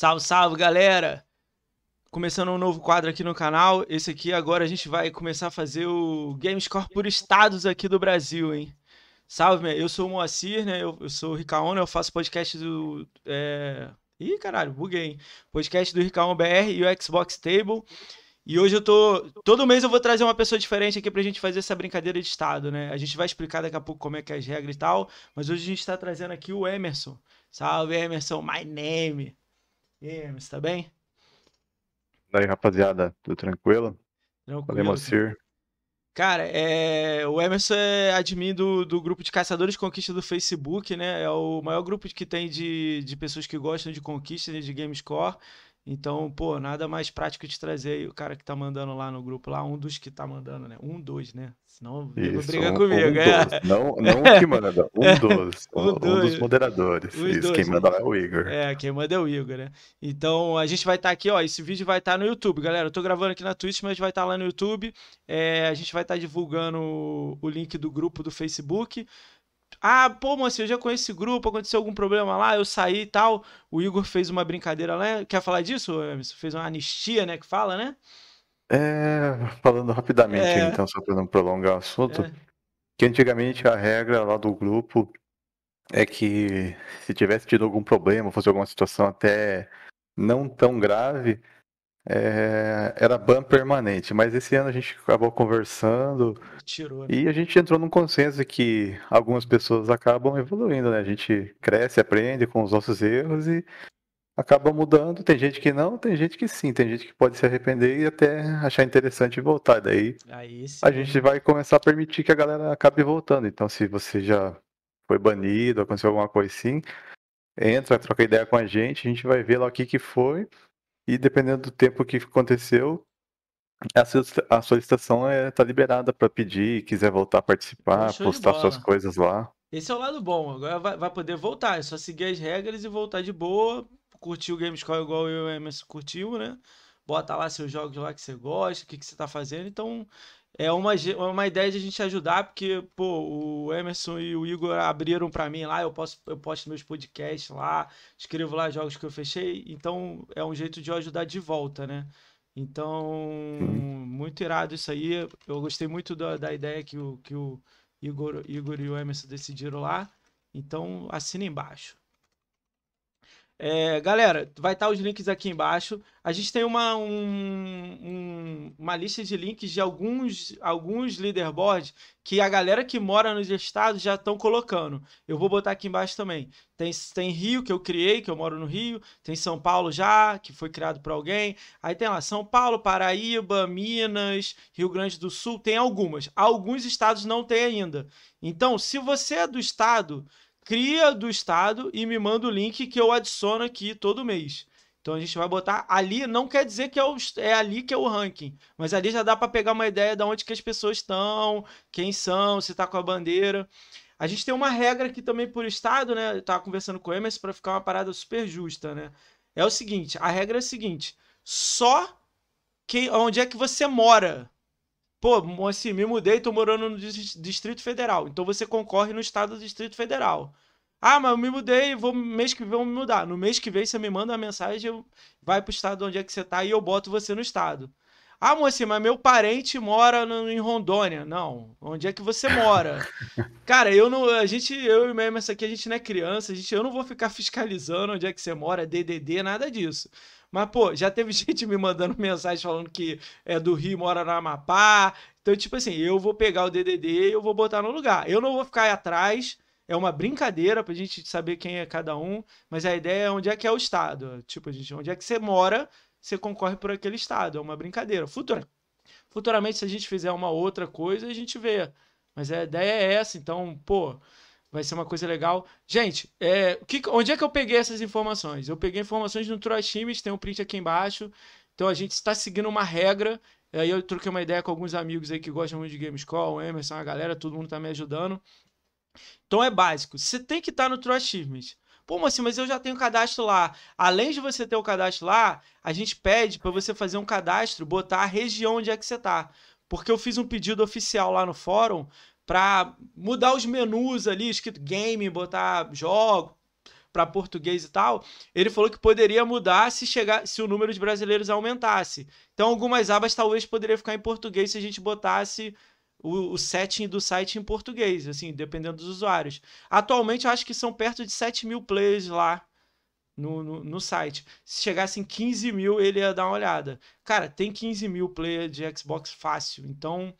Salve, salve, galera! Começando um novo quadro aqui no canal. Esse aqui agora a gente vai começar a fazer o Gamescore por estados aqui do Brasil, hein? Salve, minha. eu sou o Moacir, né? Eu, eu sou o Ricaona, né? eu faço podcast do. É... Ih, caralho, buguei, hein? Podcast do Ricaon BR e o Xbox Table. E hoje eu tô. Todo mês eu vou trazer uma pessoa diferente aqui pra gente fazer essa brincadeira de estado, né? A gente vai explicar daqui a pouco como é que é as regras e tal. Mas hoje a gente tá trazendo aqui o Emerson. Salve, Emerson, my name. Hermes, tá bem? E aí, rapaziada, tudo tranquilo? Tranquilo. Valeu, Mocir. Cara, é... o Emerson é admin do, do grupo de caçadores de conquista do Facebook, né? É o maior grupo que tem de, de pessoas que gostam de conquista, né, de gamescore. Então, pô, nada mais prático de trazer aí o cara que tá mandando lá no grupo, lá, um dos que tá mandando, né? Um dois né? Senão isso, briga um, comigo, um é. Não, não que manda, um é, dos. um, um dos moderadores. isso, dois. quem manda é o Igor. É, quem manda é o Igor, né? Então, a gente vai estar tá aqui, ó, esse vídeo vai estar tá no YouTube, galera. Eu tô gravando aqui na Twitch, mas vai estar tá lá no YouTube. É, a gente vai estar tá divulgando o link do grupo do Facebook. Ah, pô, moça, eu já conheço esse grupo, aconteceu algum problema lá, eu saí e tal. O Igor fez uma brincadeira lá. Né? Quer falar disso, Emerson? Fez uma anistia, né? Que fala, né? É, falando rapidamente, é... então, só para não prolongar o assunto, é... que antigamente a regra lá do grupo é que se tivesse tido algum problema, fosse alguma situação até não tão grave, é, era ban permanente, mas esse ano a gente acabou conversando Tirou, né? e a gente entrou num consenso que algumas pessoas acabam evoluindo, né? A gente cresce, aprende com os nossos erros e acaba mudando. Tem gente que não, tem gente que sim, tem gente que pode se arrepender e até achar interessante voltar. Daí sim, a gente né? vai começar a permitir que a galera acabe voltando. Então, se você já foi banido, aconteceu alguma coisa assim, entra, troca ideia com a gente, a gente vai ver lá o que, que foi e dependendo do tempo que aconteceu, a solicitação está é, tá liberada para pedir, quiser voltar a participar, Show postar suas coisas lá. Esse é o lado bom, agora vai, vai, poder voltar, é só seguir as regras e voltar de boa, curtir o Gamescore igual eu e o Emerson curtiu, né? Bota lá seus jogos lá que você gosta, o que, que você está fazendo, então é uma, é uma ideia de a gente ajudar, porque, pô, o Emerson e o Igor abriram para mim lá, eu, posso, eu posto meus podcasts lá, escrevo lá jogos que eu fechei, então é um jeito de eu ajudar de volta, né? Então, uhum. muito irado isso aí. Eu gostei muito da, da ideia que o, que o Igor, Igor e o Emerson decidiram lá. Então, assina embaixo. É, galera, vai estar tá os links aqui embaixo. A gente tem uma, um, um, uma lista de links de alguns, alguns leaderboards que a galera que mora nos estados já estão colocando. Eu vou botar aqui embaixo também. Tem, tem Rio, que eu criei, que eu moro no Rio. Tem São Paulo já, que foi criado por alguém. Aí tem lá São Paulo, Paraíba, Minas, Rio Grande do Sul. Tem algumas. Alguns estados não tem ainda. Então, se você é do estado cria do estado e me manda o link que eu adiciono aqui todo mês. Então a gente vai botar ali, não quer dizer que é, o, é ali que é o ranking, mas ali já dá para pegar uma ideia de onde que as pessoas estão, quem são, se tá com a bandeira. A gente tem uma regra aqui também por estado, né? Eu tava conversando com o Emerson para ficar uma parada super justa, né? É o seguinte, a regra é a seguinte, só quem, onde é que você mora pô, assim, me mudei, tô morando no Distrito Federal. Então você concorre no estado do Distrito Federal. Ah, mas eu me mudei, vou mês que vem eu me mudar. No mês que vem você me manda uma mensagem, eu vai pro estado onde é que você tá e eu boto você no estado. Ah, moça, mas meu parente mora no, em Rondônia. Não, onde é que você mora? Cara, eu não. A gente, eu e minha essa aqui, a gente não é criança, a gente, eu não vou ficar fiscalizando onde é que você mora, DDD, é nada disso. Mas, pô, já teve gente me mandando mensagem falando que é do Rio mora no Amapá. Então, tipo assim, eu vou pegar o DDD e eu vou botar no lugar. Eu não vou ficar aí atrás. É uma brincadeira pra gente saber quem é cada um, mas a ideia é onde é que é o estado. Tipo, a gente, onde é que você mora, você concorre por aquele estado. É uma brincadeira. Futura, futuramente, se a gente fizer uma outra coisa, a gente vê. Mas a ideia é essa, então, pô, vai ser uma coisa legal. Gente, é, que, onde é que eu peguei essas informações? Eu peguei informações no Troas tem um print aqui embaixo. Então a gente está seguindo uma regra. Aí eu troquei uma ideia com alguns amigos aí que gostam muito de Gamescom, o Emerson, a galera, todo mundo tá me ajudando. Então é básico. Você tem que estar tá no True Achievement. Pô, assim, mas eu já tenho cadastro lá. Além de você ter o cadastro lá, a gente pede para você fazer um cadastro, botar a região onde é que você tá. Porque eu fiz um pedido oficial lá no fórum para mudar os menus ali, escrito game, botar jogo para português e tal. Ele falou que poderia mudar se chegar, se o número de brasileiros aumentasse. Então algumas abas talvez poderia ficar em português se a gente botasse o, o, setting do site em português, assim, dependendo dos usuários. Atualmente, eu acho que são perto de 7 mil players lá no, no, no site. Se chegassem 15 mil, ele ia dar uma olhada. Cara, tem 15 mil players de Xbox fácil, então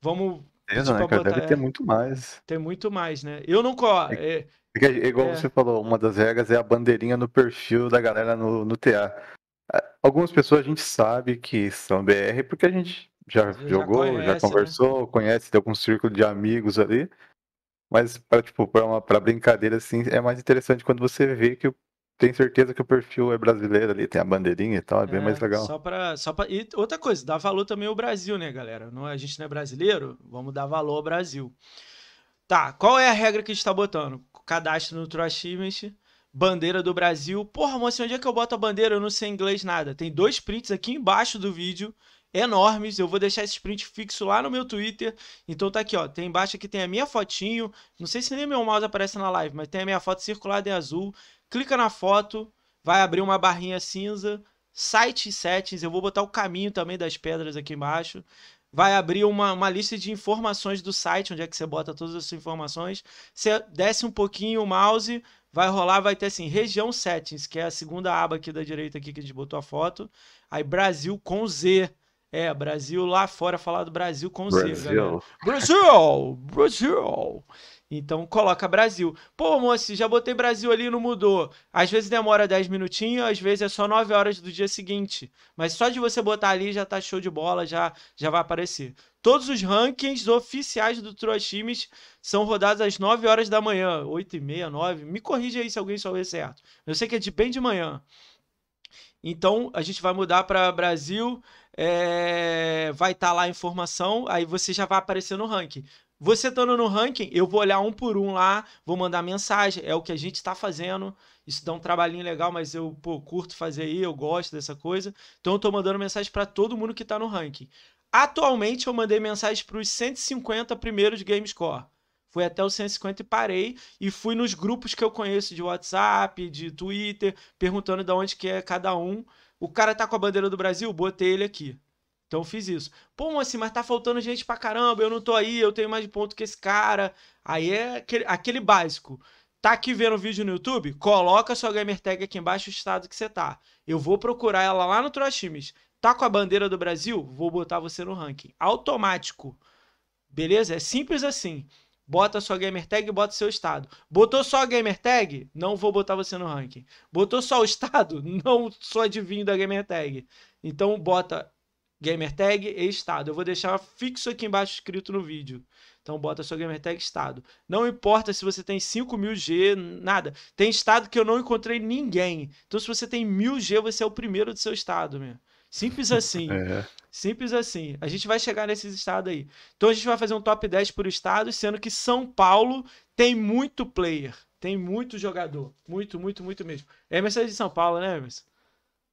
vamos... Beleza, tipo, né, cara? Botar, Deve é, ter muito mais. Tem muito mais, né? Eu não... É, é, é, é igual você falou, uma das regras é a bandeirinha no perfil da galera no, no TA. Algumas pessoas a gente sabe que são BR porque a gente já Você jogou, já, conhece, já né? conversou, né? conhece, tem algum círculo de amigos ali. Mas para tipo, para uma para brincadeira assim, é mais interessante quando você vê que tem certeza que o perfil é brasileiro ali, tem a bandeirinha e tal, é, é bem mais legal. Só para só pra... e outra coisa, dá valor também ao Brasil, né, galera? Não, é, a gente não é brasileiro, vamos dar valor ao Brasil. Tá, qual é a regra que a gente tá botando? Cadastro no Trust bandeira do Brasil. Porra, moça, onde é que eu boto a bandeira? Eu não sei inglês nada. Tem dois prints aqui embaixo do vídeo enormes. Eu vou deixar esse print fixo lá no meu Twitter. Então tá aqui, ó. Tem embaixo aqui tem a minha fotinho. Não sei se nem meu mouse aparece na live, mas tem a minha foto circulada em azul. Clica na foto, vai abrir uma barrinha cinza. Site settings, eu vou botar o caminho também das pedras aqui embaixo vai abrir uma, uma lista de informações do site, onde é que você bota todas as informações. Você desce um pouquinho o mouse, vai rolar, vai ter assim, região settings, que é a segunda aba aqui da direita aqui que a gente botou a foto. Aí Brasil com Z. É, Brasil lá fora, falar do Brasil com Brasil. Z, né? Brasil, Brasil! Brasil! Então coloca Brasil. Pô, moço, já botei Brasil ali e não mudou. Às vezes demora 10 minutinhos, às vezes é só 9 horas do dia seguinte. Mas só de você botar ali já tá show de bola, já, já vai aparecer. Todos os rankings oficiais do Troa Times são rodados às 9 horas da manhã. 8 e meia, 9. Me corrija aí se alguém souber certo. Eu sei que é de bem de manhã. Então a gente vai mudar para Brasil é... vai estar tá lá a informação, aí você já vai aparecer no ranking. Você estando no ranking, eu vou olhar um por um lá, vou mandar mensagem, é o que a gente está fazendo. Isso dá um trabalhinho legal, mas eu pô, curto fazer aí, eu gosto dessa coisa. Então eu estou mandando mensagem para todo mundo que está no ranking. Atualmente eu mandei mensagem para os 150 primeiros GameScore. Fui até o 150 e parei. E fui nos grupos que eu conheço de WhatsApp, de Twitter, perguntando de onde que é cada um. O cara tá com a bandeira do Brasil, botei ele aqui. Então fiz isso. Pô, assim, mas tá faltando gente pra caramba, eu não tô aí, eu tenho mais ponto que esse cara. Aí é aquele, aquele básico. Tá aqui vendo o vídeo no YouTube? Coloca sua gamer tag aqui embaixo o estado que você tá. Eu vou procurar ela lá no Trotimes. Tá com a bandeira do Brasil? Vou botar você no ranking. Automático. Beleza? É simples assim. Bota sua gamer tag e bota seu estado. Botou só a gamer tag? Não vou botar você no ranking. Botou só o estado? Não sou adivinho da gamer tag. Então bota gamer tag e estado. Eu vou deixar fixo aqui embaixo escrito no vídeo. Então bota sua gamer tag estado. Não importa se você tem 5000 G, nada. Tem estado que eu não encontrei ninguém. Então se você tem 1000 G, você é o primeiro do seu estado mesmo. Simples assim. É. Simples assim. A gente vai chegar nesses estados aí. Então a gente vai fazer um top 10 por estado, sendo que São Paulo tem muito player, tem muito jogador. Muito, muito, muito mesmo. Emerson é, é de São Paulo, né, Emerson?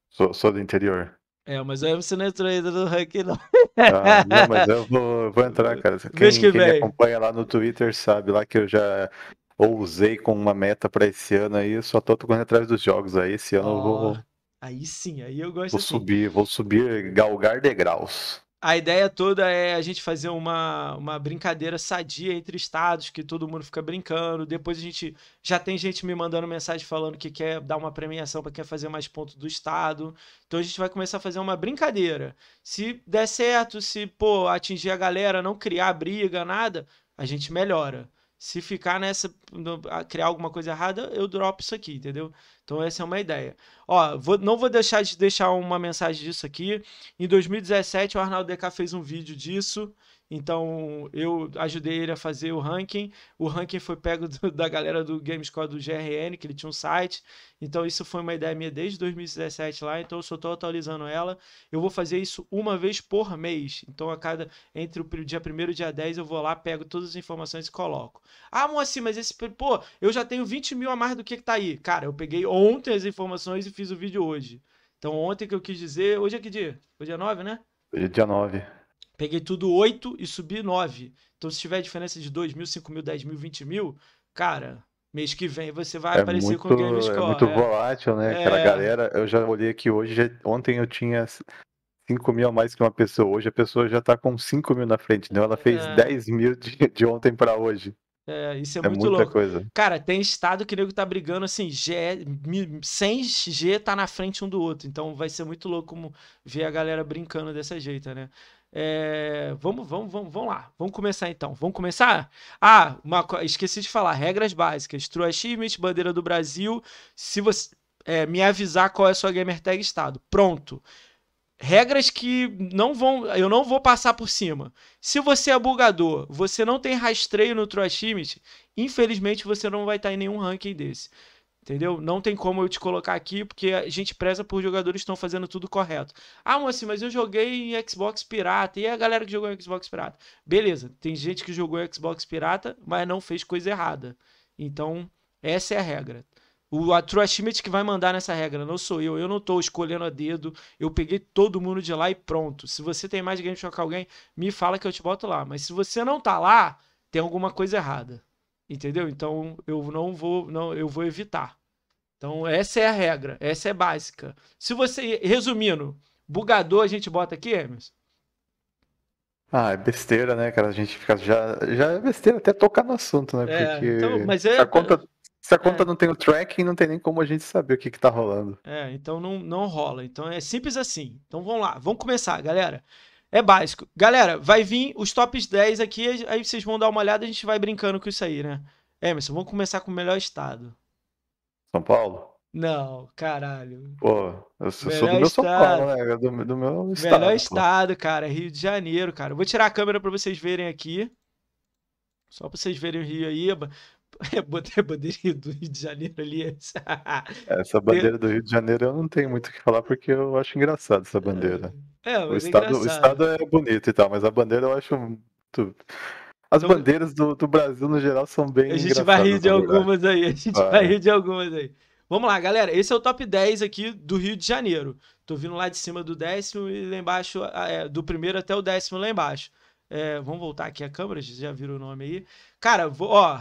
Sou, sou do interior. É, mas o Emerson não entrou ainda no ranking, não. Ah, não, mas eu vou, vou entrar, cara. Quem, que quem me acompanha lá no Twitter sabe lá que eu já ousei com uma meta para esse ano aí, só tô correndo atrás dos jogos aí. Esse ano oh. eu vou Aí sim, aí eu gosto Vou assim. subir, vou subir, galgar degraus. A ideia toda é a gente fazer uma, uma brincadeira sadia entre estados, que todo mundo fica brincando. Depois a gente já tem gente me mandando mensagem falando que quer dar uma premiação para quem fazer mais pontos do estado. Então a gente vai começar a fazer uma brincadeira. Se der certo, se pô, atingir a galera, não criar briga, nada, a gente melhora se ficar nessa, criar alguma coisa errada, eu dropo isso aqui, entendeu? Então essa é uma ideia. Ó, vou, não vou deixar de deixar uma mensagem disso aqui. Em 2017 o Arnaldo DK fez um vídeo disso então eu ajudei ele a fazer o ranking. O ranking foi pego do, da galera do GameScore do GRN, que ele tinha um site. Então isso foi uma ideia minha desde 2017 lá. Então eu só estou atualizando ela. Eu vou fazer isso uma vez por mês. Então a cada entre o dia 1 e o dia 10 eu vou lá, pego todas as informações e coloco. Ah, Moacir, mas esse pô, eu já tenho 20 mil a mais do que, que tá aí. Cara, eu peguei ontem as informações e fiz o vídeo hoje. Então ontem que eu quis dizer, hoje é que dia? Hoje é 9, né? Hoje é dia 9. Peguei tudo 8 e subi 9. Então, se tiver diferença de 2 mil, 5 mil, 10 mil, 20 mil, cara, mês que vem você vai é aparecer muito, com o Game é Score. É muito volátil, né? É... Cara, galera, eu já olhei aqui hoje, já, ontem eu tinha 5 mil a mais que uma pessoa. Hoje a pessoa já tá com 5 mil na frente, né? ela fez é... 10 mil de, de ontem para hoje. É, isso é, é muito louco. Coisa. Cara, tem estado que o nego tá brigando assim, G, 100 G tá na frente um do outro. Então vai ser muito louco como ver a galera brincando dessa jeito, né? É, vamos, vamos, vamos, vamos lá. Vamos começar então. Vamos começar? Ah, uma, esqueci de falar. Regras básicas. True Achievement, bandeira do Brasil. Se você é, me avisar qual é a sua gamer tag estado. Pronto. Regras que não vão, eu não vou passar por cima. Se você é bugador, você não tem rastreio no True Achievement, infelizmente você não vai estar em nenhum ranking desse. Entendeu? Não tem como eu te colocar aqui, porque a gente preza por jogadores que estão fazendo tudo correto. Ah, moço, mas eu joguei em Xbox Pirata. E a galera que jogou em Xbox Pirata? Beleza, tem gente que jogou em Xbox Pirata, mas não fez coisa errada. Então, essa é a regra. O a Trashmit que vai mandar nessa regra, não sou eu. Eu não estou escolhendo a dedo. Eu peguei todo mundo de lá e pronto. Se você tem mais de com alguém, me fala que eu te boto lá. Mas se você não tá lá, tem alguma coisa errada. Entendeu? Então eu não vou, não, eu vou evitar. Então essa é a regra, essa é básica. Se você, resumindo, bugador a gente bota aqui, Emerson? Ah, é besteira, né, cara? A gente fica já, já é besteira até tocar no assunto, né? É, Porque então, mas é, a conta, se a é. conta é, não tem o tracking, não tem nem como a gente saber o que, que tá rolando. É, então não, não rola. Então é simples assim. Então vamos lá, vamos começar, galera. É básico. Galera, vai vir os tops 10 aqui, aí vocês vão dar uma olhada e a gente vai brincando com isso aí, né? Emerson, vamos começar com o melhor estado. São Paulo? Não, caralho. Pô, eu sou, do meu estado. São Paulo, né? Do, do meu estado. Melhor estado, pô. cara. Rio de Janeiro, cara. vou tirar a câmera para vocês verem aqui. Só para vocês verem o Rio aí. É, a bandeirinha do Rio de Janeiro ali. É, essa bandeira do Rio de Janeiro eu não tenho muito o que falar porque eu acho engraçado essa bandeira. É, o, estado, é o é estado é bonito e tal, mas a bandeira eu acho muito. As então, bandeiras do, do, Brasil no geral são bem. A gente vai rir de algumas aí, a gente vai. vai rir de algumas aí. Vamos lá, galera. Esse é o top 10 aqui do Rio de Janeiro. Tô vindo lá de cima do décimo e lá embaixo, é, do primeiro até o décimo lá embaixo. É, vamos voltar aqui a câmera, já viram o nome aí. Cara, vou, ó,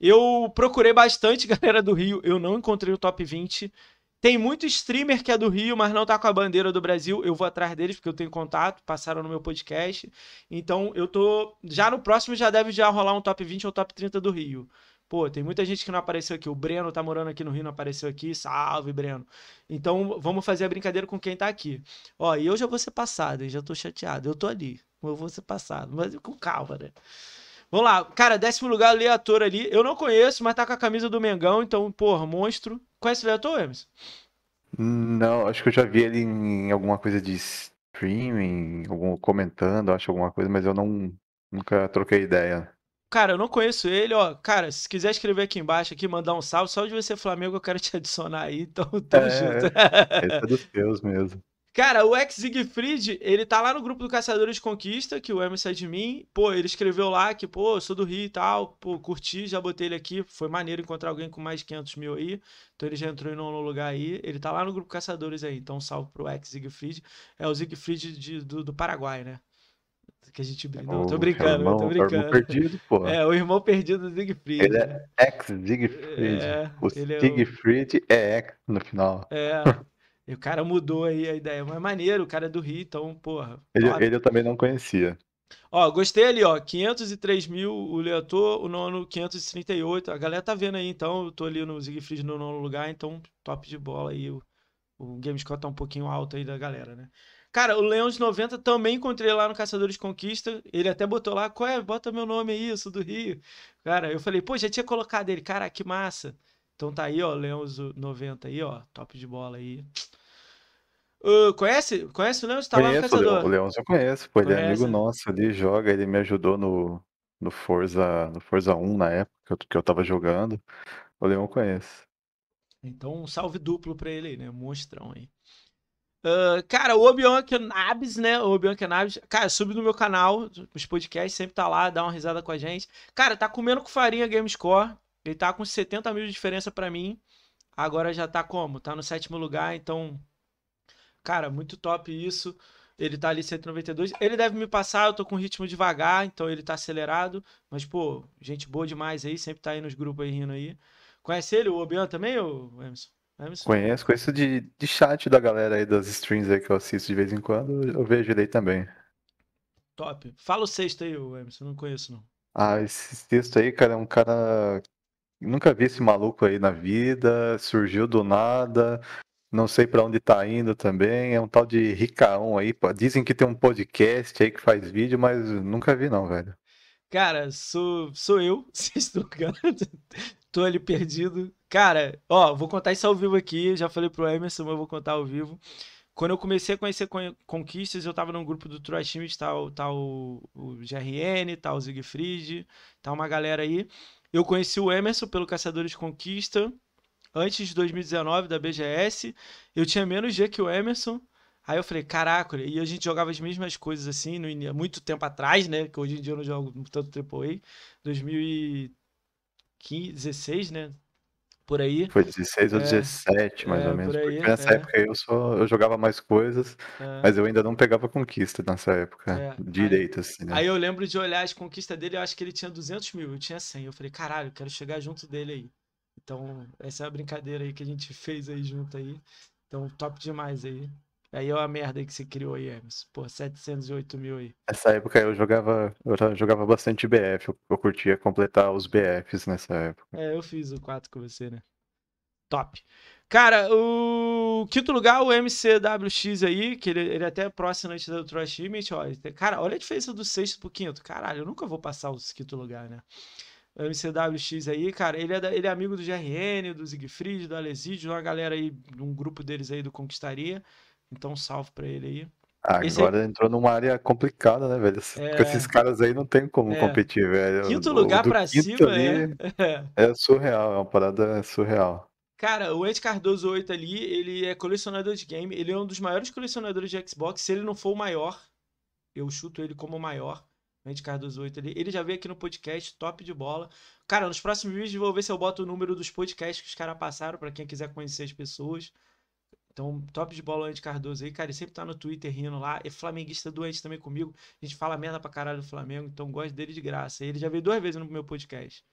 eu procurei bastante galera do Rio, eu não encontrei o top 20. Tem muito streamer que é do Rio, mas não tá com a bandeira do Brasil. Eu vou atrás deles porque eu tenho contato, passaram no meu podcast. Então eu tô. Já no próximo já deve já rolar um top 20 ou top 30 do Rio. Pô, tem muita gente que não apareceu aqui. O Breno tá morando aqui no Rio, não apareceu aqui. Salve, Breno. Então, vamos fazer a brincadeira com quem tá aqui. Ó, e eu já vou ser passado, já tô chateado. Eu tô ali. Eu vou ser passado, mas com calma, né? Vamos lá. Cara, décimo lugar, Leator ali. Eu não conheço, mas tá com a camisa do Mengão, então, porra, monstro. Conhece o Leator, Emerson? Não, acho que eu já vi ele em alguma coisa de streaming, algum, comentando, acho alguma coisa, mas eu não nunca troquei ideia. Cara, eu não conheço ele, ó. Cara, se quiser escrever aqui embaixo, aqui, mandar um salve, só de você Flamengo, eu quero te adicionar aí, então tamo é, junto. Esse é dos teus mesmo. Cara, o ex Siegfried, ele tá lá no grupo do Caçadores de Conquista, que o Emerson é de mim. Pô, ele escreveu lá que, pô, sou do Rio e tal. Pô, curti, já botei ele aqui. Foi maneiro encontrar alguém com mais de 500 mil aí. Então ele já entrou em um lugar aí. Ele tá lá no grupo Caçadores aí. Então salve pro ex Siegfried. É o Siegfried de, do, do Paraguai, né? que a gente brinca. Não, tô brincando, irmão, tô brincando. O irmão perdido, pô. É, o irmão perdido do Siegfried. Ele é ex-Siegfried. Né? É, é, o Siegfried é, o... é ex no final. É, E o cara mudou aí a ideia. Mas é maneiro, o cara é do Rio, então, porra. Ele, ele eu também não conhecia. Ó, gostei ali, ó. 503 mil o leitor, o nono 538. A galera tá vendo aí, então. Eu tô ali no Siegfried no nono lugar, então top de bola aí. O, o Gamescore tá um pouquinho alto aí da galera, né? Cara, o Leão de 90 também encontrei lá no Caçadores Conquista. Ele até botou lá, qual é? Bota meu nome aí, eu sou do Rio. Cara, eu falei, pô, já tinha colocado ele. Cara, que massa. Então tá aí, ó, Leão 90 aí, ó. Top de bola aí. Uh, conhece? Conhece o Leôncio? Tá conheço, lá no O leão eu conheço, pô. Ele conhece. é amigo nosso ele joga, ele me ajudou no, no, Forza, no Forza 1 na época que eu, que eu tava jogando. O Leão conhece. Então, um salve duplo pra ele aí, né? Monstrão aí. Uh, cara, o Obi-Wan Kenobi, né? O Obi-Wan Kenobi, cara, sub no meu canal, os podcasts sempre tá lá, dá uma risada com a gente. Cara, tá comendo com farinha Gamescore, ele tá com 70 mil de diferença para mim, agora já tá como? Tá no sétimo lugar, então Cara, muito top isso. Ele tá ali 192. Ele deve me passar, eu tô com ritmo devagar, então ele tá acelerado. Mas, pô, gente boa demais aí, sempre tá aí nos grupos aí rindo aí. Conhece ele, o Obian também, o Emerson? Emerson? Conheço, conheço de, de chat da galera aí das streams aí que eu assisto de vez em quando, eu vejo ele aí também. Top. Fala o sexto aí, o Emerson, não conheço não. Ah, esse sexto aí, cara, é um cara. Nunca vi esse maluco aí na vida, surgiu do nada, não sei para onde está indo também. É um tal de Ricaon aí. Dizem que tem um podcast aí que faz vídeo, mas nunca vi, não, velho. Cara, sou, sou eu, se estão Tô ali perdido. Cara, ó, vou contar isso ao vivo aqui. Já falei pro Emerson, mas eu vou contar ao vivo. Quando eu comecei a conhecer Conquistas, eu tava num grupo do Troy Teams, tá, tá o, o GRN, tá o Siegfried, tá uma galera aí. Eu conheci o Emerson pelo Caçadores Conquista, antes de 2019 da BGS, eu tinha menos G que o Emerson. Aí eu falei, caraca, e a gente jogava as mesmas coisas assim, no, muito tempo atrás, né? Que hoje em dia eu não jogo tanto AAA. A, 2016, né? Por aí. Foi 16 é, ou 17, mais é, ou menos. Por aí, porque nessa é. época eu só eu jogava mais coisas, é. mas eu ainda não pegava conquista nessa época. É, direito, aí, assim. Né? Aí eu lembro de olhar as conquistas dele, eu acho que ele tinha 200 mil, eu tinha 100. Eu falei, caralho, eu quero chegar junto dele aí. Então, essa é a brincadeira aí que a gente fez aí junto aí. Então, top demais aí. Aí é a merda que você criou aí, Emerson. Pô, 708 mil aí. Nessa época eu jogava, eu jogava bastante BF, eu, eu curtia completar os BFs nessa época. É, eu fiz o 4 com você, né? Top. Cara, o quinto lugar, o MCWX aí, que ele, ele é até próximo antes do Trash Image, ó. Cara, olha a diferença do sexto pro quinto. Caralho, eu nunca vou passar o quinto lugar, né? MCWX aí, cara, ele é, da, ele é amigo do GRN, do Siegfried, do Alesídio, uma galera aí, um grupo deles aí do Conquistaria. Então, salve pra ele aí. Ah, agora aí... entrou numa área complicada, né, velho? É... Com esses caras aí não tem como é... competir, velho. Quinto lugar o pra quinto cima ali é... é surreal, é uma parada surreal. Cara, o Ed Cardoso 8 ali, ele é colecionador de game, ele é um dos maiores colecionadores de Xbox, se ele não for o maior, eu chuto ele como o maior. Andy Cardoso 8 ali. Ele já veio aqui no podcast, top de bola. Cara, nos próximos vídeos vou ver se eu boto o número dos podcasts que os caras passaram para quem quiser conhecer as pessoas. Então, top de bola o Andy Cardoso aí, cara. Ele sempre tá no Twitter rindo lá. É flamenguista doente também comigo. A gente fala merda pra caralho do Flamengo, então gosto dele de graça. Ele já veio duas vezes no meu podcast.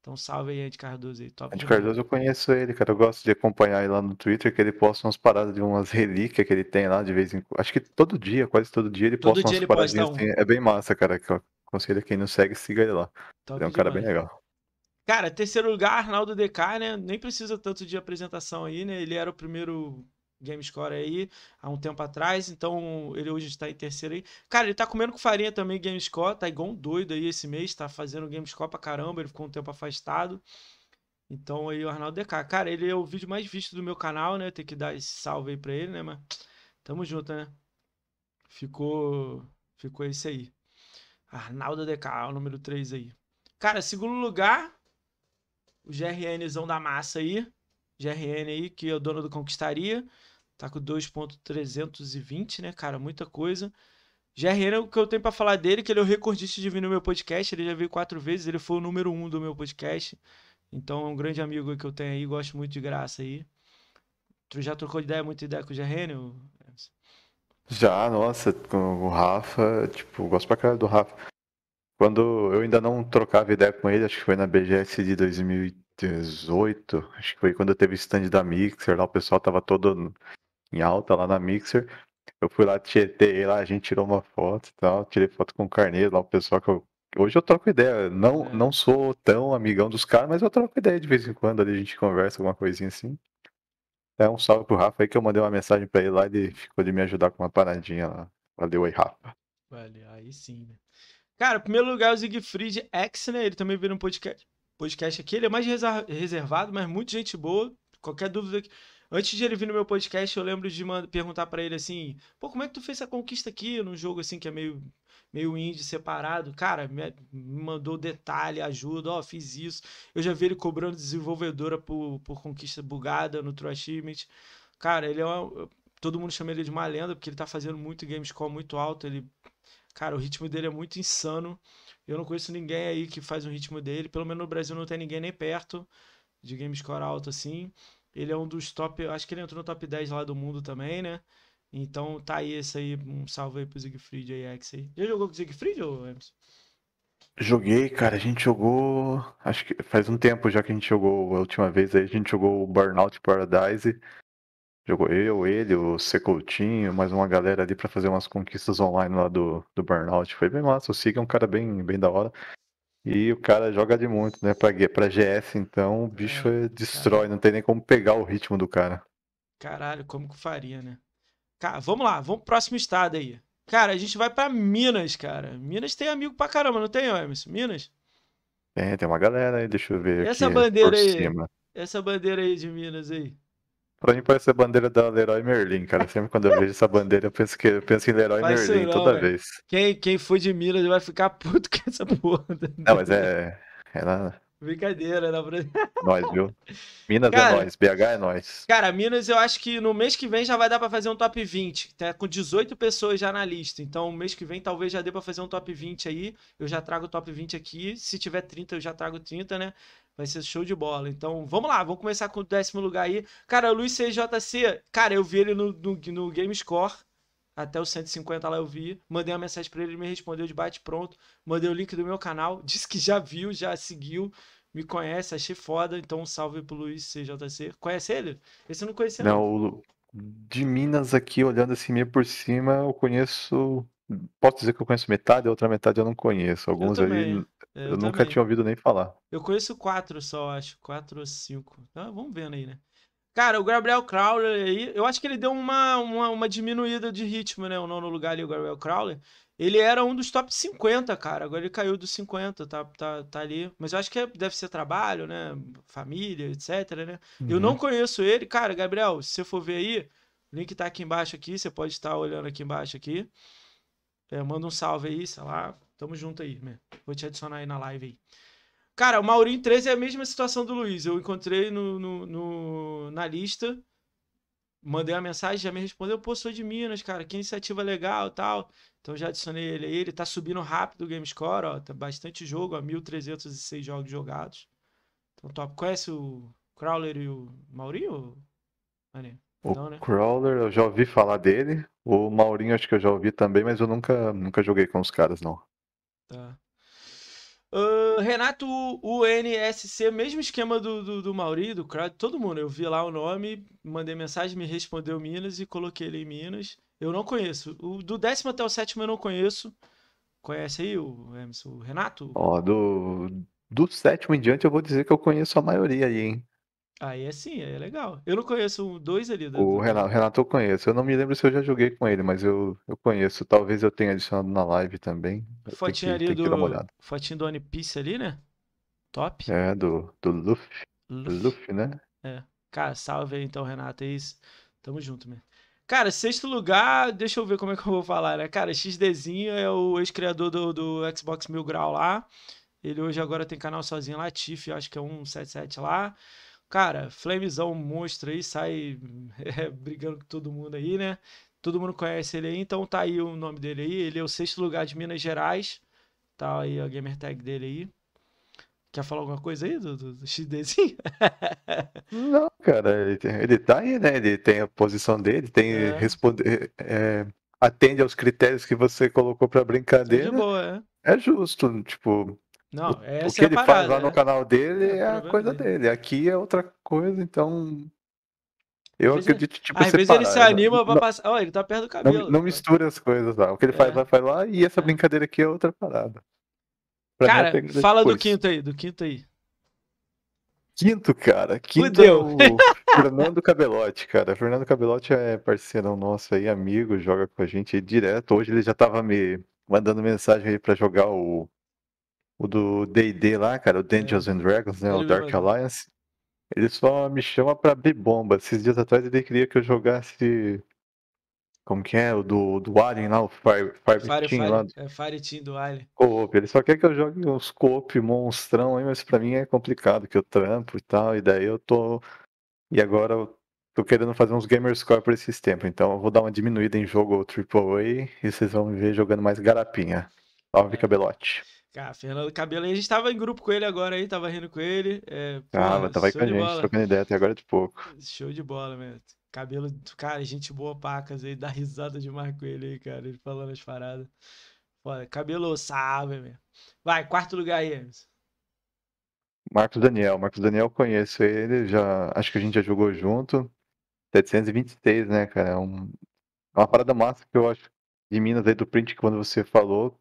Então salve aí, Ed Cardoso aí. Top Ed Cardoso eu conheço ele, cara. Eu gosto de acompanhar ele lá no Twitter, que ele posta umas paradas de umas relíquias que ele tem lá de vez em quando. Acho que todo dia, quase todo dia, ele todo posta dia umas ele paradinhas. Posta um... Assim. É bem massa, cara. Eu aconselho a quem não segue, siga ele lá. Top ele é um demais. cara bem legal. Cara, terceiro lugar, Arnaldo DK, né? Nem precisa tanto de apresentação aí, né? Ele era o primeiro GameScore aí há um tempo atrás, então ele hoje está em terceiro aí. Cara, ele tá comendo com farinha também GameScore, tá igual um doido aí esse mês, tá fazendo GameScore pra caramba, ele ficou um tempo afastado. Então aí o Arnaldo DK, cara, ele é o vídeo mais visto do meu canal, né? Tem que dar esse salve aí pra ele, né? Mas tamo junto, né? Ficou, ficou esse aí. Arnaldo DK, o número 3 aí. Cara, segundo lugar, o GRNzão da massa aí. GRN aí, que é o dono do Conquistaria. Tá com 2.320, né, cara? Muita coisa. GRN é o que eu tenho para falar dele, é que ele é o recordista de vir no meu podcast. Ele já veio quatro vezes, ele foi o número um do meu podcast. Então é um grande amigo que eu tenho aí, gosto muito de graça aí. Tu já trocou ideia, muita ideia com o GRN? Já, nossa, com o Rafa, tipo, gosto pra caralho do Rafa. Quando eu ainda não trocava ideia com ele, acho que foi na BGS de 2018, acho que foi quando teve o stand da Mixer, lá o pessoal tava todo em alta lá na Mixer. Eu fui lá, tietei lá, a gente tirou uma foto e tal, tirei foto com o Carneiro lá, o pessoal que eu... Hoje eu troco ideia, não, é. não sou tão amigão dos caras, mas eu troco ideia de vez em quando, ali a gente conversa alguma coisinha assim. É um salve pro Rafa aí que eu mandei uma mensagem pra ele lá, ele ficou de me ajudar com uma paradinha lá. Valeu aí, Rafa. Valeu, aí sim, né? Cara, em primeiro lugar, o Siegfried X, né? Ele também vira um podcast, podcast aqui. Ele é mais reservado, mas muito gente boa. Qualquer dúvida que. Antes de ele vir no meu podcast, eu lembro de perguntar para ele assim: pô, como é que tu fez essa conquista aqui num jogo assim que é meio meio indie separado, cara, me mandou detalhe, ajuda, ó, fiz isso. Eu já vi ele cobrando desenvolvedora por, por conquista bugada no True Achievement. Cara, ele é uma, todo mundo chama ele de uma lenda porque ele tá fazendo muito gamescore muito alto, ele cara, o ritmo dele é muito insano. Eu não conheço ninguém aí que faz o ritmo dele, pelo menos no Brasil não tem ninguém nem perto de gamescore alto assim. Ele é um dos top. Acho que ele entrou no top 10 lá do mundo também, né? Então tá aí esse aí. Um salve aí pro Siegfried aí, aí. Já jogou com o Siegfried, ou Emerson? Joguei, cara. A gente jogou. Acho que faz um tempo já que a gente jogou a última vez aí. A gente jogou o Burnout Paradise. Jogou eu, ele, o Secoutinho, mais uma galera ali para fazer umas conquistas online lá do, do Burnout. Foi bem massa. O Sig é um cara bem, bem da hora. E o cara joga de muito, né? Pra, pra GS, então o bicho é, é destrói, não tem nem como pegar o ritmo do cara. Caralho, como que faria, né? Cara, vamos lá, vamos pro próximo estado aí. Cara, a gente vai para Minas, cara. Minas tem amigo pra caramba, não tem, Emerson? Minas? Tem, tem uma galera aí, deixa eu ver. Essa aqui, bandeira aí. Cima. Essa bandeira aí de Minas aí. Pra mim parece a bandeira da Leroy Merlin, cara. Sempre quando eu vejo essa bandeira, eu penso, que, eu penso em Leroy Merlin não, toda véio. vez. Quem, quem foi de Minas vai ficar puto com essa porra. Né? Não, mas é. é nada. Brincadeira, né? Pra... Nós, viu? Minas é cara, é nós, BH é nós. Cara, Minas eu acho que no mês que vem já vai dar para fazer um top 20. Tá com 18 pessoas já na lista. Então, mês que vem talvez já dê para fazer um top 20 aí. Eu já trago o top 20 aqui. Se tiver 30, eu já trago 30, né? Vai ser show de bola. Então, vamos lá, vamos começar com o décimo lugar aí. Cara, o Luiz CJC, cara, eu vi ele no, no, no GameScore. Até os 150 lá eu vi. Mandei uma mensagem para ele, ele me respondeu de bate pronto. Mandei o link do meu canal. Disse que já viu, já seguiu. Me conhece, achei foda. Então, um salve pro Luiz CJC. Conhece ele? Esse eu não conhecia. Não, não. de Minas aqui, olhando assim meio por cima, eu conheço posso dizer que eu conheço metade, a outra metade eu não conheço. Alguns eu ali é, eu, eu nunca tinha ouvido nem falar. Eu conheço quatro só, acho. Quatro ou cinco. Então, vamos vendo aí, né? Cara, o Gabriel Crowler aí, eu acho que ele deu uma, uma, uma diminuída de ritmo, né? O nono lugar ali, o Gabriel Crowler. Ele era um dos top 50, cara. Agora ele caiu dos 50, tá, tá, tá ali. Mas eu acho que deve ser trabalho, né? Família, etc, né? Uhum. Eu não uhum. conheço ele. Cara, Gabriel, se você for ver aí, o link tá aqui embaixo aqui, você pode estar olhando aqui embaixo aqui. É, manda um salve aí, sei lá. Tamo junto aí, Vou te adicionar aí na live aí. Cara, o Maurinho 13 é a mesma situação do Luiz. Eu encontrei no, no, no na lista, mandei uma mensagem, já me respondeu, pô, sou de Minas, cara, que iniciativa legal tal. Então já adicionei ele aí. Ele tá subindo rápido o GameScore, ó. Tá bastante jogo, ó. 1.306 jogos jogados. Então top. Conhece o Crawler e o Maurinho? Maneiro. O Não, né? Crawler, eu já ouvi falar dele. O Maurinho, acho que eu já ouvi também, mas eu nunca, nunca joguei com os caras, não. Tá. Uh, Renato UNSC, mesmo esquema do, do, do Mauri, do Crowd, todo mundo. Eu vi lá o nome, mandei mensagem, me respondeu Minas e coloquei ele em Minas. Eu não conheço. O do décimo até o sétimo eu não conheço. Conhece aí o, Emerson, o Renato? Ó, do, do sétimo em diante eu vou dizer que eu conheço a maioria aí, hein? Aí é sim, aí é legal. Eu não conheço dois ali. o Renato, Renato eu conheço. Eu não me lembro se eu já joguei com ele, mas eu, eu conheço. Talvez eu tenha adicionado na live também. Fotinha ali do. Fotinho do One Piece ali, né? Top. É, do, do Luffy. Luffy. Luffy né? É. Cara, salve aí então, Renato. É isso. Tamo junto, mesmo. Cara, sexto lugar, deixa eu ver como é que eu vou falar, né? Cara, XDzinho é o ex-criador do, do Xbox Mil Grau lá. Ele hoje agora tem canal sozinho lá, Tiff, acho que é 177 lá. Cara, Flamezão monstro aí, sai é, brigando com todo mundo aí, né? Todo mundo conhece ele aí, então tá aí o nome dele aí. Ele é o sexto lugar de Minas Gerais. Tá aí a gamer tag dele aí. Quer falar alguma coisa aí do, do, do XDzinho? Não, cara, ele, ele tá aí, né? Ele tem a posição dele, tem é. responder. É, é, atende aos critérios que você colocou pra brincadeira. É, boa, é. é justo, tipo, não, o, essa é o que é ele parada, faz lá né? no canal dele é, é a coisa dele. dele. Aqui é outra coisa, então. Eu vezes, acredito, tipo, Às vezes ele se é, anima pra passar. Ó, oh, ele tá perto do cabelo. Não, não tá mistura as coisas lá. O que ele é. faz lá, faz lá, e essa é. brincadeira aqui é outra parada. Pra cara, fala depois. do quinto aí, do quinto aí. Quinto, cara. Quinto é o Fernando Cabelotti, cara. Fernando Cabelotti é parceirão nosso aí, amigo, joga com a gente aí direto. Hoje ele já tava me mandando mensagem aí pra jogar o o do D&D lá, cara, o Dungeons é. and Dragons, né, o Dark Alliance, ele só me chama pra abrir bomba. Esses dias atrás ele queria que eu jogasse como que é? O do, do Alien lá, o Fire, Fire, Fire Team Fire, lá. É, Fire Team do Alien. Coop. Ele só quer que eu jogue uns coop monstrão aí, mas pra mim é complicado, que eu trampo e tal, e daí eu tô... E agora eu tô querendo fazer uns gamerscore por esses tempos, então eu vou dar uma diminuída em jogo AAA e vocês vão me ver jogando mais garapinha. Salve, é. cabelote. Cara, ah, Fernando Cabelo, a gente tava em grupo com ele agora aí, tava rindo com ele. É, tava, pô, tava aí com a gente, bola. trocando ideia até agora de pouco. Show de bola, mesmo. Cabelo, cara, gente boa pacas aí, dá risada demais com ele aí, cara, ele falando as paradas. Foda, cabelo sabe, meu. Vai, quarto lugar aí, Emerson. Marcos Daniel, Marcos Daniel conheço ele, já acho que a gente já jogou junto. 726, né, cara? É um, é uma parada massa que eu acho de Minas aí do print que quando você falou,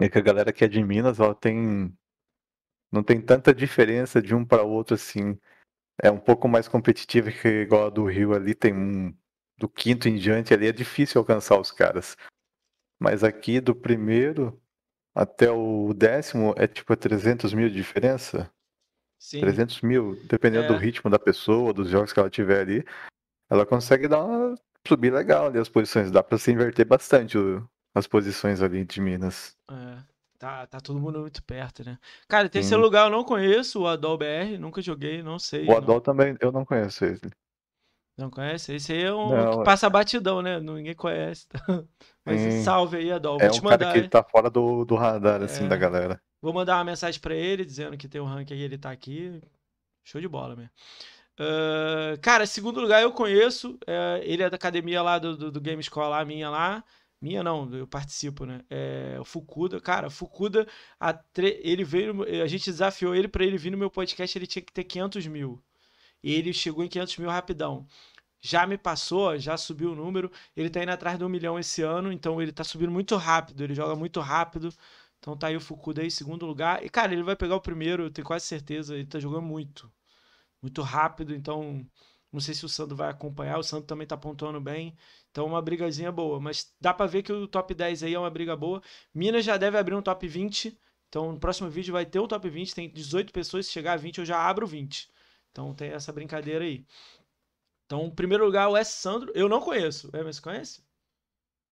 é que a galera que é de Minas, ela tem. Não tem tanta diferença de um para outro assim. É um pouco mais competitiva que igual a do Rio ali, tem um. Do quinto em diante ali é difícil alcançar os caras. Mas aqui do primeiro até o décimo é tipo 300 é mil de diferença? Sim. 300 mil, dependendo é. do ritmo da pessoa, dos jogos que ela tiver ali, ela consegue dar uma subir legal ali as posições. Dá para se inverter bastante o, as posições ali de Minas. É, tá, tá todo mundo muito perto, né? Cara, tem esse lugar eu não conheço, o Adol BR, nunca joguei, não sei. O Adol não... também, eu não conheço ele. Não conhece? Esse aí é um não, que é. passa batidão, né? Ninguém conhece. Tá? Mas sim. salve aí, Adol. É vou é te um mandar. Cara que ele tá fora do, do radar, assim, é. da galera. Vou mandar uma mensagem para ele dizendo que tem um ranking ele tá aqui. Show de bola mesmo. Uh, cara, segundo lugar eu conheço. Uh, ele é da academia lá do, do, do Game School, lá, minha lá. Minha não, eu participo, né? É, o Fukuda, cara, Fukuda, a tre... ele veio, a gente desafiou ele para ele vir no meu podcast, ele tinha que ter 500 mil. E ele chegou em 500 mil rapidão. Já me passou, já subiu o número. Ele tá indo atrás de um milhão esse ano, então ele tá subindo muito rápido, ele joga muito rápido. Então tá aí o Fukuda aí, segundo lugar. E, cara, ele vai pegar o primeiro, eu tenho quase certeza, ele tá jogando muito. Muito rápido, então não sei se o Sandro vai acompanhar, o Sandro também tá pontuando bem. Então é uma brigazinha boa, mas dá para ver que o top 10 aí é uma briga boa. Minas já deve abrir um top 20. Então no próximo vídeo vai ter o top 20, tem 18 pessoas, se chegar a 20 eu já abro 20. Então tem essa brincadeira aí. Então, em primeiro lugar, é o S. Sandro, eu não conheço. É, mas conhece?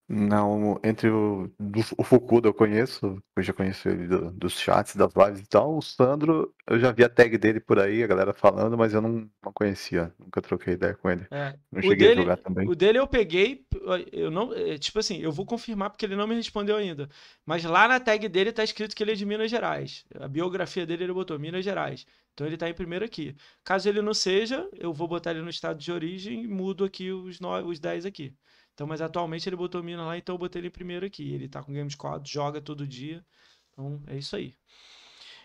Não, entre o, do, o Fukuda eu conheço, eu já conheço ele do, dos chats, das lives e tal. O Sandro, eu já vi a tag dele por aí, a galera falando, mas eu não, não conhecia, nunca troquei ideia com ele. É. Não cheguei dele, a jogar também. O dele eu peguei, eu não, é, tipo assim, eu vou confirmar porque ele não me respondeu ainda. Mas lá na tag dele tá escrito que ele é de Minas Gerais. A biografia dele ele botou Minas Gerais. Então ele está em primeiro aqui. Caso ele não seja, eu vou botar ele no estado de origem e mudo aqui os, no, os 10 aqui. Então, mas atualmente ele botou Minas lá, então eu botei ele primeiro aqui. Ele tá com Game Squad, joga todo dia. Então é isso aí.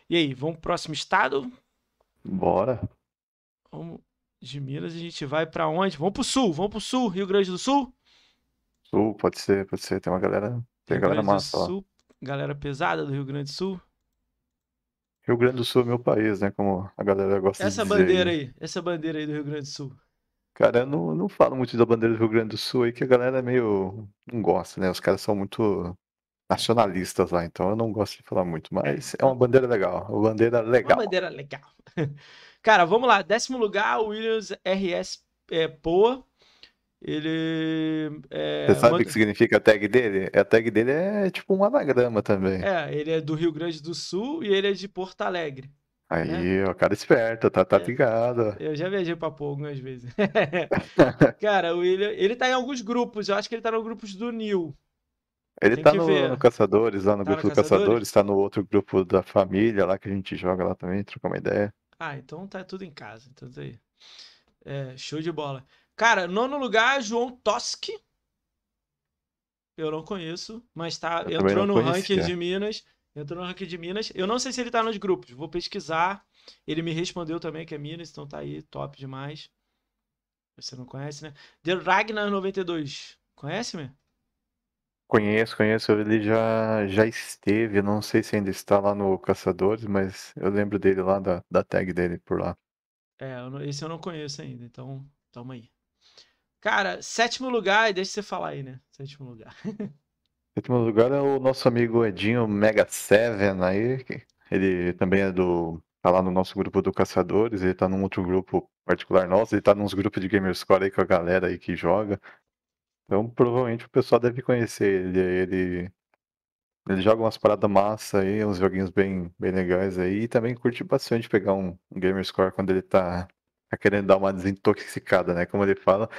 E aí, vamos pro próximo estado? Bora. Vamos de Minas, a gente vai para onde? Vamos pro sul, vamos pro sul, Rio Grande do Sul? Sul, pode ser, pode ser. Tem uma galera. Tem Rio galera Grande massa do Sul, lá. Galera pesada do Rio Grande do Sul. Rio Grande do Sul é meu país, né? Como a galera gosta essa de dizer. Essa bandeira aí, essa bandeira aí do Rio Grande do Sul. Cara, eu não, não falo muito da bandeira do Rio Grande do Sul aí, que a galera é meio. não gosta, né? Os caras são muito nacionalistas lá, então eu não gosto de falar muito, é. mas é uma bandeira legal. Uma bandeira legal. Uma bandeira legal. Cara, vamos lá. Décimo lugar, o Williams RS é, Poa. Ele. É, Você sabe o manda... que significa a tag dele? A tag dele é tipo um anagrama também. É, ele é do Rio Grande do Sul e ele é de Porto Alegre. Aí, é. ó, cara esperta, tá, tá é. ligado. Eu já viajei pra pouco algumas vezes. cara, o William, ele tá em alguns grupos, eu acho que ele tá no grupo do Nil. Ele tá no, no, Caçadores, lá no tá grupo no do Caçadores? Caçadores, tá no outro grupo da família lá que a gente joga lá também, troca uma ideia. Ah, então tá tudo em casa, então tá aí. É, show de bola. Cara, nono lugar, João Toski. Eu não conheço, mas tá, eu entrou no conhecia. ranking de Minas Entrou no ranking de Minas. Eu não sei se ele tá nos grupos, vou pesquisar. Ele me respondeu também que é Minas, então tá aí, top demais. Você não conhece, né? The Ragnar 92. Conhece-me? Conheço, conheço. Ele já, já esteve, não sei se ainda está lá no Caçadores, mas eu lembro dele lá, da, da tag dele por lá. É, esse eu não conheço ainda, então tamo aí. Cara, sétimo lugar, e deixa você falar aí, né? Sétimo lugar. Sétimo lugar é o nosso amigo Edinho Mega Seven aí. Ele também é do. tá lá no nosso grupo do Caçadores, ele tá num outro grupo particular nosso, ele tá nos grupos de Gamerscore aí com a galera aí que joga. Então provavelmente o pessoal deve conhecer ele. Ele, ele joga umas paradas massa aí, uns joguinhos bem, bem legais aí, e também curte bastante pegar um, Gamerscore quando ele tá, tá querendo dar uma desintoxicada, né? Como ele fala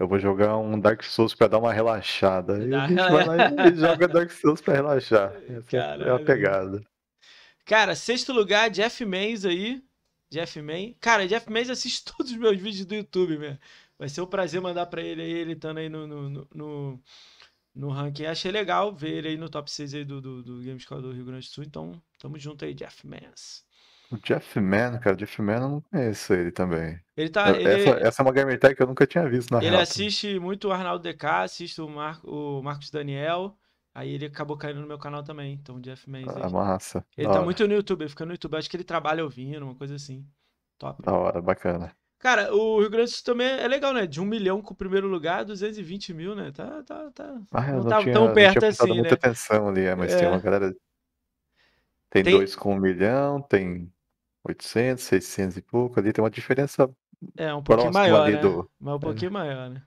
eu vou jogar um Dark Souls para dar uma relaxada. E a gente vai lá e joga Dark Souls para relaxar. Essa é, é a pegada. Cara, sexto lugar, Jeff Mays aí. Jeff Mays. Cara, Jeff Mays assiste todos os meus vídeos do YouTube, velho. Vai ser um prazer mandar para ele aí, ele estando aí no, no, no, no, ranking. Achei legal ver ele aí no top 6 aí do, do, do Gamescore do Rio Grande do Sul. Então, tamo junto aí, Jeff Mays. O Jeff Mann, cara, o Jeff Mann eu não conheço ele também. Ele tá, ele, é essa, essa é uma game que eu nunca tinha visto na Ele real. assiste muito o Arnaldo DK, assiste o, Mar, o Marcos Daniel, aí ele acabou caindo no meu canal também. Então o Jeff Mann existe. Ah, massa. Ele tá hora. muito no YouTube, ele fica no YouTube. acho que ele trabalha ouvindo, uma coisa assim. Top. Da hora, bacana. Cara, o Rio Grande do Sul também é legal, né? De um milhão com o primeiro lugar, 220 mil, né? Tá, tá, tá. Ah, não, tava tá tinha, tão perto assim, muita né? muita atenção ali, é, mas é. tem uma galera tem, tem, dois com um milhão, tem 800, 600 e pouco, ali tem uma diferença. É, um pouquinho maior. Ali né? do... Mas um é. pouquinho é. maior, né?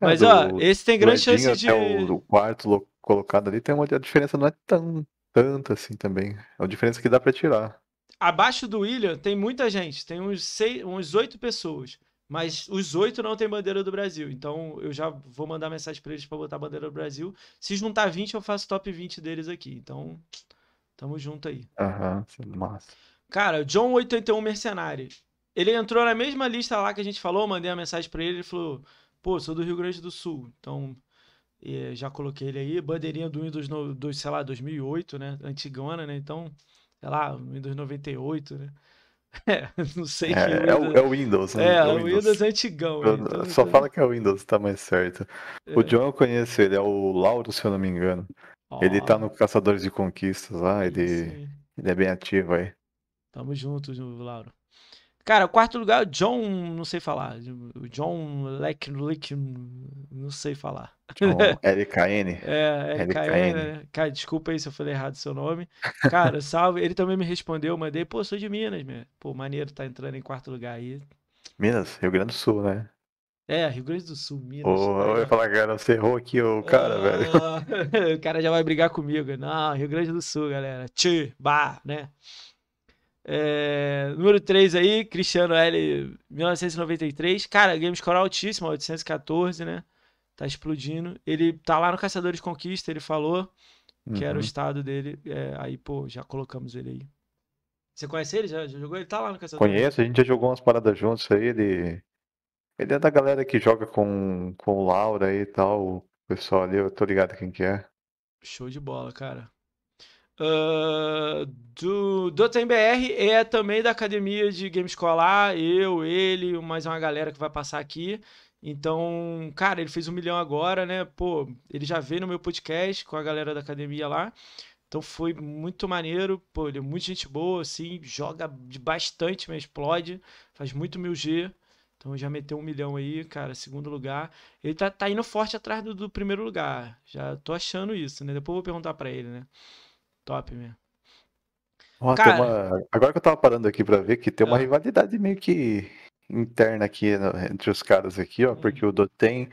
É, mas, é, ó, esse tem grande chance de. O, o quarto colocado ali tem uma a diferença, não é tão tanta assim também. É uma diferença que dá para tirar. Abaixo do William tem muita gente, tem uns, seis, uns oito pessoas. Mas os oito não tem bandeira do Brasil. Então eu já vou mandar mensagem para eles para botar a bandeira do Brasil. Se juntar 20, eu faço top 20 deles aqui. Então, tamo junto aí. Aham, uhum, massa. Cara, John 81 Mercenário, Ele entrou na mesma lista lá que a gente falou, mandei uma mensagem para ele, ele falou: "Pô, sou do Rio Grande do Sul". Então, já coloquei ele aí, bandeirinha do Windows, no, do, sei lá, 2008, né? Antigona, né? Então, sei lá, Windows 98, né? É, não sei é, que é, o, é o Windows, né? É, é o Windows, Windows antigão. Eu, né, então, só então... fala que é o Windows, tá mais certo. É. O John eu conheço, ele é o Lauro, se eu não me engano. Oh. Ele tá no Caçadores de Conquistas lá, ele, ele é bem ativo aí. Tamo junto, Lauro. Cara, quarto lugar, é o John, não sei falar. O John Leck, Leck não sei falar. John LKN. é, LKN. Cara, desculpa aí se eu falei errado seu nome. Cara, salve. Ele também me respondeu, mandei, pô, sou de Minas, meu. Pô, maneiro, tá entrando em quarto lugar aí. Minas, Rio Grande do Sul, né? É, Rio Grande do Sul, Minas. Oh, eu ia falar, cara, você errou aqui o cara, velho. Ah, o cara já vai brigar comigo. Não, Rio Grande do Sul, galera. Tchê, bah, né? É, número 3 aí, Cristiano L, 1993. Cara, game score é altíssimo, 814, né? Tá explodindo. Ele tá lá no Caçadores Conquista, ele falou que uhum. era o uhum. estado dele. É, aí, pô, já colocamos ele aí. Você conhece ele? Já, já jogou? Ele tá lá no Caçadores Conheço, a gente já jogou umas paradas juntos aí. Ele, ele é da galera que joga com, com o Laura aí e tal. O pessoal ali, eu tô ligado quem que é. Show de bola, cara. Uh, do DotaMBR é também da academia de Game Escolar, eu, ele, mais uma galera que vai passar aqui. Então, cara, ele fez um milhão agora, né? Pô, ele já veio no meu podcast com a galera da academia lá. Então foi muito maneiro, pô, ele é muito gente boa, assim, joga de bastante, mas explode, faz muito mil G. Então já meteu um milhão aí, cara, segundo lugar. Ele tá, tá indo forte atrás do, do primeiro lugar. Já tô achando isso, né? Depois eu vou perguntar para ele, né? Top mesmo. Cara, uma... Agora que eu tava parando aqui pra ver que tem uma é. rivalidade meio que interna aqui no... Né, entre os caras aqui, ó, porque hum. o Dotem,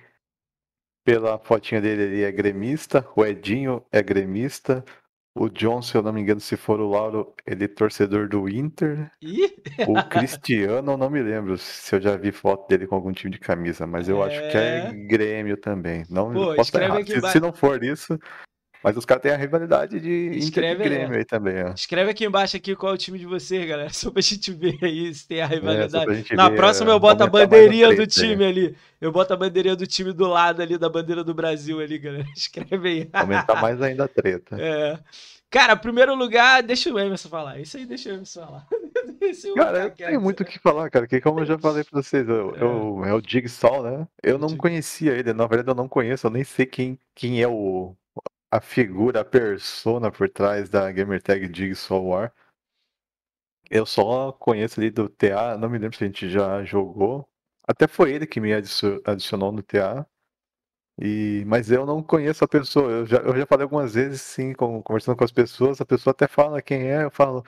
pela fotinha dele ali, é gremista, o Edinho é gremista, o John, se eu não me engano, se for o Lauro, ele é torcedor do Inter. Ih? O Cristiano, eu não me lembro se eu já vi foto dele com algum time de camisa, mas eu é... acho que é, é Grêmio também. Não Pô, posso estar errado. Se, se, não for isso, mas os caras têm a rivalidade de Escreve, Inter Grêmio né? aí também, ó. Escreve aqui embaixo aqui qual é o time de vocês, galera. Só pra gente ver aí se tem a é, rivalidade. É, Na ver, próxima eu é, boto a bandeirinha do time ali. Eu boto a bandeirinha do time do lado ali, da bandeira do Brasil ali, galera. Escreve aí. Aumentar mais ainda a treta. É. Cara, primeiro lugar, deixa o Emerson falar. Isso aí deixa o Emerson falar. O cara, eu tenho muito o que falar, cara. Que como eu já falei pra vocês, eu, é. eu, é o Jigsaw, né? Eu não conhecia ele. Na verdade, eu não conheço. Eu nem sei quem, quem é o, a figura, a persona por trás da gamertag Soul War. Eu só conheço ali do TA, não me lembro se a gente já jogou. Até foi ele que me adicionou no TA. E, mas eu não conheço a pessoa. Eu já, eu já falei algumas vezes, sim, com, conversando com as pessoas. A pessoa até fala quem é. Eu falo,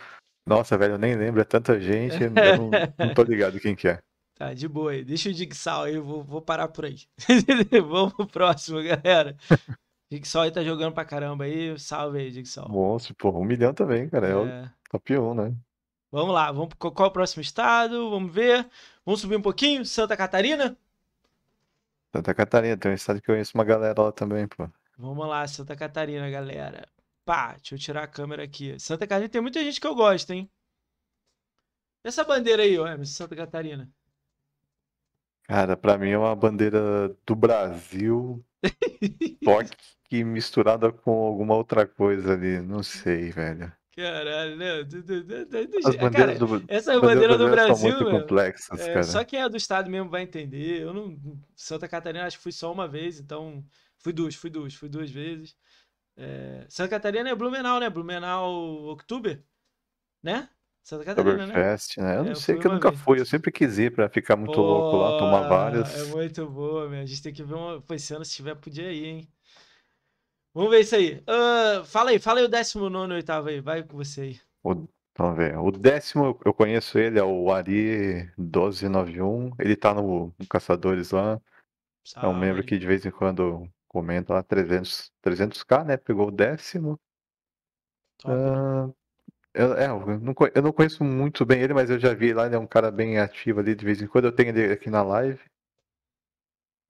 nossa, velho, eu nem lembro. É tanta gente. Eu não, não tô ligado quem que é. Tá, de boa aí. Deixa o Digsal aí, eu vou, vou parar por aí. Vamos pro próximo, galera. Dixol aí tá jogando pra caramba aí. Salve aí, Dixol. Nossa, pô, um milhão também, cara. É, é. o top 1, né? Vamos lá, vamos pro, qual é o próximo estado? Vamos ver. Vamos subir um pouquinho. Santa Catarina? Santa Catarina, tem um estado que eu conheço uma galera lá também, pô. Vamos lá, Santa Catarina, galera. Pá, deixa eu tirar a câmera aqui. Santa Catarina tem muita gente que eu gosto, hein? Essa bandeira aí, Emerson, Santa Catarina. Cara, pra mim é uma bandeira do Brasil, Toque misturada com alguma outra coisa ali, não sei, velho. Caralho, né? As bandeiras cara, do, essa bandeira, bandeira do Brasil são muito complexas, é, cara. Só quem é do estado mesmo vai entender. Eu não Santa Catarina acho que fui só uma vez, então fui duas, fui duas, fui duas vezes. É, Santa Catarina é Blumenau, né? Blumenau Outubro, né? Santa Catarina, né? né? Eu é, não sei, que eu nunca vez. fui. Eu sempre quis ir pra ficar muito Pô, louco lá, tomar várias. É muito boa, meu. A gente tem que ver uma... Pô, esse ano, se tiver, podia ir, hein? Vamos ver isso aí. Uh, fala aí, fala aí o 19 e oitavo aí. Vai com você aí. O, vamos ver. O décimo, eu conheço ele, é o Ari 1291. Ele tá no, no Caçadores lá. É um membro que de vez em quando comenta lá 300, 300k, né? Pegou o décimo. Top. Uh, eu, é, eu, não, eu não conheço muito bem ele, mas eu já vi lá, ele é um cara bem ativo ali de vez em quando. Eu tenho ele aqui na live.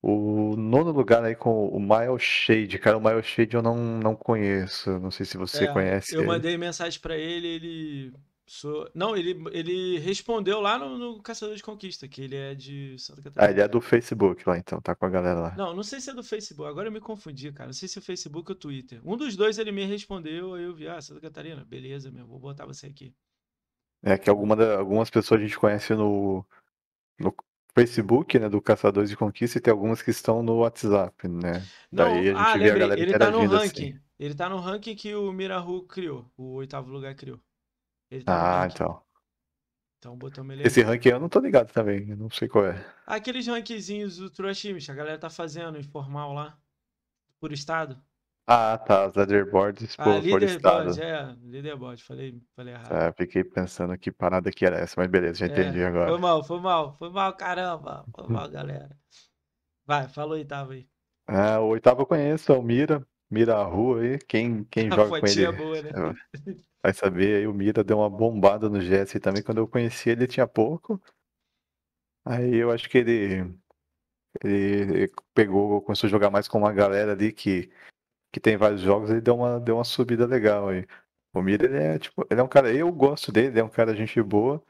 O nono lugar aí com o Mile Shade. Cara, o Mile Shade eu não, não conheço. Não sei se você é, conhece. Eu ele. mandei mensagem para ele, ele Sou... Não, ele, ele respondeu lá no, no, Caçador de Conquista, que ele é de Santa Catarina. Ah, ele é do Facebook lá, então, tá com a galera lá. Não, não sei se é do Facebook, agora eu me confundi, cara. Não sei se é o Facebook ou o Twitter. Um dos dois ele me respondeu, aí eu vi, ah, Santa Catarina, beleza mesmo, vou botar você aqui. É que alguma da, algumas pessoas a gente conhece no, no Facebook, né, do Caçador de Conquista, e tem algumas que estão no WhatsApp, né? Não, Daí a gente ah, vê lembrei, a galera ele tá no ranking. Assim. Ele tá no ranking que o Mirahu criou, o oitavo lugar criou. Ele Ah, então. Então botamos ele Esse aqui. rank eu não tô ligado também, eu não sei qual é. Aqueles rankzinhos do Trust a galera tá fazendo informal lá. Por estado. Ah, tá. Os leaderboards por, Ah, por estado. é. Leaderboard, falei, falei errado. É, fiquei pensando que parada que era essa, mas beleza, já É, entendi agora. Foi mal, foi mal, foi mal, caramba. Foi mal, galera. Vai, fala o oitavo aí. É, o oitavo eu conheço, é o Mira. Mira a rua aí. Quem, quem joga com ele? é boa, né? Vai saber, aí o Mira deu uma bombada no Jesse também. Quando eu conheci ele tinha pouco. Aí eu acho que ele, ele pegou, começou a jogar mais com uma galera ali que, que tem vários jogos, ele deu uma, deu uma subida legal aí. O Mira, ele é tipo, ele é um cara, eu gosto dele, ele é um cara gente boa,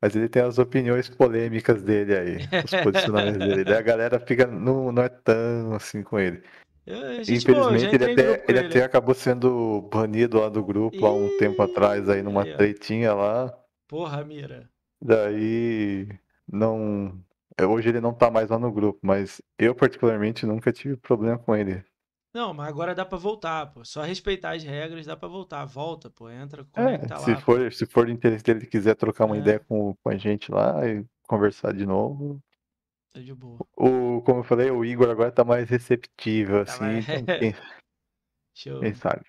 mas ele tem as opiniões polêmicas dele aí, os posicionamentos dele. Daí a galera fica, não, não é tão assim com ele. É, gente, Infelizmente, ele, até, ele, até, acabou sendo banido lá do grupo e... há um tempo atrás, aí numa e... tretinha lá. Porra, Mira. Daí, não. É, hoje ele não tá mais lá no grupo, mas eu, particularmente, nunca tive problema com ele. Não, mas agora dá pra voltar, pô. Só respeitar as regras, dá pra voltar. Volta, pô. Entra, é, se lá. For, se for interesse dele, quiser trocar uma é. ideia com, com a gente lá e conversar de novo, Tá de boa. O, como eu falei, o Igor agora tá mais receptivo, tá assim. Mais... Então, quem... sabe?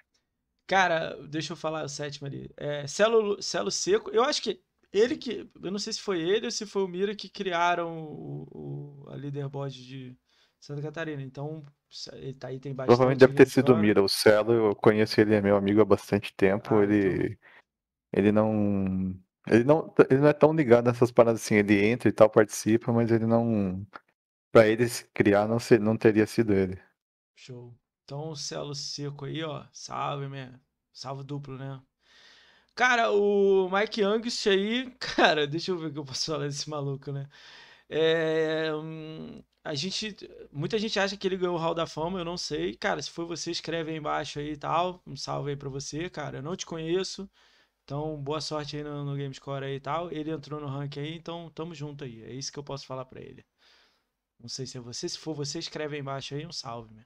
Cara, deixa eu falar o sétimo ali. É, Celo, Celo Seco, eu acho que ele que. Eu não sei se foi ele ou se foi o Mira que criaram o, o, a leaderboard de Santa Catarina. Então, ele tá aí, tem bastante. Provavelmente deve ter sido o Mira. O Celo, eu conheço ele, é meu amigo há bastante tempo. Ah, ele. Então... Ele não ele não, ele não é tão ligado nessas paradas assim, ele entra e tal, participa, mas ele não. Pra ele se criar, não, se, não teria sido ele. Show. Então o Celo Seco aí, ó. Salve, né? Salve duplo, né? Cara, o Mike Angus aí, cara, deixa eu ver o que eu posso falar desse maluco, né? É, hum, a gente, muita gente acha que ele ganhou o Hall da Fama, eu não sei. Cara, se foi você, escreve aí embaixo aí e tal. Um salve aí pra você, cara. Eu não te conheço. Então, boa sorte aí no, no GameScore aí e tal. Ele entrou no ranking aí, então tamo junto aí. É isso que eu posso falar para ele. Não sei se é você. Se for você, escreve aí embaixo aí um salve, meu.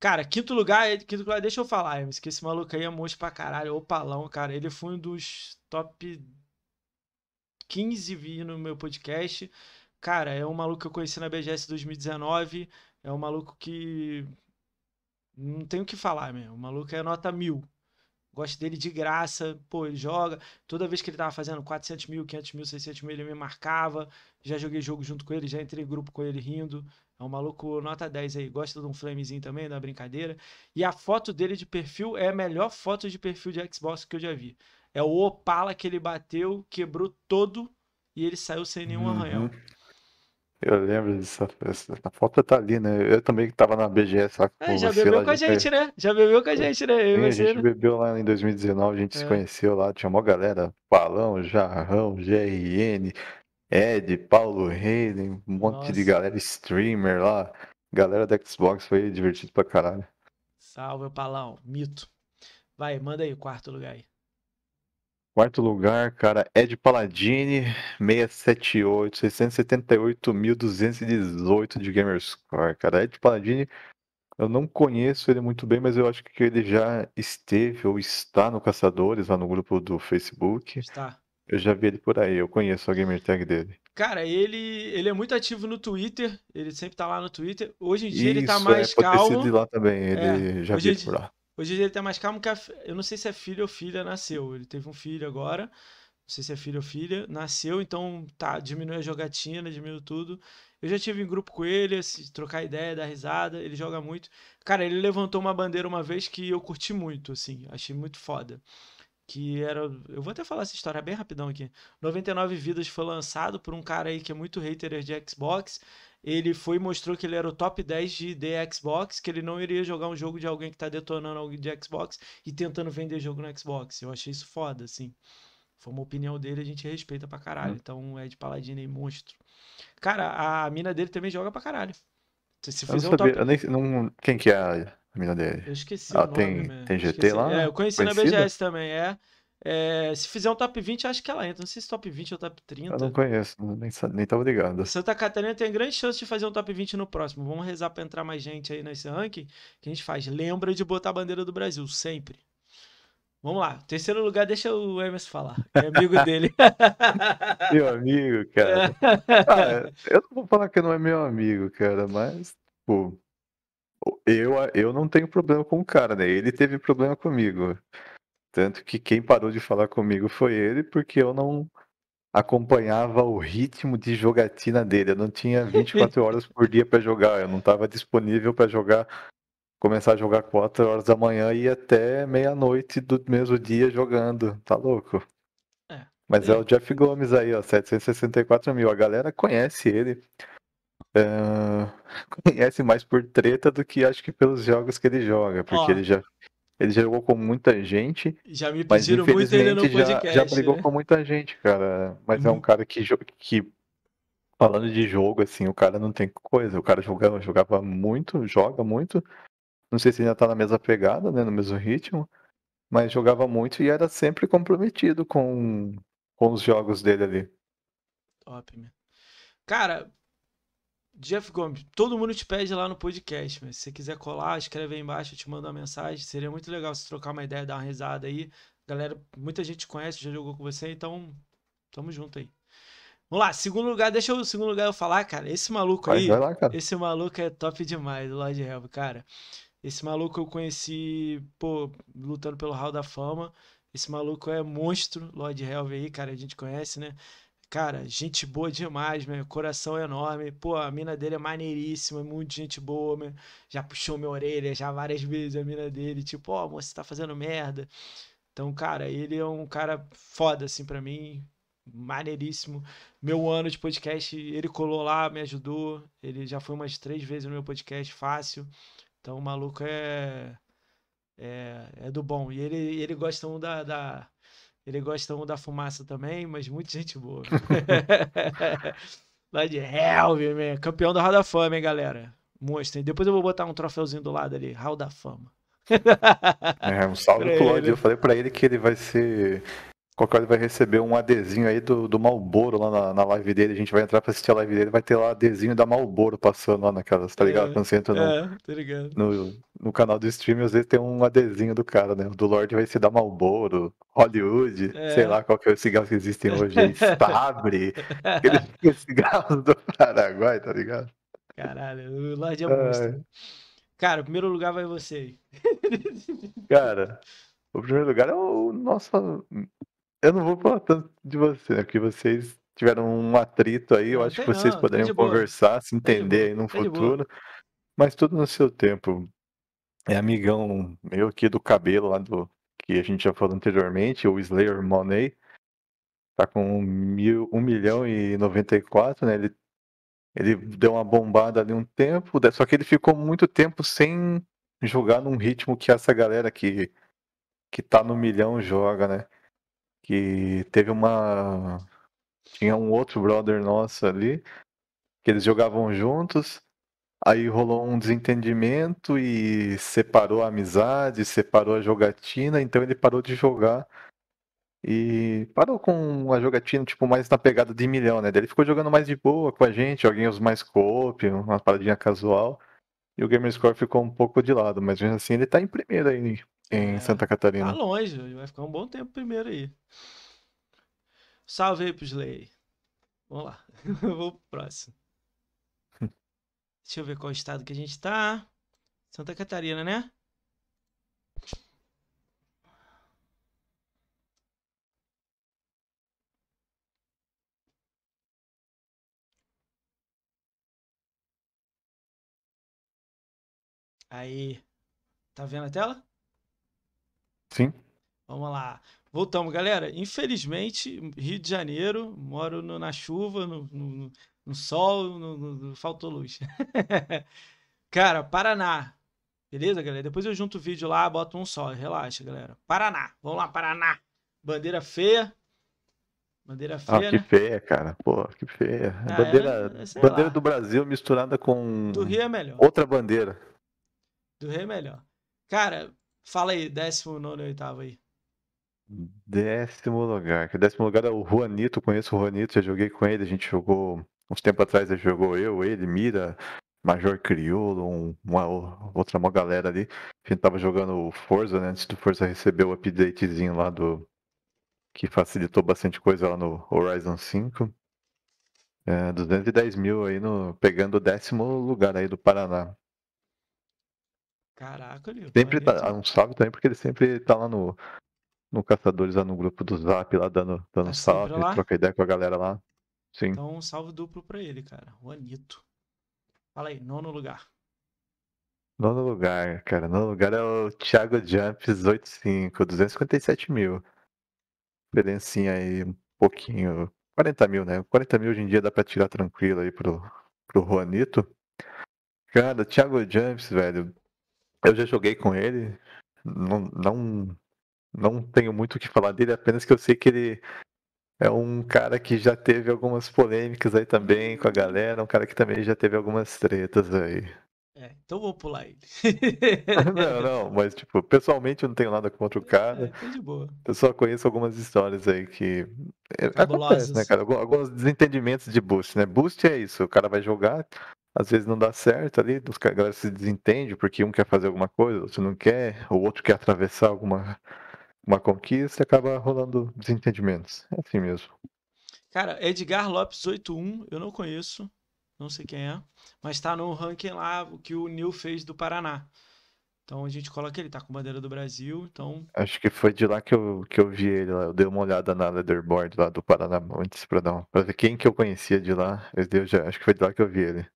Cara, quinto lugar, quinto lugar, deixa eu falar, Hermes, que esse maluco aí é monstro pra caralho. O Palão, cara. Ele foi um dos top 15 vi no meu podcast. Cara, é um maluco que eu conheci na BGS 2019. É um maluco que. Não tem o que falar, meu. O maluco é nota mil gosto dele de graça, pô, ele joga. Toda vez que ele tava fazendo 400 mil, 500 mil, 600 mil, ele me marcava. Já joguei jogo junto com ele, já entrei em grupo com ele rindo. É um maluco nota 10 aí, gosta de um flamezinho também, da brincadeira. E a foto dele de perfil é a melhor foto de perfil de Xbox que eu já vi. É o Opala que ele bateu, quebrou todo e ele saiu sem nenhum uhum. arranhão. Eu lembro dessa festa. A foto tá ali, né? Eu também que tava na BGS lá com ah, já bebeu lá, com a gente, né? Já bebeu com a é, gente, né? Sim, a gente né? bebeu lá em 2019, a gente é. se conheceu lá, tinha uma galera, Palão, Jarrão, GRN, Ed, Paulo Reiden um monte Nossa. de galera streamer lá. Galera da Xbox foi divertido pra caralho. Salve, Palão, mito. Vai, manda aí o quarto lugar aí. Quarto lugar, cara, Ed Paladini, 678, 678.218 de Gamerscore, cara. Ed Paladini, eu não conheço ele muito bem, mas eu acho que ele já esteve ou está no Caçadores, lá no grupo do Facebook. Está. Eu já vi ele por aí, eu conheço a gamertag dele. Cara, ele, ele é muito ativo no Twitter, ele sempre tá lá no Twitter. Hoje em dia Isso, ele tá é, mais é, calmo. Pode ter de lá também, ele é, já vi dia... por lá. Hoje ele tá mais calmo que a, eu não sei se é filho ou filha nasceu. Ele teve um filho agora. Não sei se é filho ou filha, nasceu, então tá, diminuiu a jogatina, diminuiu tudo. Eu já tive em grupo com ele, assim, trocar ideia, dar risada, ele joga muito. Cara, ele levantou uma bandeira uma vez que eu curti muito, assim, achei muito foda que era. Eu vou até falar essa história bem rapidão aqui. 99 Vidas foi lançado por um cara aí que é muito hater de Xbox ele foi e mostrou que ele era o top 10 de, de Xbox, que ele não iria jogar um jogo de alguém que tá detonando alguém de Xbox e tentando vender jogo no Xbox. Eu achei isso foda, assim. Foi uma opinião dele, a gente respeita pra caralho. Hum. então é de Paladino e monstro. Cara, a mina dele também joga pra caralho. Se, fizer eu não sabia, um top... nem, não... Quem que é a mina dele? Eu esqueci ah, o nome, tem, tem né? GT esqueci. lá? É, eu conheci Conhecida? na BGS também, é. É, se fizer um top 20, acho que ela entra. Não sei se top 20 ou top 30. Eu não conheço, né? nem, nem tava ligado. Santa Catarina tem grande chance de fazer um top 20 no próximo. Vamos rezar para entrar mais gente aí nesse ranking. Que a gente faz. Lembra de botar a bandeira do Brasil, sempre. Vamos lá. Terceiro lugar, deixa o Emerson falar. É amigo dele. meu amigo, cara. Ah, eu não vou falar que não é meu amigo, cara, mas, pô. Eu, eu não tenho problema com o cara, né? Ele teve problema comigo. Tanto que quem parou de falar comigo foi ele, porque eu não acompanhava o ritmo de jogatina dele. Eu não tinha 24 horas por dia para jogar, eu não estava disponível para jogar, começar a jogar 4 horas da manhã e até meia-noite do mesmo dia jogando. Tá louco? É, Mas é. é o Jeff Gomes aí, ó, 764 mil. A galera conhece ele. Uh, conhece mais por treta do que acho que pelos jogos que ele joga, porque ó, ele já ele jogou com muita gente. Já me pediram mas, muito ele no podcast. Já, já brigou né? com muita gente, cara. Mas é um uhum. cara que, que, falando de jogo, assim, o cara não tem coisa. O cara jogava, jogava muito, joga muito. Não sei se ainda tá na mesma pegada, né? No mesmo ritmo. Mas jogava muito e era sempre comprometido com, com os jogos dele ali. Top, man. Cara, Jeff Gomes, todo mundo te pede lá no podcast, mas se você quiser colar, escreve aí embaixo, eu te mando uma mensagem. Seria muito legal se trocar uma ideia, dar uma risada aí. Galera, muita gente conhece, já jogou com você, então tamo junto aí. Vamos lá, segundo lugar, deixa o segundo lugar eu falar, cara. Esse maluco aí, lá, esse maluco é top demais, o Lord Helm, cara. Esse maluco eu conheci, pô, lutando pelo Hall da Fama. Esse maluco é monstro, Lord Helm aí, cara, a gente conhece, né? Cara, gente boa demais, meu coração é enorme. Pô, a mina dele é maneiríssima, muito gente boa, meu. Já puxou minha orelha já várias vezes a mina dele, tipo, ó, oh, você tá fazendo merda. Então, cara, ele é um cara foda, assim, pra mim. Maneiríssimo. Meu ano de podcast, ele colou lá, me ajudou. Ele já foi umas três vezes no meu podcast, fácil. Então, o maluco é. É, é do bom. E ele, ele gosta um da, da ele gosta um da fumaça também, mas muita gente boa. Lá de Helve, campeão do Hall da Fama, hein, galera? Mostra. hein? Depois eu vou botar um troféuzinho do lado ali, Hall da Fama. é, um salve pro Eu falei pra ele que ele vai ser Qualquer hora é vai receber um adesinho aí do, do Malboro lá na, na live dele. A gente vai entrar pra assistir a live dele, vai ter lá adesinho da Malboro passando lá naquelas, tá ligado? É, Quando você entra no, é, tá ligado. No, no canal do stream, às vezes tem um adesinho do cara, né? Do Lorde vai ser da Malboro, Hollywood, é. sei lá qual que é os cigarros que existem hoje aí, aquele aqueles do Paraguai, tá ligado? Caralho, o Lorde é monstro. Cara, o primeiro lugar vai você aí. Cara, o primeiro lugar é o nosso eu não vou falar tanto de você, né? Porque vocês tiveram um atrito aí, eu não acho que tá vocês não, tá poderiam conversar, tá boa. se entender aí no futuro. Mas tudo no seu tempo. É amigão meu aqui do cabelo lá do que a gente já falou anteriormente, o Slayer Money. Tá com mil, 1 milhão e 94, né? Ele, ele deu uma bombada ali um tempo, só que ele ficou muito tempo sem jogar num ritmo que essa galera que, que tá no milhão joga, né? que teve uma. Tinha um outro brother nosso ali, que eles jogavam juntos, aí rolou um desentendimento e separou a amizade, separou a jogatina, então ele parou de jogar. E parou com a jogatina, tipo, mais na pegada de milhão, né? Daí ele ficou jogando mais de boa com a gente, joguinhos mais coop, uma paradinha casual. E o Gamerscore ficou um pouco de lado, mas mesmo assim ele tá em primeiro aí em é, Santa Catarina. Tá longe, vai ficar um bom tempo primeiro aí. Salve aí pro Slay. Vamos lá, eu vou pro próximo. Hum. Deixa eu ver qual estado que a gente tá. Santa Catarina, né? Aí. Tá vendo a tela? Sim. Vamos lá. Voltamos, galera. Infelizmente, Rio de Janeiro, moro no, na chuva, no, no, no sol, no, faltou luz. Cara, Paraná. Beleza, galera? Depois eu junto o vídeo lá, boto um só. Relaxa, galera. Paraná. Vamos lá, Paraná. Bandeira feia. Bandeira ah, feia. Ah, que né? feia, cara. Pô, que feia. Ah, bandeira, é, bandeira do Brasil misturada com. Do Rio é melhor. Outra bandeira. Do rei é melhor. Cara, fala aí, décimo, nono e oitavo aí. Décimo lugar. O décimo lugar é o Juanito. Conheço o Juanito, já joguei com ele. A gente jogou. Uns tempos atrás ele jogou eu, ele, Mira, Major Criolo, um, uma outra uma galera ali. A gente tava jogando Forza, né? Antes do Forza receber o updatezinho lá do. Que facilitou bastante coisa lá no Horizon 5. É, 210 mil aí no, pegando o décimo lugar aí do Paraná. Caraca, Lil. Sempre tá, ah, um salve também, porque ele sempre tá lá no, no Caçadores, lá no grupo do Zap, lá dando, dando tá salve, troca ideia com a galera lá. Sim. Então, um salve duplo pra ele, cara. Juanito. Fala aí, nono lugar. Nono lugar, cara. Nono lugar é o Thiago Jumps 85, 257 mil. Diferencinha aí, um pouquinho. 40 mil, né? 40 mil hoje em dia dá pra tirar tranquilo aí pro, pro Juanito. Cara, Thiago Jumps, velho. Eu já joguei com ele. Não, não, não tenho muito o que falar dele, apenas que eu sei que ele é um cara que já teve algumas polêmicas aí também com a galera, um cara que também já teve algumas tretas aí. É, então vou pular ele. não, não, mas tipo, pessoalmente eu não tenho nada contra o é, cara. É, de boa. Eu só conheço algumas histórias aí que. Fabulosas. É, acontece, né, cara? Alguns desentendimentos de boost, né? Boost é isso, o cara vai jogar, às vezes não dá certo ali, os galera se desentende porque um quer fazer alguma coisa, o outro não quer, o outro quer atravessar alguma uma conquista e acaba rolando desentendimentos. É assim mesmo. Cara, Edgar Lopes 81, eu não conheço, não sei quem é, mas tá no ranking lá que o Neil fez do Paraná. Então a gente coloca ele, tá com bandeira do Brasil, então... Acho que foi de lá que eu, que eu vi ele, lá. eu dei uma olhada na leaderboard lá do Paraná antes pra, dar uma, pra ver quem que eu conhecia de lá, eu já, acho que foi de lá que eu vi ele.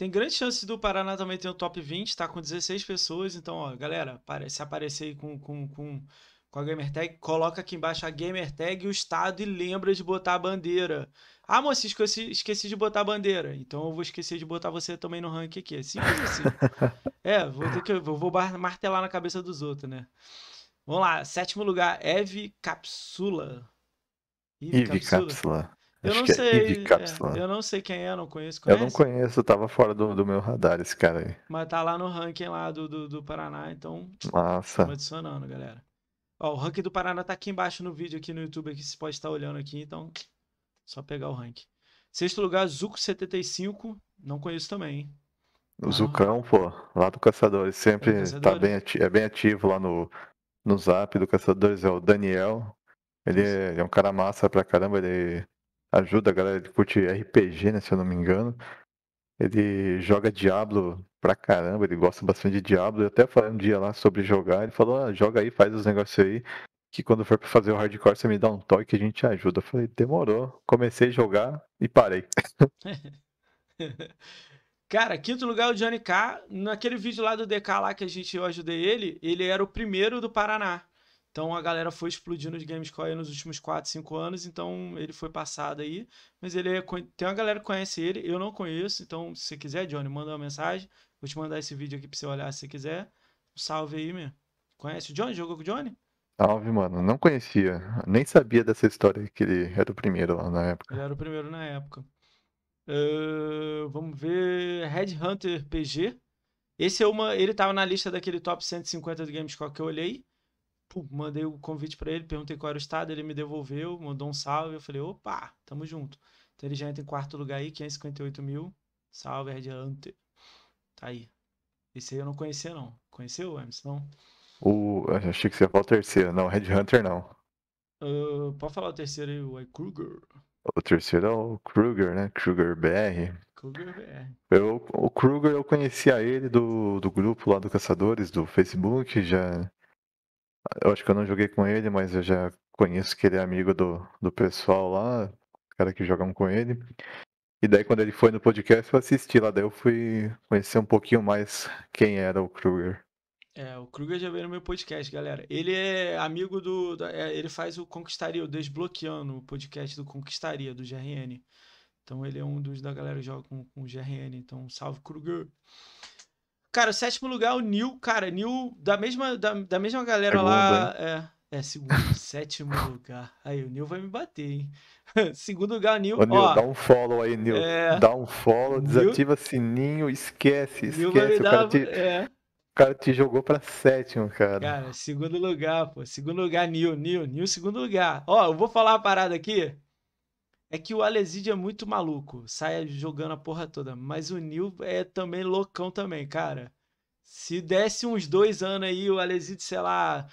Tem grande chance do Paraná também ter o top 20, tá com 16 pessoas. Então, ó, galera, se aparecer aí com, com, com, com a Gamertag, coloca aqui embaixo a Gamertag e o estado e lembra de botar a bandeira. Ah, moça, esqueci, esqueci de botar a bandeira. Então eu vou esquecer de botar você também no ranking aqui. É simples assim. é, vou ter que. Vou, vou martelar na cabeça dos outros, né? Vamos lá, sétimo lugar, Eve Capsula. Eve Capsula. Eu Acho não é sei. É, eu não sei quem é, não conheço. Conhece? Eu não conheço, tava fora do, do meu radar esse cara aí. Mas tá lá no ranking lá do, do, do Paraná, então. Massa. Estamos adicionando, galera. Ó, o ranking do Paraná tá aqui embaixo no vídeo aqui no YouTube, que você pode estar olhando aqui, então. Só pegar o ranking. Sexto lugar, Zuco75. Não conheço também, hein? O ah. Zucão, pô, lá do Caçadores. Sempre é tá bem ativo, é bem ativo lá no, no zap do Caçadores. É o Daniel. Ele é, ele é um cara massa pra caramba, ele ajuda a galera que curte RPG, né, se eu não me engano. Ele joga Diablo pra caramba, ele gosta bastante de Diablo. Eu até falei um dia lá sobre jogar, ele falou, ah, joga aí, faz os negócios aí, que quando for pra fazer o hardcore você me dá um toque e a gente te ajuda. Eu falei, demorou. Comecei a jogar e parei. Cara, quinto lugar é o Johnny K. Naquele vídeo lá do DK lá que a gente, eu ajudei ele, ele era o primeiro do Paraná. Então a galera foi explodindo de Gamescore nos últimos 4, 5 anos, então ele foi passado aí. Mas ele é, tem uma galera que conhece ele, eu não conheço, então se você quiser, Johnny, manda uma mensagem. Vou te mandar esse vídeo aqui pra você olhar se você quiser. Um salve aí, meu. Conhece o Johnny? Jogou com o Johnny? Salve, mano. Não conhecia. Nem sabia dessa história que ele era o primeiro lá na época. Ele era o primeiro na época. Uh, vamos ver. Red Hunter PG. Esse é uma. Ele tava na lista daquele top 150 do Gamescore que eu olhei mandei o convite para ele, perguntei qual era o estado, ele me devolveu, mandou um salve, eu falei, opa, tamo junto. Então ele já entra em quarto lugar aí, 558 mil, salve, Red Hunter. Tá aí. Esse aí eu não conhecia, não. Conheceu, Emerson? Não? O... Achei que você ia falar o terceiro. Não, Red Hunter não. Uh, pode falar o terceiro aí, o Kruger. O terceiro é o Kruger, né? Kruger BR. Kruger BR. Eu, o Kruger, eu conhecia ele do, do grupo lá do Caçadores, do Facebook, já eu acho que eu não joguei com ele, mas eu já conheço que ele é amigo do, do pessoal lá, cara que jogam com ele. E daí quando ele foi no podcast eu assisti lá, daí eu fui conhecer um pouquinho mais quem era o Kruger. É, o Kruger já veio no meu podcast, galera. Ele é amigo do. é, ele faz o Conquistaria, o Desbloqueando, o podcast do Conquistaria, do GRN. Então ele é um dos da galera que joga com, com o GRN. Então, salve Kruger. Cara, sétimo lugar, é o Neil, cara, Neil, da mesma, da, da mesma galera segundo, é lá. É, é, segundo, sétimo lugar. Aí, o Neil vai me bater, hein? segundo lugar, o Neil. Ô, Neil, ó, dá um follow aí, Neil. É... Dá um follow, desativa sininho, esquece, esquece. O cara, dar... te... É. o cara te jogou pra sétimo, cara. Cara, segundo lugar, pô. Segundo lugar, Neil, Neil, Neil, segundo lugar. Ó, eu vou falar uma parada aqui. É que o Alessid é muito maluco, sai jogando a porra toda. Mas o Nil é também loucão também, cara. Se desse uns dois anos aí, o Alessid, sei lá,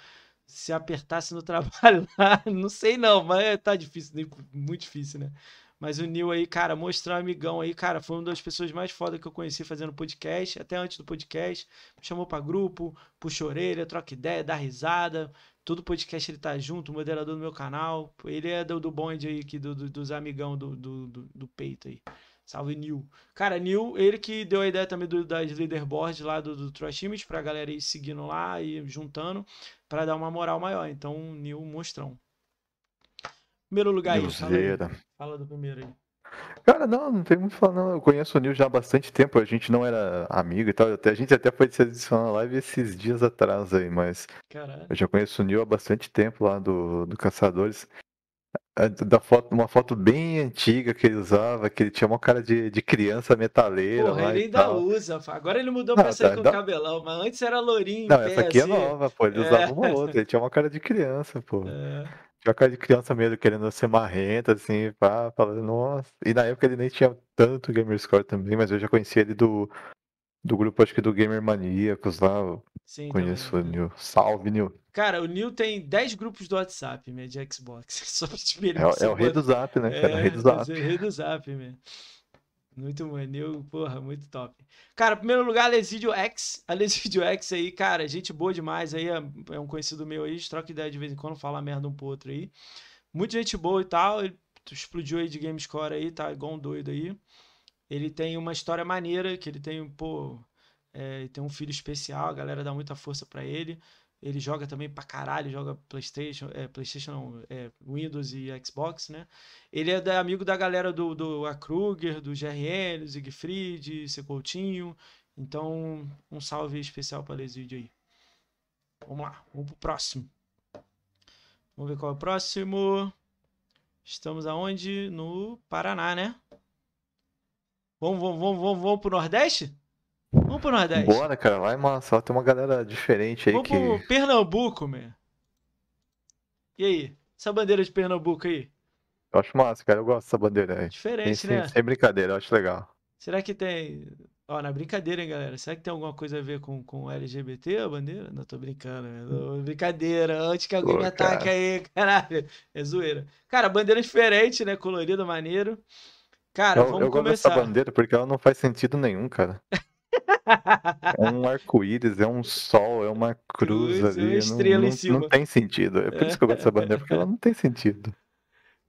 se apertasse no trabalho lá, não sei não, mas é, tá difícil, muito difícil, né? Mas o Nil aí, cara, mostrou um amigão aí, cara, foi uma das pessoas mais foda que eu conheci fazendo podcast, até antes do podcast. Me chamou pra grupo, puxa orelha, troca ideia, dá risada, Todo podcast ele tá junto, moderador do meu canal. Ele é do, do bonde aí, que, do, do, dos amigão do, do, do, peito aí. Salve, Nil. Cara, Nil, ele que deu a ideia também do, das leaderboards lá do, do Trash Image pra galera ir seguindo lá e juntando para dar uma moral maior. Então, Nil, monstrão. Primeiro lugar aí, fala, fala do primeiro aí. Cara, não, não tem muito o falar, não. Eu conheço o Nil já há bastante tempo, a gente não era amigo e tal. Até, a gente até foi se adicionar na live esses dias atrás aí, mas. Caralho. Eu já conheço o Nil há bastante tempo lá do, do Caçadores. É, da foto, uma foto bem antiga que ele usava, que ele tinha uma cara de, de criança metaleira. Porra, ele ainda tal. usa, agora ele mudou não, pra sair tá, com cabelão, mas antes era lourinho. Não, essa aqui assim. é nova, pô. Ele é. usava uma outra, ele tinha uma cara de criança, pô. É. Troca de criança mesmo, querendo ser marrenta, assim, pá, falando, nossa. E na época ele nem tinha tanto Gamerscore também, mas eu já conhecia ele do, do grupo, acho que do Gamer Maníacos lá. Sim, conheço também. o Nil. Salve, Nil. Cara, o Nil tem 10 grupos do WhatsApp, meu, de Xbox. Só pra te ver. É, é o é rei do Zap, né? Cara? É, é o rei do é, Zap. É o rei do Zap, meu. Muito maneiro, porra, muito top. Cara, em primeiro lugar, Alessio X. Alessio X aí, cara, gente boa demais aí. É, é um conhecido meu aí, a gente troca ideia de vez em quando, fala merda um pro outro aí. Muita gente boa e tal. Ele explodiu aí de Gamescore aí, tá igual um doido aí. Ele tem uma história maneira, que ele tem, pô. É, tem um filho especial, a galera dá muita força para ele. Ele joga também pra caralho, joga Playstation, é, Playstation não, é, Windows e Xbox, né? Ele é amigo da galera do, do a Kruger, do GRL, Siegfried, Secoutinho. Então, um salve especial pra Lesídio aí. Vamos lá, vamos pro próximo. Vamos ver qual é o próximo. Estamos aonde? No Paraná, né? Vamos, vamos, vamos, vamos, vamos pro Nordeste? Vamos pro Nordeste. Bora, cara, vai, massa. tem uma galera diferente aí Vamos que. pro Pernambuco, man. E aí? Essa bandeira de Pernambuco aí? Eu acho massa, cara. Eu gosto dessa bandeira aí. Diferente, sem, né? Sem brincadeira, eu acho legal. Será que tem. Ó, na brincadeira, hein, galera? Será que tem alguma coisa a ver com, com LGBT a bandeira? Não, tô brincando. Né? Hum. Brincadeira, antes que alguém Pô, me ataque cara. aí, caralho. É zoeira. Cara, bandeira diferente, né? Colorida, maneiro. Cara, eu, vamos eu começar. Eu gosto dessa bandeira porque ela não faz sentido nenhum, cara. É um arco-íris, é um sol, é uma cruz, cruz ali. Uma estrela não, em não, cima. Não tem sentido. É por isso que eu gosto dessa bandeira, porque ela não tem sentido.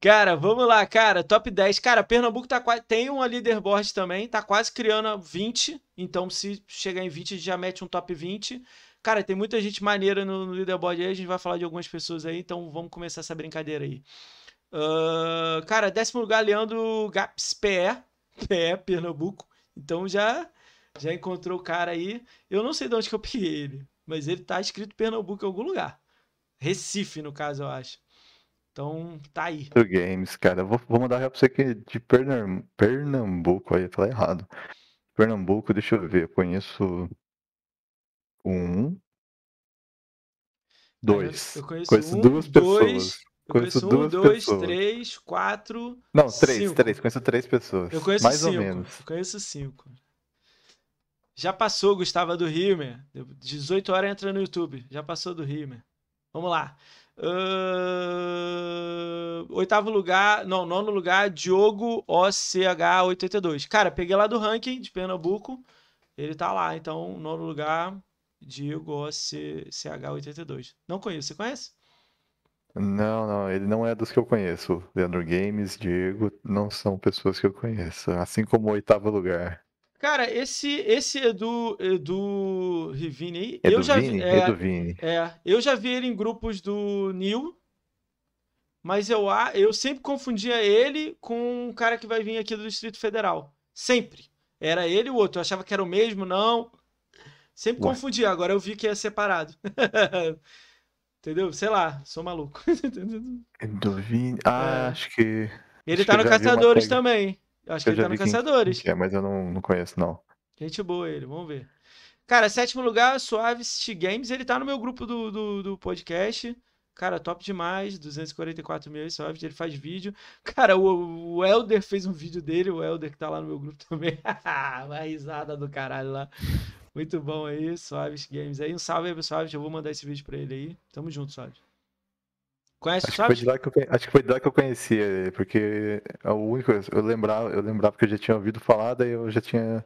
Cara, vamos lá, cara. Top 10. Cara, Pernambuco tá quase. Tem uma leaderboard também, tá quase criando 20. Então, se chegar em 20, já mete um top 20. Cara, tem muita gente maneira no, no leaderboard aí. A gente vai falar de algumas pessoas aí, então vamos começar essa brincadeira aí. Uh, cara, décimo lugar, Leandro Gaps PE. PE, Pernambuco. Então já já encontrou o cara aí. Eu não sei de onde que eu peguei ele, mas ele tá escrito Pernambuco em algum lugar. Recife, no caso, eu acho. Então, tá aí. Games, cara. Vou, vou mandar real pra você que é de Pernambuco, Pernambuco aí, falar errado. Pernambuco, deixa eu ver, eu conheço um, dois. Eu conheço, conheço um, duas dois, pessoas. Eu conheço, conheço duas um, dois, pessoas. três, quatro. Não, três, cinco. três. Conheço três pessoas. Eu conheço mais cinco. ou menos. Eu conheço cinco. Já passou, Gustavo do Rímer. 18 horas entra no YouTube. Já passou do Rímer. Vamos lá. Uh... Oitavo lugar, não, nono lugar, Diogo OCH82. Cara, peguei lá do ranking de Pernambuco. Ele tá lá, então, nono lugar, Diogo OCH82. Não conheço, você conhece? Não, não, ele não é dos que eu conheço. Leandro Games, Diego, não são pessoas que eu conheço. Assim como o oitavo lugar. Cara, esse esse Edu Edu Rivini aí, Edu eu já Vini? vi, é, Edu Vini. é, eu já vi ele em grupos do Nil, mas eu eu sempre confundia ele com um cara que vai vir aqui do Distrito Federal, sempre. Era ele e o outro, eu achava que era o mesmo, não. Sempre Ué. confundia, agora eu vi que é separado. Entendeu? Sei lá, sou maluco. Edu Vini, ah, é. acho que Ele acho tá que no Caçadores também. Eu acho que ele tá no Caçadores. é, mas eu não, não conheço, não. Gente boa ele, vamos ver. Cara, sétimo lugar, Suaves Games. Ele tá no meu grupo do, do, do podcast. Cara, top demais, 244 mil subs, ele faz vídeo. Cara, o, o Elder fez um vídeo dele, o Elder que tá lá no meu grupo também. Uma risada do caralho lá. Muito bom aí, Suaves Games aí. Um salve aí pro Suaves, eu vou mandar esse vídeo pra ele aí. Tamo junto, Suaves. Conhece, acho sabe? Que foi de lá que eu, acho que foi de lá que eu conhecia, porque é o único. Eu lembrava, eu lembrava que eu já tinha ouvido falar, daí eu já tinha,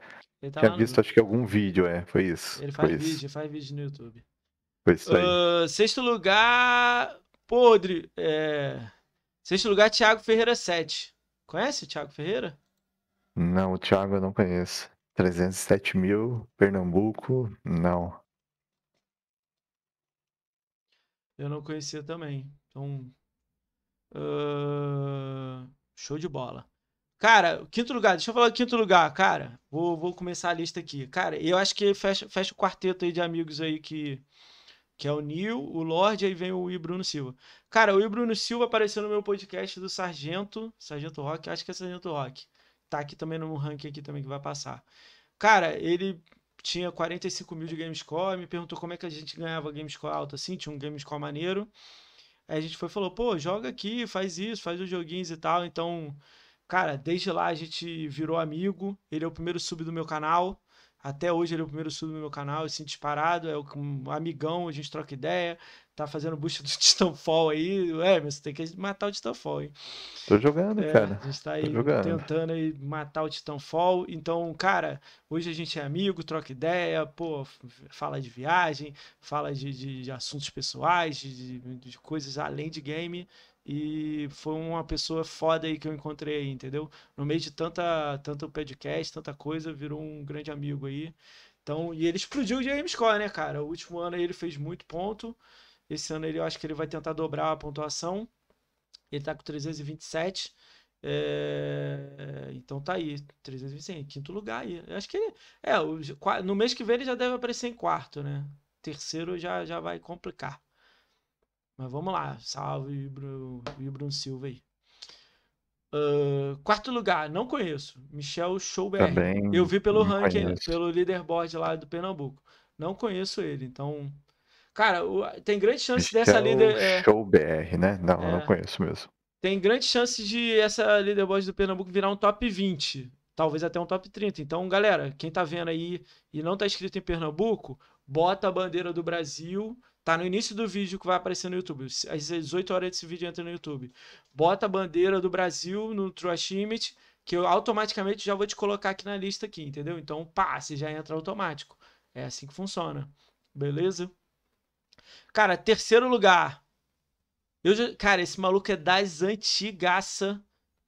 tá tinha visto, no... acho que algum vídeo, é. Foi isso. Ele faz vídeo, faz vídeo no YouTube. Foi isso aí. Uh, sexto lugar. Podre. É... Sexto lugar, Thiago Ferreira 7. Conhece o Thiago Ferreira? Não, o Thiago eu não conheço. 307 mil, Pernambuco, não. Eu não conhecia também. Então. Uh, show de bola. Cara, quinto lugar, deixa eu falar quinto lugar, cara. Vou, vou começar a lista aqui. Cara, eu acho que fecha, fecha o quarteto aí de amigos aí que, que é o Nil, o Lorde, aí vem o I Bruno Silva. Cara, o I Bruno Silva apareceu no meu podcast do Sargento, Sargento Rock, acho que é Sargento Rock. Tá aqui também no ranking aqui também que vai passar. Cara, ele tinha 45 mil de Gamescore, me perguntou como é que a gente ganhava Gamescore alto assim, tinha um Gamescore maneiro. Aí a gente foi falou, pô, joga aqui, faz isso, faz os joguinhos e tal. Então, cara, desde lá a gente virou amigo. Ele é o primeiro sub do meu canal. Até hoje ele é o primeiro sub do meu canal, assim, disparado, é um amigão, a gente troca ideia tá fazendo bucha do Titanfall aí, é, mas tem que matar o Titanfall, hein? Tô jogando, é, cara. A gente tá aí tentando aí matar o Titanfall. Então, cara, hoje a gente é amigo, troca ideia, pô, fala de viagem, fala de, de, de assuntos pessoais, de, de, coisas além de game. E foi uma pessoa foda aí que eu encontrei aí, entendeu? No meio de tanta, tanto podcast, tanta coisa, virou um grande amigo aí. Então, e ele explodiu o Gamescore, né, cara? O último ano aí ele fez muito ponto. Esse ano ele, eu acho que ele vai tentar dobrar a pontuação. Ele está com 327. É... Eh, então tá aí, 325, quinto lugar aí. Eu acho que ele, é, no mês que vem ele já deve aparecer em quarto, né? Terceiro já, já vai complicar. Mas vamos lá, salve o Bruno Silva aí. Uh, quarto lugar, não conheço. Michel Schauber. Tá eu vi pelo ranking, conheço. pelo leaderboard lá do Pernambuco. Não conheço ele, então Cara, o, tem grande chance dessa líder. É líder. É... Show BR, né? Não, é. não conheço mesmo. Tem grande chance de essa leaderboard do Pernambuco virar um top 20. Talvez até um top 30. Então, galera, quem tá vendo aí e não tá inscrito em Pernambuco, bota a bandeira do Brasil. Tá no início do vídeo que vai aparecer no YouTube. Às 18 horas desse vídeo entra no YouTube. Bota a bandeira do Brasil no limit, que eu automaticamente já vou te colocar aqui na lista aqui, entendeu? Então, pá, você já entra automático. É assim que funciona. Beleza? Cara, terceiro lugar. Eu já, cara, esse maluco é das antigas.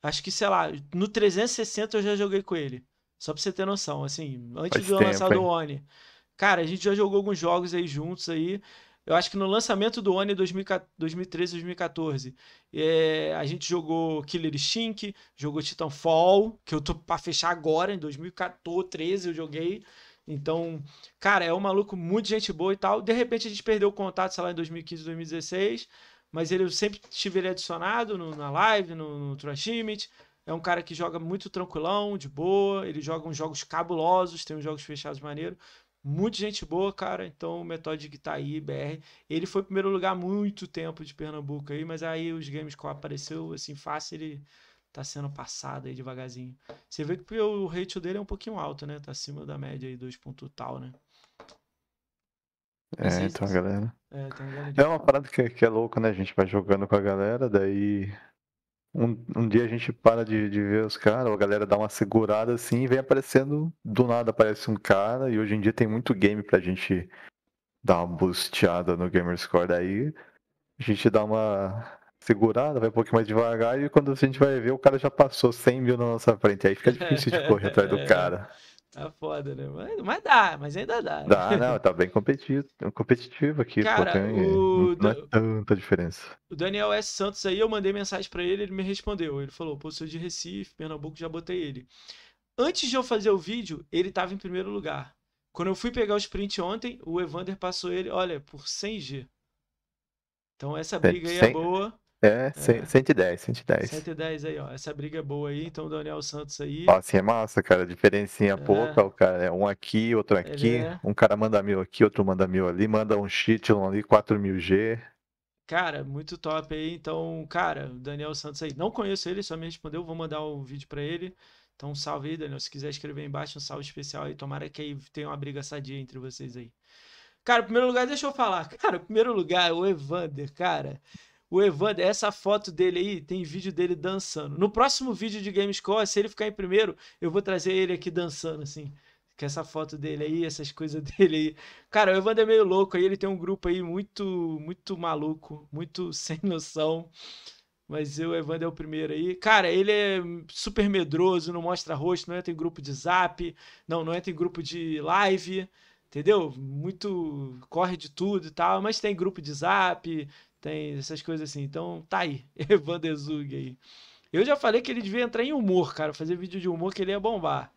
Acho que, sei lá, no 360 eu já joguei com ele. Só pra você ter noção, assim, antes Faz de tempo, lançar hein? do Oni. Cara, a gente já jogou alguns jogos aí juntos aí. Eu acho que no lançamento do Oni 2013, 2014, é, a gente jogou Killer Instinct, jogou Titanfall, que eu tô pra fechar agora, em 2014 eu joguei. Então, cara, é um maluco muito gente boa e tal. De repente a gente perdeu o contato, sei lá, em 2015, 2016. Mas ele, eu sempre tive ele adicionado no, na live, no, no Trash Image. É um cara que joga muito tranquilão, de boa. Ele joga uns jogos cabulosos, tem uns jogos fechados maneiro. Muito gente boa, cara. Então, o Metodic tá aí, BR. Ele foi primeiro lugar muito tempo de Pernambuco aí, mas aí os Games Gamescom apareceu, assim, fácil. Ele tá sendo passado aí devagarzinho. Você vê que o ratio dele é um pouquinho alto, né? Tá acima da média aí, 2 ponto tal, né? É, é, então a galera. É, é uma parada que, que, é louca, né? A gente vai jogando com a galera, daí. Um, um dia a gente para de, de ver os caras, a galera dá uma segurada assim e vem aparecendo. Do nada aparece um cara, e hoje em dia tem muito game pra gente dar uma busteada no Gamerscore. Daí a gente dá uma segurada, vai um pouquinho mais devagar e quando a gente vai ver, o cara já passou 100 mil na nossa frente. Aí fica difícil de correr atrás do cara. Tá foda, né? Mas, mas, dá, mas ainda dá. Né? Dá, não, tá bem competitivo, competitivo aqui. Cara, pô, o... não, é tanta diferença. O Daniel S. Santos aí, eu mandei mensagem para ele, ele me respondeu. Ele falou, pô, sou de Recife, Pernambuco, já botei ele. Antes de eu fazer o vídeo, ele tava em primeiro lugar. Quando eu fui pegar o sprint ontem, o Evander passou ele, olha, por 100G. Então essa é, briga aí é boa. É, é, 110, 110. 110 aí, ó. Essa briga é boa aí, então o Daniel Santos aí. Assim é massa, cara. Diferencinha é. pouca, o cara é um aqui, outro aqui. É... Um cara manda mil aqui, outro manda mil ali, manda um Chitlon ali, 4000G. Cara, muito top aí. Então, cara, o Daniel Santos aí. Não conheço ele, só me respondeu, vou mandar um vídeo para ele. Então, um salve aí, Daniel. Se quiser escrever aí embaixo, um salve especial aí. Tomara que aí tenha uma briga sadia entre vocês aí. Cara, em primeiro lugar, deixa eu falar. Cara, em primeiro lugar, o Evander, cara. O Evander, essa foto dele aí, tem vídeo dele dançando. No próximo vídeo de Gamescore, se ele ficar em primeiro, eu vou trazer ele aqui dançando, assim. Com essa foto dele aí, essas coisas dele aí. Cara, o Evander é meio louco aí, ele tem um grupo aí muito, muito maluco, muito sem noção. Mas eu, Evander é o primeiro aí. Cara, ele é super medroso, não mostra rosto, não entra em grupo de zap, não, não entra em grupo de live entendeu? Muito corre de tudo e tal, mas tem grupo de zap, tem essas coisas assim. Então tá aí, Evander Zug aí. Eu já falei que ele devia entrar em humor, cara, fazer vídeo de humor que ele ia bombar.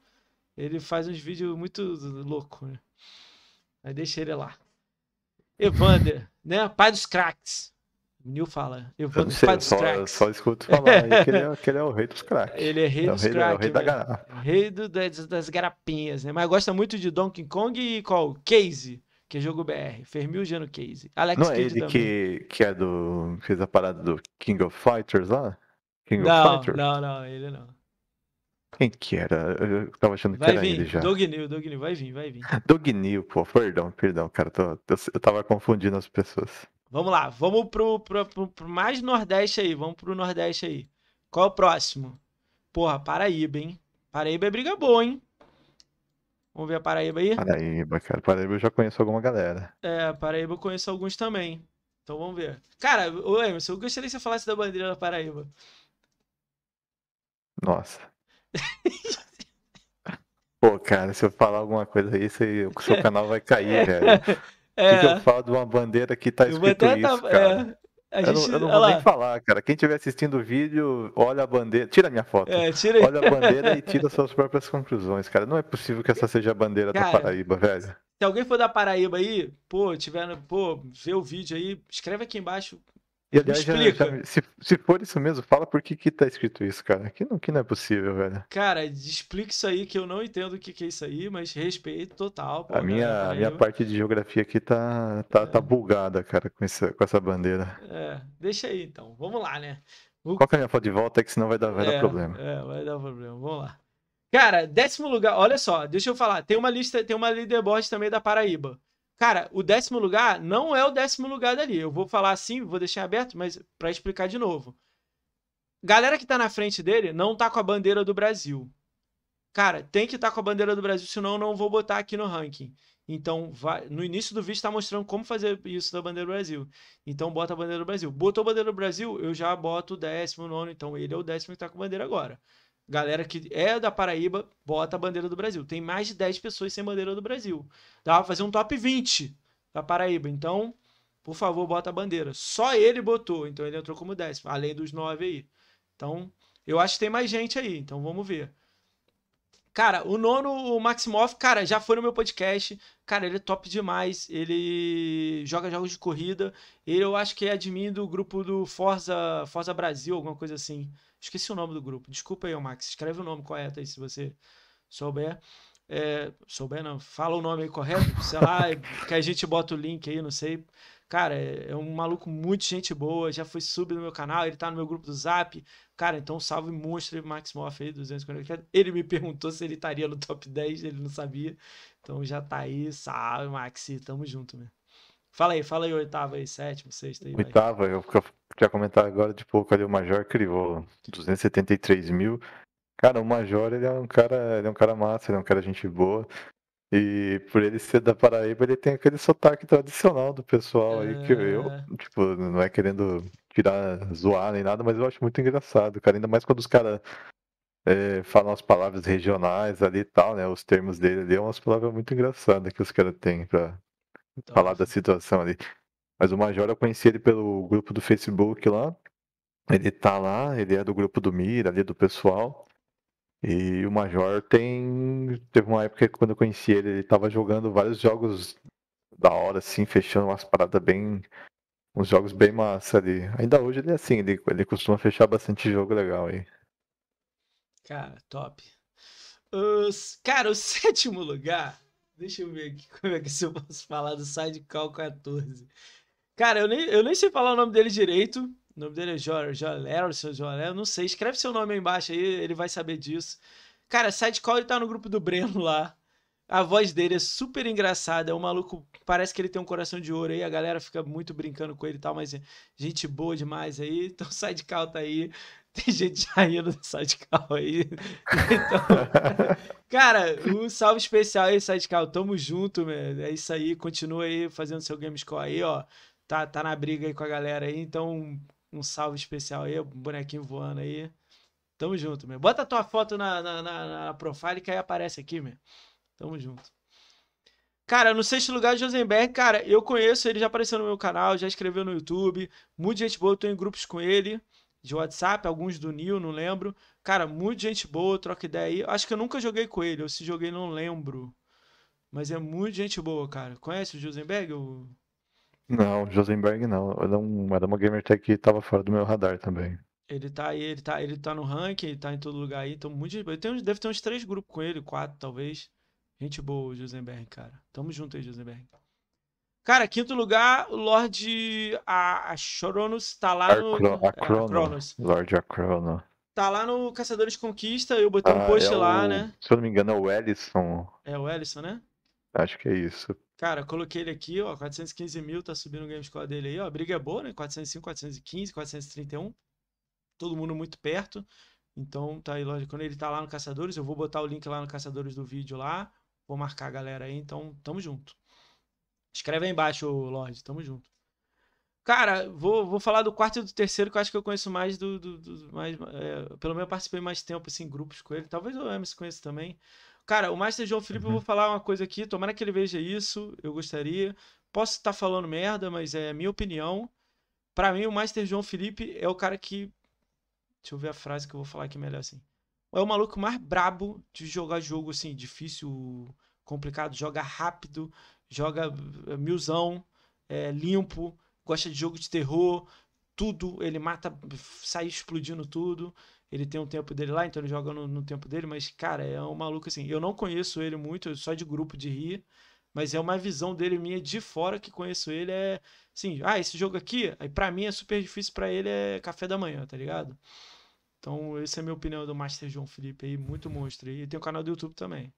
Ele faz uns vídeos muito louco, né? Mas deixa ele lá. Evander, né? Pai dos cracks. O Nil fala. Evander, sei, pai dos só, cracks. Só escuto falar aí que ele, é, que ele é o rei dos cracks. Ele é rei é dos rei, cracks. É o rei, da garapa. rei do, das, das garapinhas, né? Mas gosta muito de Donkey Kong e qual? Casey que é jogo BR. Fermil Geno Case. Alex não é ele que, que é do. fez a parada do King of Fighters lá? King não, of Fighters? Não, não, ele não. Quem que era? Eu tava achando que era vir. ele já. Doug New, Doug New, vai vir, vai vir. Doug New, pô, perdão, perdão, cara. Tô, eu tava confundindo as pessoas. Vamos lá, vamos pro, pro, pro, pro mais Nordeste aí, vamos pro Nordeste aí. Qual é o próximo? Porra, Paraíba, hein? Paraíba é briga boa, hein? Vamos ver a Paraíba aí? Paraíba, cara. Paraíba eu já conheço alguma galera. É, Paraíba eu conheço alguns também. Então vamos ver. Cara, ô Emerson, eu gostaria que você falasse da bandeira da Paraíba. Nossa. Pô, cara, se eu falar alguma coisa aí, você, o seu canal vai cair, é. velho. É. O que, que, eu falo de uma bandeira que tá escrito tá isso, tá... cara? É. Gente, eu não, eu não vou nem falar, cara. Quem estiver assistindo o vídeo, olha a bandeira. Tira a minha foto. É, tira... Olha a bandeira e tira suas próprias conclusões, cara. Não é possível que essa seja a bandeira cara, da Paraíba, velho. Se alguém for da Paraíba aí, pô, tiver, pô, vê o vídeo aí, escreve aqui embaixo e aliás, já, já, se, se for isso mesmo, fala por que, que tá escrito isso, cara. Que não, que não é possível, velho. Cara, explica isso aí, que eu não entendo o que, que é isso aí, mas respeito total. Pô, a minha, cara, minha parte de geografia aqui tá, tá, tá é. tá bugada, cara, com essa, com essa bandeira. É, deixa aí então. Vamos lá, né? O... é a minha foto de volta, é que senão vai dar, vai é, dar problema. É, vai dar problema. Vamos lá. Cara, décimo lugar, olha só, deixa eu falar. Tem uma lista, tem uma leaderboard também da Paraíba. Cara, o décimo lugar não é o décimo lugar dali. Eu vou falar assim, vou deixar aberto, mas para explicar de novo. Galera que tá na frente dele não tá com a bandeira do Brasil. Cara, tem que estar tá com a bandeira do Brasil, senão eu não vou botar aqui no ranking. Então, vai, no início do vídeo está mostrando como fazer isso da bandeira do Brasil. Então, bota a bandeira do Brasil. Botou a bandeira do Brasil, eu já boto o décimo nono. Então, ele é o décimo que está com a bandeira agora. Galera que é da Paraíba, bota a bandeira do Brasil. Tem mais de 10 pessoas sem bandeira do Brasil. Dá pra fazer um top 20 da Paraíba. Então, por favor, bota a bandeira. Só ele botou, então ele entrou como décimo, além dos nove aí. Então, eu acho que tem mais gente aí, então vamos ver. Cara, o nono, o Maximoff, cara, já foi no meu podcast. Cara, ele é top demais. Ele joga jogos de corrida. Ele, eu acho que é admin do grupo do Forza, Forza Brasil, alguma coisa assim. Esqueci o nome do grupo. Desculpa aí, Max. Escreve o nome correto aí se você souber. É, souber, não. Fala o nome aí correto. Sei lá, que a gente bota o link aí, não sei. Cara, é um maluco muito gente boa. Já foi sub no meu canal, ele tá no meu grupo do Zap. Cara, então salve monstro Max Moff aí, 240. Ele me perguntou se ele estaria no top 10, ele não sabia. Então já tá aí. Salve, Maxi. Tamo junto, meu. Fala aí, fala aí oitava aí, sétimo, sexta aí. Oitava, vai. eu tinha comentado agora de pouco ali, o Major crivou 273 mil. Cara, o Major, ele é um cara, ele é um cara massa, ele é um cara gente boa. E por ele ser da Paraíba, ele tem aquele sotaque tradicional do pessoal é... aí, que eu, é. tipo, não é querendo tirar, zoar nem nada, mas eu acho muito engraçado, cara. Ainda mais quando os caras é, falam as palavras regionais ali e tal, né? Os termos dele ali é umas palavras muito engraçadas que os caras têm pra, então, falar da assim. situação ali. Mas o Major eu conheci ele pelo grupo do Facebook lá. Ele tá lá, ele é do grupo do Mira, ali do pessoal. E o Major tem. Teve uma época que quando eu conheci ele, ele tava jogando vários jogos da hora, assim, fechando umas paradas bem. uns jogos bem massa ali. Ainda hoje ele é assim, ele, ele costuma fechar bastante jogo legal aí. Cara, top. Os, cara, o sétimo lugar Deixa eu ver aqui como é que eu posso falar do Sidecall 14. Cara, eu nem, eu nem sei falar o nome dele direito. O nome dele é Joel Erison, Joel, não sei. Escreve seu nome aí embaixo aí, ele vai saber disso. Cara, Sidecall ele tá no grupo do Breno lá. A voz dele é super engraçada, é um maluco, parece que ele tem um coração de ouro aí, a galera fica muito brincando com ele e tal, mas é gente boa demais aí. Então Sidecall tá aí. Tem gente já indo no Sidecal aí. Então, cara, um salve especial aí, Sidecal. Tamo junto, meu. É isso aí. Continua aí fazendo seu Gamescore aí, ó. Tá, tá na briga aí com a galera aí. Então, um, salve especial aí, bonequinho voando aí. Tamo junto, meu. Bota a tua foto na, na, na, na profile que aí aparece aqui, meu. Tamo junto. Cara, no sexto lugar, Josenberg, cara, eu conheço ele, já apareceu no meu canal, já escreveu no YouTube. Muita gente boa, eu tô em grupos com ele de WhatsApp, alguns do Nil, não lembro. Cara, muita gente boa, troca ideia aí. Acho que eu nunca joguei com ele, ou se joguei, não lembro. Mas é muita gente boa, cara. Conhece o Josenberg? Ou... Não, Josenberg não. Era, é um, era uma gamertech que tava fora do meu radar também. Ele tá aí, ele tá, ele tá no ranking, ele tá em todo lugar aí. Então, muito gente boa. Tenho, deve ter uns três grupos com ele, quatro talvez. Gente boa, Josenberg, cara. Tamo junto aí, Josenberg. Cara, quinto lugar, o Lorde a, Chronos tá lá no. Acronos. Lorde Acrono. Tá lá no Caçadores de Conquista, eu botei ah, um post é lá, o... né? Se eu não me engano, é o Ellison. É o Ellison, né? Acho que é isso. Cara, coloquei ele aqui, ó, 415 mil, tá subindo o GameScore dele aí, ó. A briga é boa, né? 405, 415, 431. Todo mundo muito perto. Então, tá aí, lógico. Quando ele tá lá no Caçadores, eu vou botar o link lá no Caçadores do vídeo lá. Vou marcar a galera aí, então tamo junto. Escreve aí embaixo, Lorde. Tamo junto. Cara, vou, vou falar do quarto e do terceiro, que eu acho que eu conheço mais do. do, do mais, é, pelo menos eu participei mais tempo, assim, em grupos com ele. Talvez o Emerson conheça também. Cara, o Master João Felipe, uhum. eu vou uhum. falar uma coisa aqui. Tomara que ele veja isso. Eu gostaria. Posso estar tá falando merda, mas é minha opinião. Para mim, o Master João Felipe é o cara que. Deixa eu ver a frase que eu vou falar aqui melhor assim. É o maluco mais brabo de jogar jogo assim, difícil, complicado, joga rápido, joga eh, milzão, é, eh, limpo, gosta de jogo de terror, tudo, ele mata, sai explodindo tudo. Ele tem um tempo dele lá, então ele joga no, no tempo dele, mas, cara, é um maluco assim. Eu não conheço ele muito, só de grupo de rir, mas é uma visão dele minha de fora que conheço ele. É assim, ah, esse jogo aqui, aí pra mim é super difícil, para ele é café da manhã, tá ligado? Então, essa é a minha opinião do Master João Felipe aí, muito monstro. E tem o canal do YouTube também.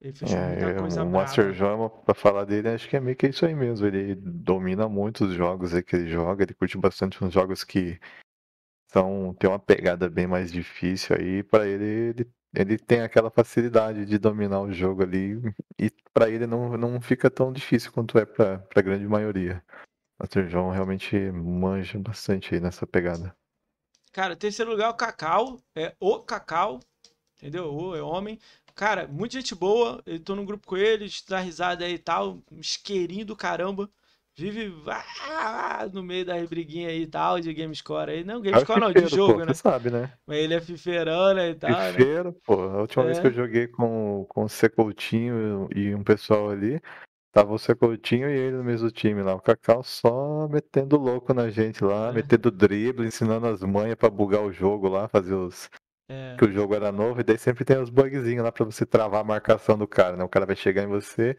Ele fez é, muita é, coisa O Master João, pra falar dele, acho que é meio que isso aí mesmo. Ele domina muito os jogos que ele joga, ele curte bastante uns jogos que são, tem uma pegada bem mais difícil aí. para ele, ele, ele tem aquela facilidade de dominar o jogo ali. E para ele não, não fica tão difícil quanto é pra, pra grande maioria. Master João realmente manja bastante aí nessa pegada. Cara, terceiro lugar é o Cacau. É o Cacau entendeu? O é homem. Cara, muita gente boa, eu tô no grupo com eles, dá risada aí e tal, isqueirinho do caramba. Vive ah, no meio da briguinha aí e tal, de Gamescore aí. Não, Gamescore é não, de jogo, pô, né? Você sabe, né? Mas ele é fiferão, né, e tal. Né? Fifeiro, né? pô. A última é. vez que eu joguei com, com o Secoutinho e um pessoal ali, Tava o Secoutinho e ele no mesmo time lá. O Cacau só metendo louco na gente lá, é. metendo drible, ensinando as manhas para bugar o jogo lá, fazer os, é. Que o jogo era novo, e daí sempre tem os bugzinhos lá pra você travar a marcação do cara, né? O cara vai chegar em você,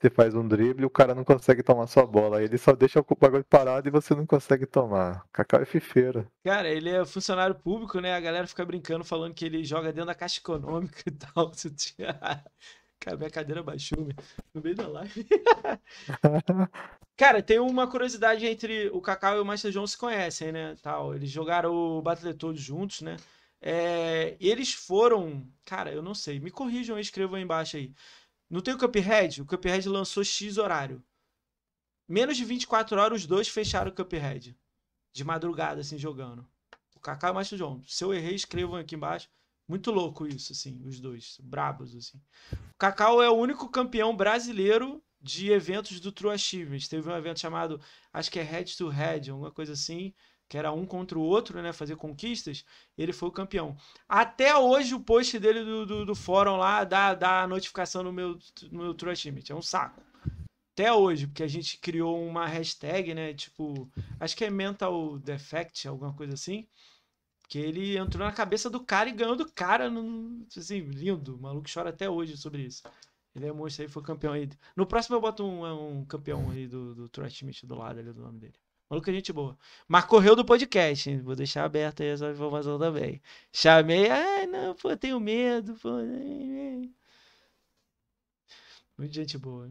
você faz um drible, o cara não consegue tomar sua bola. Ele só deixa o bagulho parado e você não consegue tomar. Cacau é fifeira. Cara, ele é funcionário público, né? A galera fica brincando, falando que ele joga dentro da caixa econômica e tal. Cara, minha cadeira baixou no meio da live. Cara, tem uma curiosidade entre o Cacau e o Master John se conhecem, né? Tal. Eles jogaram o todos juntos, né? É, eles foram. Cara, eu não sei. Me corrijam e escrevam aí embaixo aí. Não tem o Cuphead? O Cuphead lançou X horário. Menos de 24 horas, os dois fecharam o Cuphead. De madrugada, assim, jogando. O Kaká e o Master John. Se eu errei, escrevam aqui embaixo. Muito louco isso, assim, os dois. Brabos, assim. O Cacau é o único campeão brasileiro de eventos do True Achievement. Teve um evento chamado, acho que é Head to Head, alguma coisa assim, que era um contra o outro, né? Fazer conquistas, ele foi o campeão. Até hoje o post dele do, do, do fórum lá dá, dá notificação no meu, no meu True É um saco. Até hoje, porque a gente criou uma hashtag, né? Tipo, acho que é Mental Defect, alguma coisa assim. Que ele entrou na cabeça do cara e ganhou do cara. No, assim, lindo. O maluco chora até hoje sobre isso. Ele é monstro aí, foi campeão aí. No próximo eu boto um, um campeão aí do, do True Achievement do lado ali do nome dele. Maluco, é gente boa. Mas correu do podcast. Vou deixar aberta aí essa informação também. Chamei, ah, não, pô, tenho medo, pô. Muito gente boa.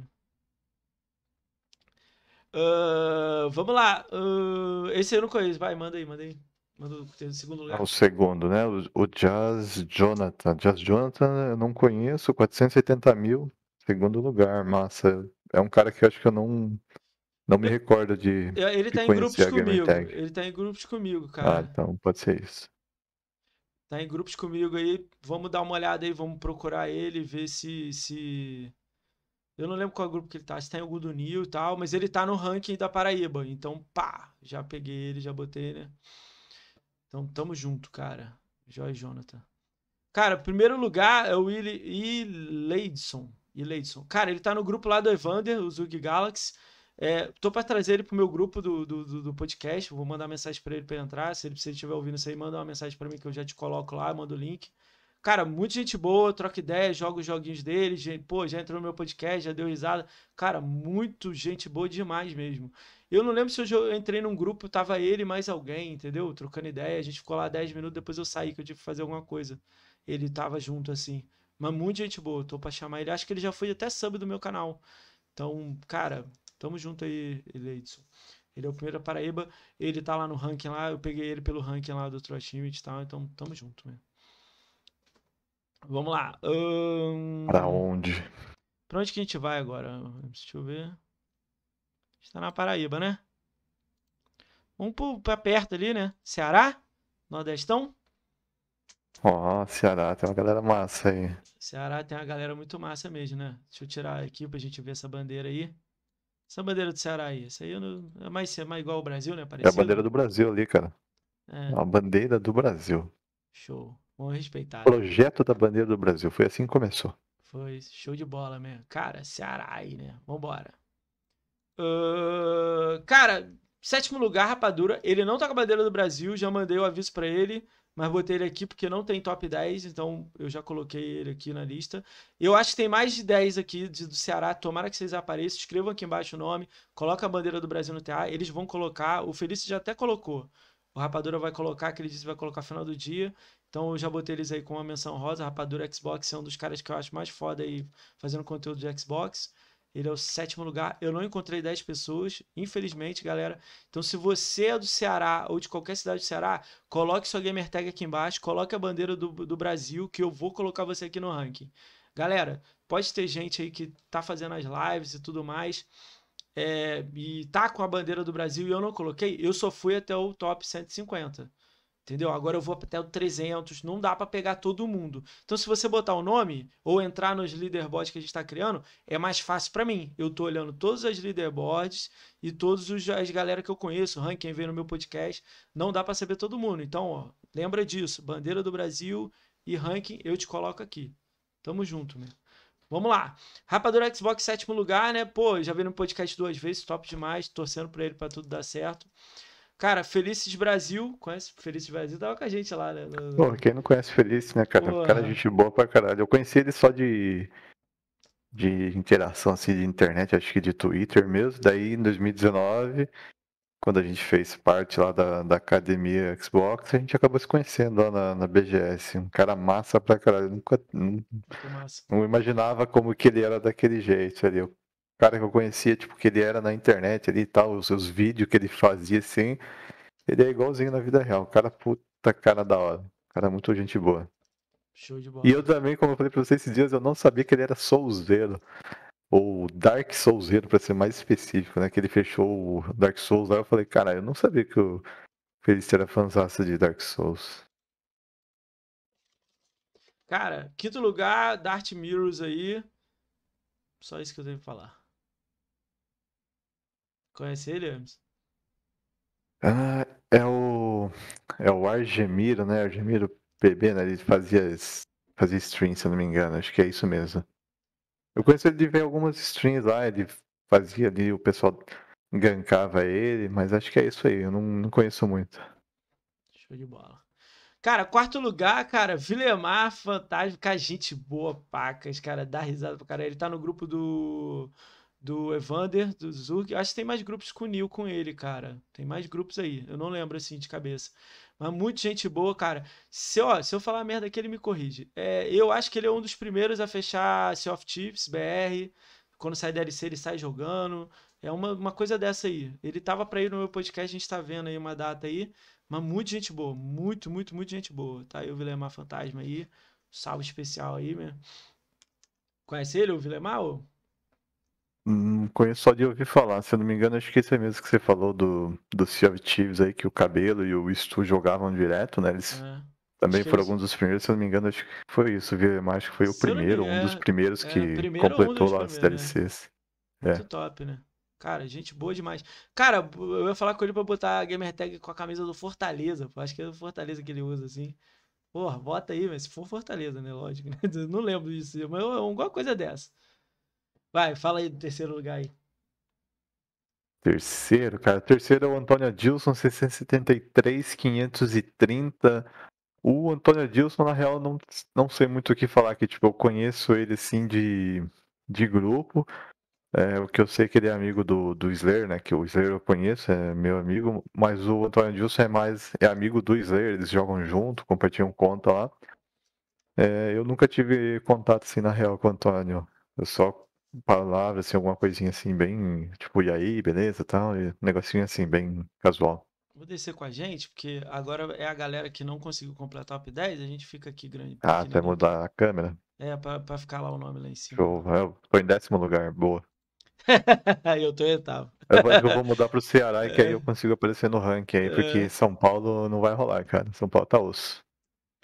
Uh, vamos lá. Uh, esse eu não conheço. Vai, manda aí, manda aí. Manda o segundo lugar. É o segundo, né? O, o Jazz Jonathan. Jazz Jonathan eu não conheço. 480 mil. Segundo lugar, massa. É um cara que eu acho que eu não não me recordo de. É, ele tá em grupos comigo. Tag. Ele tá em grupos comigo, cara. Ah, então pode ser isso. Tá em grupos comigo aí. Vamos dar uma olhada aí, vamos procurar ele, ver se. se... Eu não lembro qual grupo que ele tá, se tá em algum do Nil e tal, mas ele tá no ranking da Paraíba. Então, pá, já peguei ele, já botei, né? Então, tamo junto, cara. Joy Jonathan. Cara, primeiro lugar é o e Leidson. Cara, ele tá no grupo lá do Evander, o Zug Galaxy. É, tô é, para trazer ele pro meu grupo do, do, do, podcast. Vou mandar mensagem para ele para entrar. Se ele estiver ouvindo isso aí, manda uma mensagem para mim que eu já te coloco lá, mando o link. Cara, muita gente boa, troca ideia, joga os joguinhos dele. gente pô, já entrou no meu podcast, já deu risada. Cara, muito gente boa demais mesmo. Eu não lembro se eu entrei num grupo, tava ele mais alguém, entendeu? Trocando ideia. A gente ficou lá 10 minutos, depois eu saí, que eu tive que fazer alguma coisa. Ele tava junto assim. Mas muita gente boa, tô pra chamar ele. Acho que ele já foi até sub do meu canal. Então, cara, Tamo junto aí, Leidson. Ele é o primeiro da Paraíba. Ele tá lá no ranking lá. Eu peguei ele pelo ranking lá do Trotimit e tal. Então tamo junto né? Vamos lá. Um... Pra onde? Pra onde que a gente vai agora? Deixa eu ver. A gente tá na Paraíba, né? Vamos pra perto ali, né? Ceará? Nordestão? Ó, oh, Ceará tem uma galera massa aí. Ceará tem uma galera muito massa mesmo, né? Deixa eu tirar aqui pra gente ver essa bandeira aí. Essa bandeira do Ceará aí, essa aí não... é, mais, é mais igual ao Brasil, né? Parecido. É a bandeira do Brasil ali, cara. É. é a bandeira do Brasil. Show. Vamos respeitar. Né? Projeto né? da bandeira do Brasil. Foi assim que começou. Foi show de bola mesmo. Cara, Ceará aí, né? Vambora. Uh, cara, sétimo lugar, Rapadura. Ele não tá com a bandeira do Brasil. Já mandei o aviso para ele mas botei ele aqui porque não tem top 10, então eu já coloquei ele aqui na lista. Eu acho que tem mais de 10 aqui de, do Ceará, tomara que vocês apareçam, escrevam aqui embaixo o nome, coloca a bandeira do Brasil no TA, eles vão colocar, o Felício já até colocou, o Rapadura vai colocar, que ele disse que vai colocar final do dia, então eu já botei eles aí com uma menção rosa, Rapadura Xbox é um dos caras que eu acho mais foda aí fazendo conteúdo de Xbox. Ele é o sétimo lugar. Eu não encontrei 10 pessoas, infelizmente, galera. Então, se você é do Ceará ou de qualquer cidade do Ceará, coloque sua gamer tag aqui embaixo, coloque a bandeira do, do Brasil, que eu vou colocar você aqui no ranking. Galera, pode ter gente aí que tá fazendo as lives e tudo mais. É, e tá com a bandeira do Brasil e eu não coloquei, eu só fui até o top 150. Entendeu? Agora eu vou até o 300, não dá para pegar todo mundo. Então, se você botar o nome ou entrar nos leaderboards que a gente está criando, é mais fácil para mim. Eu estou olhando todas as leaderboards e todas as galera que eu conheço, ranking vem no meu podcast, não dá para saber todo mundo. Então, ó, lembra disso, bandeira do Brasil e ranking eu te coloco aqui. Tamo junto, meu. Vamos lá. Rapador Xbox, sétimo lugar, né? Pô, já vi no podcast duas vezes, top demais, torcendo para ele para tudo dar certo. Cara, Felices Brasil, conhece Felices Brasil? Tava com a gente lá, né? No... Pô, quem não conhece Felices, né, cara? Porra. Cara, é gente boa pra caralho. Eu conheci ele só de de interação assim de internet, acho que de Twitter mesmo. Daí em 2019, quando a gente fez parte lá da, da academia Xbox, a gente acabou se conhecendo lá na, na BGS. Um cara massa pra caralho. Nunca, não, não imaginava como que ele era daquele jeito ali. Eu, cara que eu conhecia, tipo, que ele era na internet ali e tal, os, seus vídeos que ele fazia assim, ele é igualzinho na vida real. Cara, puta cara da hora. Cara, muito gente boa. Show de bola. E eu também, como eu falei pra vocês esses dias, eu não sabia que ele era Soulsero. Ou Dark Soulsero, pra ser mais específico, né? Que ele fechou o Dark Souls lá. Eu falei, cara, eu não sabia que o Felício era fanzaça de Dark Souls. Cara, quinto lugar, Dark Mirrors aí. Só isso que eu tenho que falar. Conhece ele, Hermes? Ah, é o. É o Argemiro, né? Argemiro PB, né? Ele fazia, fazia stream, se eu não me engano. Acho que é isso mesmo. Eu conheço ele de ver algumas streams lá, ele fazia ali, o pessoal gankava ele, mas acho que é isso aí, eu não, não conheço muito. Show de bola. Cara, quarto lugar, cara, Vilemar, fantástico, cara, gente boa, pacas, cara, dá risada pro cara. Ele tá no grupo do do Evander, do Zurg. Acho que tem mais grupos com o Neil com ele, cara. Tem mais grupos aí. Eu não lembro assim de cabeça. Mas muita gente boa, cara. Se, ó, se eu falar merda aqui, ele me corrige. É, eu acho que ele é um dos primeiros a fechar Sea of Chips, BR. Quando sai DLC, ele sai jogando. É uma, uma coisa dessa aí. Ele tava pra ir no meu podcast, a gente tá vendo aí uma data aí. Mas muita gente boa. Muito, muito, muito gente boa. Tá aí o Vilemar Fantasma aí. Salve especial aí, né? Conhece ele, o Vilemar? Ou? Hum, conheço só de ouvir falar, se eu não me engano, acho que esse é mesmo que você falou do, do Sea of Thieves aí, que o Cabelo e o Stu jogavam direto, né? Eles é. também foram alguns dos primeiros, se eu não me engano, acho que foi isso, viu? Acho que foi o primeiro, engano, um dos é, primeiros é, que primeiro completou um lá as DLCs. Né? É. Muito top, né? Cara, gente boa demais. Cara, eu ia falar com ele pra botar a gamer tag com a camisa do Fortaleza. Pô. Acho que é o Fortaleza que ele usa, assim. Porra, bota aí, mas se for Fortaleza, né? Lógico, né? Não lembro disso, mas é alguma coisa dessa. Vai, fala aí do terceiro lugar aí. Terceiro, cara. Terceiro é o Antônio Adilson, 673, 530. O Antônio Adilson, na real, não, não sei muito o que falar aqui. Tipo, eu conheço ele, assim, de, de grupo. É, o que eu sei é que ele é amigo do, do Slayer, né? Que o Slayer eu conheço, é meu amigo. Mas o Antônio Adilson é mais... É amigo do Slayer, eles jogam junto, compartilham conta lá. É, eu nunca tive contato, assim, na real, com o Antônio. Eu só palavra, assim, alguma coisinha assim, bem, tipo, e aí, beleza, tal, e um negocinho assim, bem casual. Vou descer com a gente, porque agora é a galera que não conseguiu completar o top 10, a gente fica aqui grande. Ah, até mudar a câmera. É, pra, pra ficar lá o nome lá em cima. Show, é, eu tô em décimo lugar, boa. eu tô em oitavo. Eu vou, eu vou mudar pro Ceará e que aí eu consigo aparecer no ranking aí, é. porque São Paulo não vai rolar, cara. São Paulo tá osso.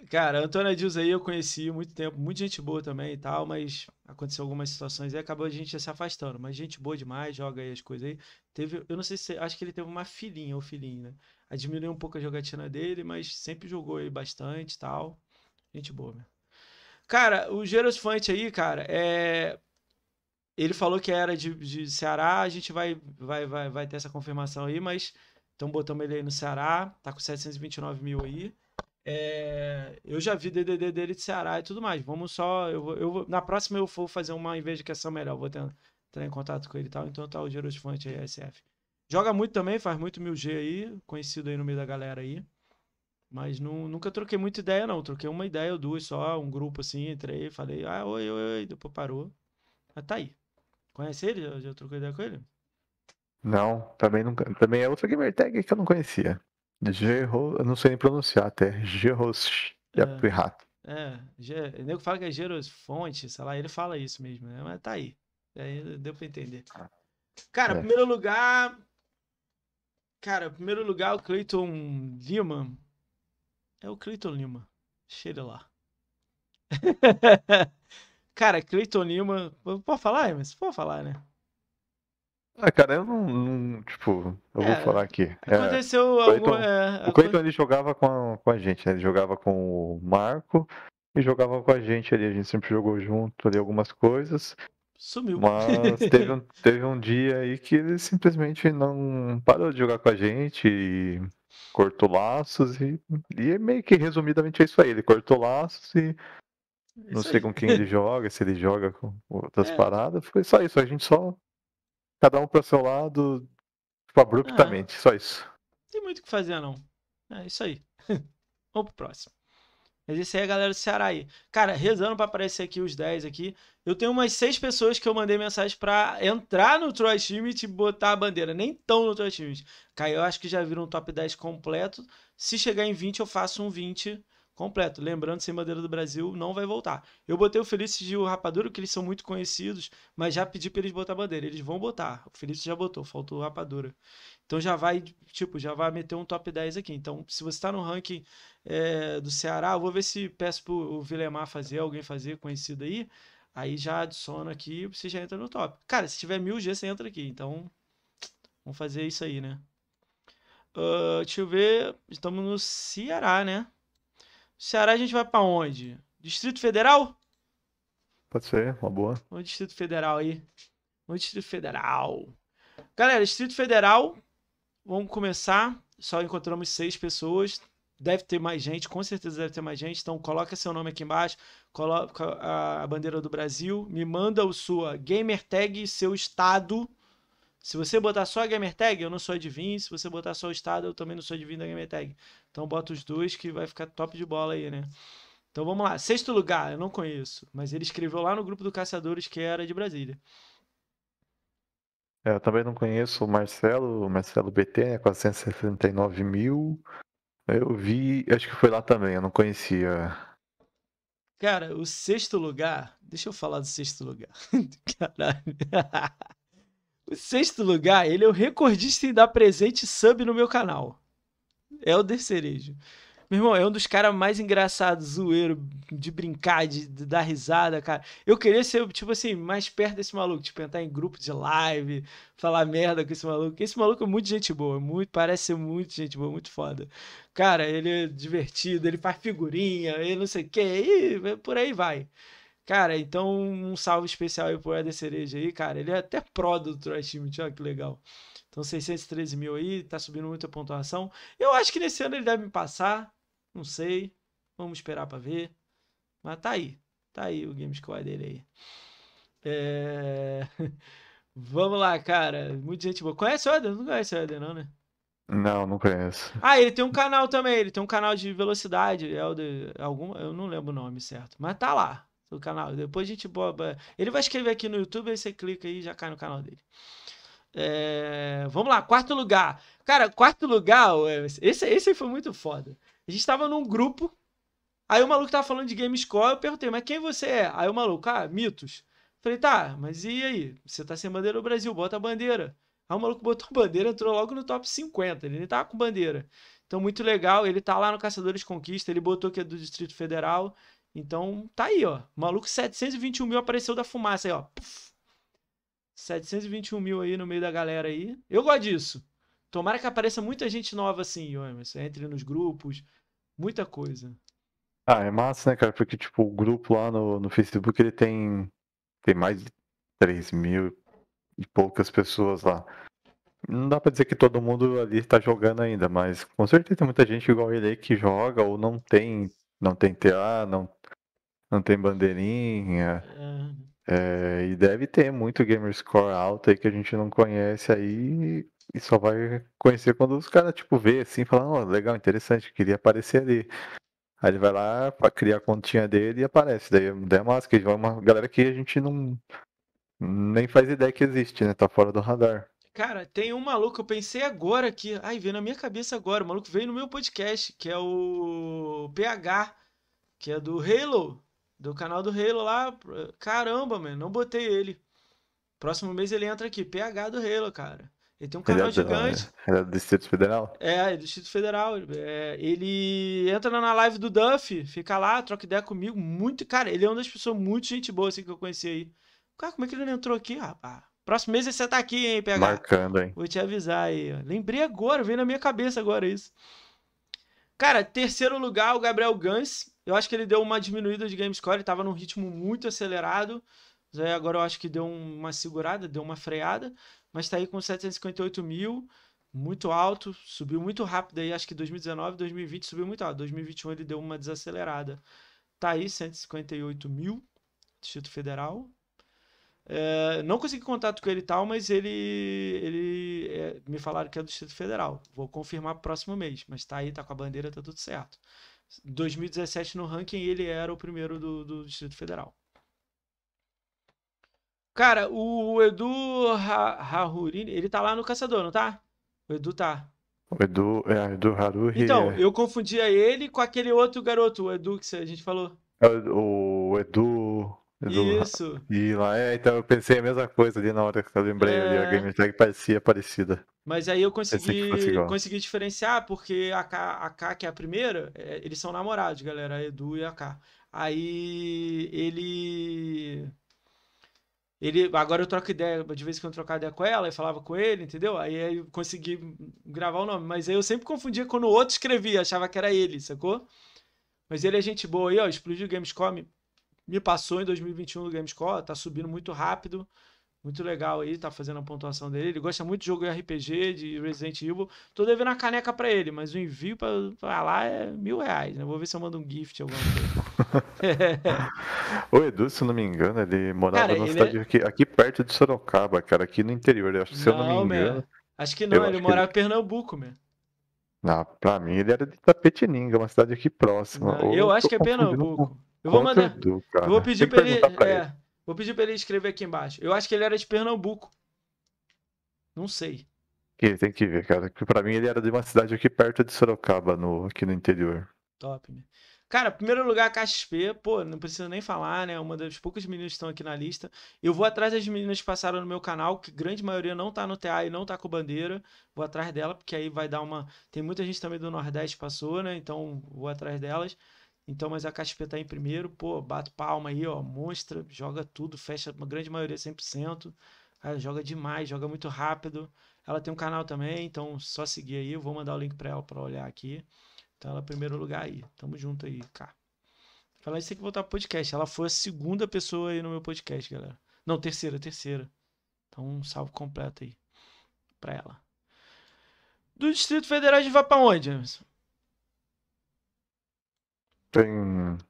Cara, Antônio Adilson aí eu conheci muito tempo, muita gente boa também e tal, mas aconteceu algumas situações e acabou a gente se afastando. Mas gente boa demais, joga aí as coisas aí. Teve, eu não sei se, acho que ele teve uma filhinha ou filhinho, né? Admirei um pouco a jogatina dele, mas sempre jogou aí bastante e tal. Gente boa, mesmo. Cara, o Fante aí, cara, é... Ele falou que era de, de Ceará, a gente vai, vai, vai, vai ter essa confirmação aí, mas então botamos ele aí no Ceará, tá com 729 mil aí. É, eu já vi DDD dele de Ceará e tudo mais. Vamos só. Eu, eu, na próxima eu vou fazer uma investigação melhor. Vou ter entrar em contato com ele e tal. Então tá o Fonte aí, SF. Joga muito também, faz muito mil g aí. Conhecido aí no meio da galera aí. Mas não, nunca troquei muita ideia, não. Troquei uma ideia ou duas só. Um grupo assim, entrei, falei, ah, oi, oi, oi. Depois parou. Mas tá aí. Conhece ele? Já, já trocou ideia com ele? Não, também, nunca, também é outra gamer tag que eu não conhecia. Gerro, eu não sei nem pronunciar até. Gerros. É, é, o nego fala que é Geros Fonte, sei lá, ele fala isso mesmo, né? Mas tá aí. Aí deu pra entender. Cara, é. primeiro lugar. Cara, primeiro lugar, o Cleiton Lima. É o Cleiton Lima. Cheira lá. cara, Cleiton Lima. Pode falar, Emerson? Pode falar, né? Ah, cara, eu não. não tipo, eu vou é, falar aqui. Aconteceu é, algo. É, o Cleiton ele jogava com a, com a gente, né? Ele jogava com o Marco e jogava com a gente ali. A gente sempre jogou junto ali algumas coisas. Sumiu. Mas teve um, teve um dia aí que ele simplesmente não parou de jogar com a gente e cortou laços e, e é meio que resumidamente é isso aí. Ele cortou laços e é isso não sei aí. com quem ele joga, se ele joga com outras é. paradas. Foi só isso. A gente só cada um para seu lado, tipo, ah. abruptamente, ah, só isso. Não tem muito o que fazer, não. É isso aí. Vamos pro próximo. Mas esse aí é a galera do Ceará aí. Cara, rezando para aparecer aqui os 10 aqui. Eu tenho umas 6 pessoas que eu mandei mensagem para entrar no Troy Schmidt e botar a bandeira. Nem tão no Troy Schmidt. Cara, eu acho que já viram um top 10 completo. Se chegar em 20, eu faço um 20 completo. Lembrando, Sem Bandeira do Brasil não vai voltar. Eu botei o Felício e o Rapadura, que eles são muito conhecidos, mas já pedi para eles botar bandeira. Eles vão botar. O Felício já botou, faltou o Rapadura. Então já vai, tipo, já vai meter um top 10 aqui. Então, se você está no ranking é, do Ceará, eu vou ver se peço para o Vilemar fazer, alguém fazer, conhecido aí. Aí já adiciona aqui, você já entra no top. Cara, se tiver mil g você entra aqui. Então, vamos fazer isso aí, né? Uh, deixa eu ver. Estamos no Ceará, né? Ceará a gente vai para onde? Distrito Federal? Pode ser, uma boa. O Distrito Federal aí. O Distrito Federal. Galera, Distrito Federal, vamos começar. Só encontramos seis pessoas. Deve ter mais gente, com certeza deve ter mais gente. Então coloca seu nome aqui embaixo, coloca a bandeira do Brasil, me manda o sua gamer tag, seu estado se você botar só a gamertag, eu não sou adivinho. Se você botar só o estado, eu também não sou adivinho da gamertag. Então bota os dois que vai ficar top de bola aí, né? Então vamos lá. Sexto lugar, eu não conheço. Mas ele escreveu lá no grupo do Caçadores que era de Brasília. É, eu também não conheço o Marcelo, o Marcelo BT, né? 469 mil. Eu vi, acho que foi lá também, eu não conhecia. Cara, o sexto lugar. Deixa eu falar do sexto lugar. Caralho. O sexto lugar, ele é o recordista em dar presente sub no meu canal. É o Cerejo. Meu irmão, é um dos caras mais engraçados, zoeiro, de brincar, de, de, dar risada, cara. Eu queria ser, tipo assim, mais perto desse maluco, tipo, entrar em grupo de live, falar merda com esse maluco. Esse maluco é muito gente boa, muito, parece ser muito gente boa, muito foda. Cara, ele é divertido, ele faz figurinha, ele não sei o que, e por aí vai. Cara, então um salve especial aí pro Eder Cereja aí, cara. Ele é até pró do Trash olha que legal. Então 613 mil aí, tá subindo muito a pontuação. Eu acho que nesse ano ele deve me passar, não sei. Vamos esperar para ver. Mas tá aí, tá aí o Game Squad dele aí. É... Vamos lá, cara. Muita gente boa. Conhece o Eder? Não conhece o Eder, não, né? Não, não conheço. Ah, ele tem um canal também, ele tem um canal de velocidade, é de... algum, eu não lembro o nome certo, mas tá lá do canal. Depois a gente boba. Ele vai escrever aqui no YouTube, aí você clica aí e já cai no canal dele. É... Vamos lá, quarto lugar. Cara, quarto lugar, é, esse, esse foi muito foda. A gente tava num grupo, aí o maluco tava falando de Gamescore, eu perguntei, mas quem você é? Aí o maluco, ah, Mitos. Falei, tá, mas e aí? Você tá sem bandeira no Brasil, bota a bandeira. Aí o maluco botou bandeira, entrou logo no top 50, ele nem tava com bandeira. Então, muito legal, ele tá lá no Caçadores Conquista, ele botou que é do Distrito Federal, então, tá aí, ó. O maluco, 721 mil apareceu da fumaça aí, ó. Puf. 721 mil aí no meio da galera aí. Eu gosto disso. Tomara que apareça muita gente nova assim, Você Entre nos grupos, muita coisa. Ah, é massa, né, cara? Porque, tipo, o grupo lá no, no Facebook, ele tem, tem mais de 3 mil e poucas pessoas lá. Não dá pra dizer que todo mundo ali tá jogando ainda, mas com certeza tem muita gente igual ele aí que joga ou não tem, não tem TA, não não tem bandeirinha. É. é, e deve ter muito gamer score alto aí que a gente não conhece aí e só vai conhecer quando os caras, tipo, vê assim, falam, oh, legal, interessante, queria aparecer ali. Aí ele vai lá pra criar a continha dele e aparece. Daí, daí é massa, que é uma galera que a gente não nem faz ideia que existe, né? Tá fora do radar. Cara, tem um maluco, eu pensei agora aqui. Ai, veio na minha cabeça agora. O maluco veio no meu podcast, que é o PH, que é do Halo do canal do Halo lá. Caramba, mano, não botei ele. Próximo mês ele entra aqui, PH do Halo, cara. Ele tem um canal ele é gigante. é do Distrito Federal? É, é do Distrito Federal. É, ele entra na live do Duff, fica lá, troca ideia comigo. Muito, cara, ele é uma das pessoas muito gente boa, assim, que eu conheci aí. Cara, como é que ele não entrou aqui, rapaz? Próximo mês você tá aqui, hein, PH? Marcando, hein? Vou te avisar aí. Ó. Lembrei agora, veio na minha cabeça agora isso. Cara, terceiro lugar, o Gabriel Gans. Eu acho que ele deu uma diminuída de game score, ele estava num ritmo muito acelerado. Né, agora eu acho que deu uma segurada, deu uma freada, mas está aí com 758 mil, muito alto, subiu muito rápido aí, acho que 2019, 2020 subiu muito alto. 2021 ele deu uma desacelerada. Está aí 158 mil, Distrito Federal. É, não consegui contato com ele e tal, mas ele, ele é, me falaram que é do Distrito Federal. Vou confirmar próximo mês, mas tá aí, tá com a bandeira, tá tudo certo. 2017 no ranking ele era o primeiro do, do Distrito Federal. Cara, o Edu Harurini, ele tá lá no Caçador, não tá? O Edu tá. O Edu, é, Edu Haruri. Então, eu confundia ele com aquele outro garoto, o Edu que a gente falou. É o, o Edu. Isso. E lá é, então eu pensei a mesma coisa ali na hora que eu lembrei é... ali, a é. game tag parecia parecida. Mas aí eu consegui, consegui diferenciar, porque a K, a K, que é a primeira, é, eles são namorados, galera, a Edu e a K. Aí ele. Ele, agora eu troco ideia, de vez em quando eu trocava ideia com ela, eu falava com ele, entendeu? Aí, eu consegui gravar o nome, mas aí eu sempre confundia quando o outro escrevia, achava que era ele, sacou? Mas ele é gente boa aí, ó, Explodiu Gamescom, me passou em 2021 no GameScore, tá subindo muito rápido. Muito legal aí, tá fazendo a pontuação dele. Ele gosta muito de jogo RPG, de Resident Evil. Tô devendo a caneca para ele, mas o envio para lá é mil reais, né? Vou ver se eu mando um gift alguma coisa. O Edu, se não me engano, ele morava cara, numa ele cidade é... aqui, aqui, perto de Sorocaba, cara, aqui no interior. Eu acho que se não, eu não me engano. Acho que não, ele morava ele... em Pernambuco, mesmo. Não, ah, pra mim ele era de Tapetininga, uma cidade aqui próxima. Não, eu, eu acho que é Pernambuco. Com... Eu vou mandar. Eu, eu vou pedir para ele, é, ele, Vou pedir pra ele escrever aqui embaixo. Eu acho que ele era de Pernambuco. Não sei. tem que ver, cara. Que pra mim ele era de uma cidade aqui perto de Sorocaba, no, aqui no interior. Top, né? Cara, primeiro lugar, Caxpê, pô, não precisa nem falar, né? Uma das poucas meninas que estão aqui na lista. Eu vou atrás das meninas que passaram no meu canal, que grande maioria não tá no TA e não tá com bandeira. Vou atrás dela, porque aí vai dar uma. Tem muita gente também do Nordeste passou, né? Então vou atrás delas. Então, mas a KXP tá em primeiro, pô, bato palma aí, ó, monstra, joga tudo, fecha uma grande maioria 100%. Ela joga demais, joga muito rápido. Ela tem um canal também, então só seguir aí, eu vou mandar o link para ela para olhar aqui. Então ela é primeiro lugar aí. Tamo junto aí, cara. Falar isso tem que voltar pro podcast. Ela foi a segunda pessoa aí no meu podcast, galera. Não, terceira, terceira. Então, um salve completo aí pra ela. Do Distrito Federal a gente vai onde, Emerson? Tem.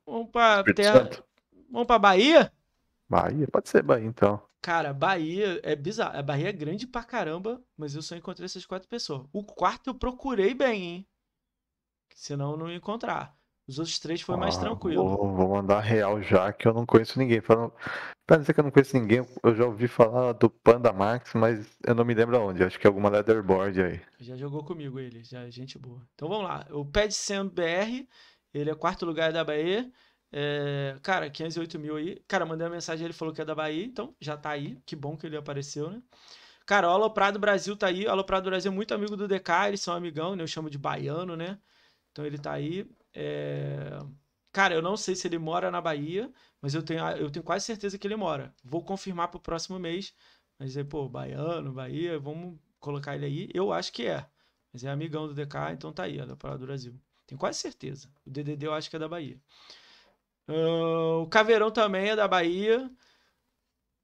Vamos pra, terra... Vamos pra Bahia? Bahia? Pode ser Bahia, então. Cara, Bahia é bizarro. A Bahia é grande pra caramba, mas eu só encontrei essas quatro pessoas. O quarto eu procurei bem, hein? Senão eu não ia encontrar. Os outros três foi ah, mais tranquilo. Vou, vou, mandar real já, que eu não conheço ninguém. Falando... Pra dizer que eu não conheço ninguém, eu já ouvi falar do Panda Max, mas eu não me lembro aonde. Acho que é alguma leaderboard aí. Já jogou comigo ele, já é gente boa. Então vamos lá. O Pad Sam BR ele é quarto lugar da Bahia. É, cara, 508 mil aí. Cara, mandei uma mensagem, ele falou que é da Bahia, então já tá aí. Que bom que ele apareceu, né? Cara, o Aloprado Brasil tá aí. O Aloprado Brasil é muito amigo do DK, eles são amigão, né? Eu chamo de baiano, né? Então ele tá aí. É... Cara, eu não sei se ele mora na Bahia, mas eu tenho, eu tenho quase certeza que ele mora. Vou confirmar pro próximo mês. Mas aí, pô, baiano, Bahia, vamos colocar ele aí. Eu acho que é. Mas é amigão do DK, então tá aí, Aloprado Brasil. Tenho quase certeza. O DDD eu acho que é da Bahia. Uh, o Caveirão também é da Bahia.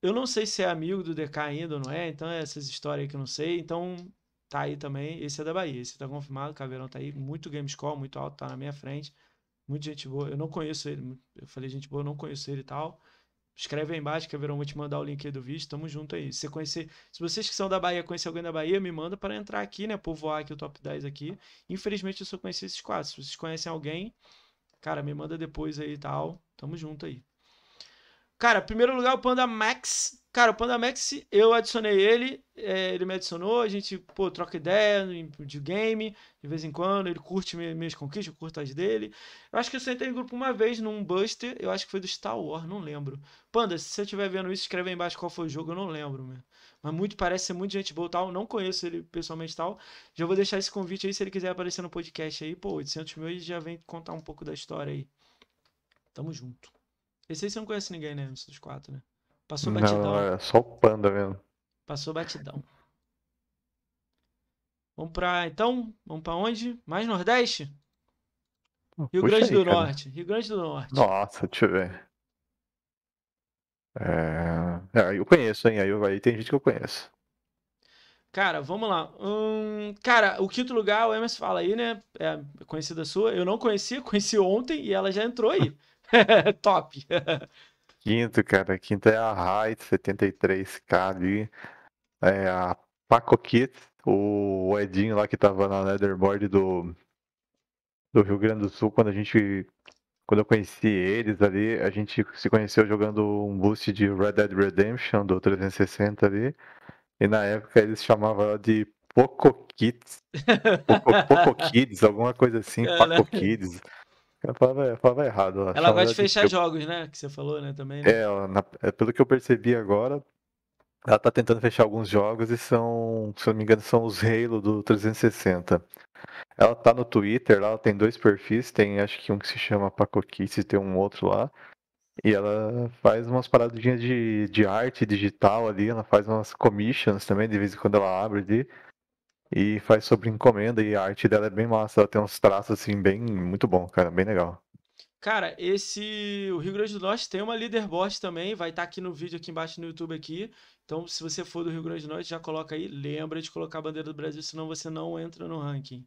Eu não sei se é amigo do DK ainda ou não é, então é essas histórias que eu não sei. Então tá aí também. Esse é da Bahia, esse tá confirmado. O Caveirão tá aí. Muito gameschool, muito alto, tá na minha frente. Muita gente boa. Eu não conheço ele. Eu falei gente boa, eu não conheço ele e tal. Escreve aí embaixo que a Verão vou te mandar o link aí do vídeo. Tamo junto aí. Se, conhecer, se vocês que são da Bahia conhecem alguém da Bahia, me manda para entrar aqui, né? Povoar aqui o top 10 aqui. Infelizmente eu só conheci esses quatro. Se vocês conhecem alguém, cara, me manda depois aí e tal. Tamo junto aí. Cara, primeiro lugar o Panda Max, Cara, o Pandamex, eu adicionei ele, é, ele me adicionou, a gente, pô, troca ideia de game, de vez em quando, ele curte minhas conquistas, eu curto as dele. Eu acho que eu sentei em grupo uma vez num Buster, eu acho que foi do Star Wars, não lembro. Panda, se você estiver vendo isso, escreve aí embaixo qual foi o jogo, eu não lembro, mesmo. Mas muito, parece ser muito gente boa tal, não conheço ele pessoalmente tal. Já vou deixar esse convite aí, se ele quiser aparecer no podcast aí, pô, 800 mil e já vem contar um pouco da história aí. Tamo junto. Esse aí você não conhece ninguém, né, dos quatro, né? Passou batidão. Não, é só o panda mesmo. Passou batidão. Vamos pra, então, vamos pra onde? Mais Nordeste? Ah, Rio Puxa Grande aí, do cara. Norte. Rio Grande do Norte. Nossa, deixa eu ver. É... é eu conheço, hein? Aí, eu... aí tem gente que eu conheço. Cara, vamos lá. Hum, cara, o quinto lugar, o Emerson fala aí, né? É conhecida sua. Eu não conhecia, conheci ontem e ela já entrou aí. Top. quinto, cara. Quinto é a Height, 73k ali. É a Paco Kit, o Edinho lá que tava na leaderboard do, do Rio Grande do Sul, quando a gente. Quando eu conheci eles ali, a gente se conheceu jogando um boost de Red Dead Redemption do 360 ali. E na época eles chamavam ela de Poco Kids. Poco, Poco Kids, alguma coisa assim, Paco Kids. É é eu falava, falava errado. ela gosta de fechar jogos, né? Que você falou, né? Também. Né? É, na... É pelo que eu percebi agora, ela tá tentando fechar alguns jogos e são, se eu não me engano, são os Halo do 360. Ela tá no Twitter, lá ela tem dois perfis, tem acho que um que se chama Pacoquice e tem um outro lá. E ela faz umas paradinhas de, de arte digital ali, ela faz umas commissions também, de vez em quando ela abre ali. De... E faz sobre encomenda e a arte dela é bem massa. Ela tem uns traços assim, bem. Muito bom, cara. Bem legal. Cara, esse. O Rio Grande do Norte tem uma leaderboard também. Vai estar tá aqui no vídeo, aqui embaixo no YouTube aqui. Então, se você for do Rio Grande do Norte, já coloca aí. Lembra de colocar a bandeira do Brasil, senão você não entra no ranking.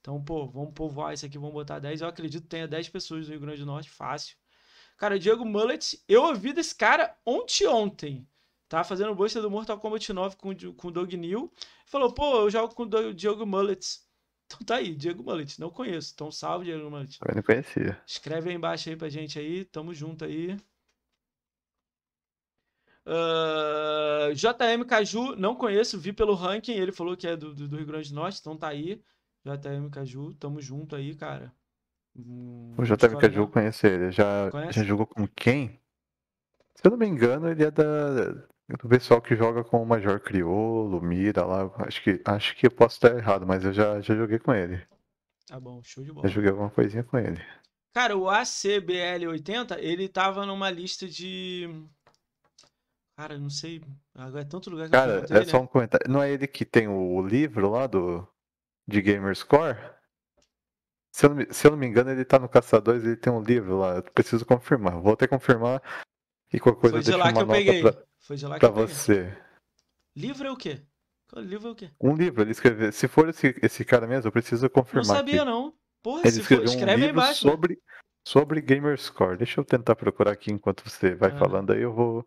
Então, pô, vamos povoar isso aqui, vamos botar 10. Eu acredito que tenha 10 pessoas no Rio Grande do Norte, fácil. Cara, Diego Mullet, eu ouvi desse cara ontem, ontem. Tava tá fazendo bolsa do Mortal Kombat 9 com, com o Doug New. Falou, pô, eu jogo com o Diogo Mullet. Então tá aí, Diego Mullet, não conheço. Então salve, Diego Mullet. Eu não conhecia. Escreve aí embaixo aí pra gente aí, tamo junto aí. Uh, ah, JM Caju, não conheço, vi pelo ranking, ele falou que é do, do, do, Rio Grande do Norte, então tá aí. JM Caju, tamo junto aí, cara. Hum, o JM Caju conhece ele, já, Conhece? já jogou com quem? Se eu não me engano, ele é da, do pessoal que joga com o Major Criolo, Mira lá. Acho que, acho que eu posso estar errado, mas eu já, já joguei com ele. Tá bom, show de bola. Já joguei alguma coisinha com ele. Cara, o ACBL80, ele tava numa lista de. Cara, não sei. Agora é tanto lugar que Cara, eu é só né? um comentário. Não é ele que tem o livro lá do. de Gamerscore? Se eu, não me, se eu não me engano, ele tá no Caçadores, ele tem um livro lá. Eu preciso confirmar. Vou até confirmar. E qualquer coisa Foi de lá que eu peguei. Pra... Foi de lá pra que Pra você. Livro é o quê? Livro é o quê? Um livro, ele escreveu. Se for esse, esse cara mesmo, eu preciso confirmar. Não sabia, aqui. não. Porra, ele escreveu for, escreve um livro embaixo, Sobre, né? sobre Gamerscore. Deixa eu tentar procurar aqui enquanto você vai ah. falando aí, eu vou.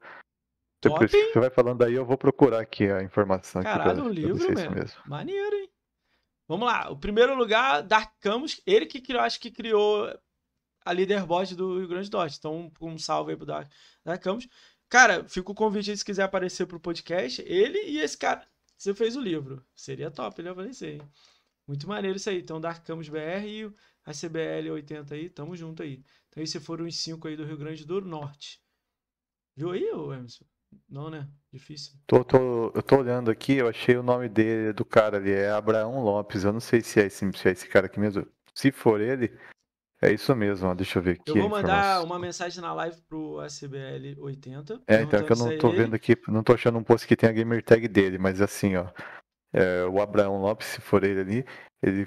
Top, você vai falando aí, eu vou procurar aqui a informação. Caralho, aqui um livro, mesmo. mesmo. Maneiro, hein? Vamos lá. O primeiro lugar, Dark Camus. Ele que criou, acho que criou a leaderboard do Rio Grande do Então, um salve aí pro Dark, Dark Camus. Cara, fica o convite se quiser aparecer pro podcast. Ele e esse cara. Você fez o livro. Seria top né? ele aparecer, hein? Muito maneiro isso aí. Então, Dark Camus BR e a CBL 80 aí, tamo junto aí. Então, esses foram os cinco aí do Rio Grande do Norte. Viu aí, ô Emerson? Não, né? Difícil. Tô, tô, eu tô olhando aqui, eu achei o nome dele, do cara ali, é Abraão Lopes. Eu não sei se é esse, se é esse cara aqui mesmo. Se for ele, é isso mesmo, deixa eu ver aqui. Eu vou mandar uma mensagem na live pro ACBL 80. É, então é que eu não tô vendo aqui, não tô achando um post que tem a gamer tag dele, mas assim, ó. É, o Abraão Lopes, se for ele ali, ele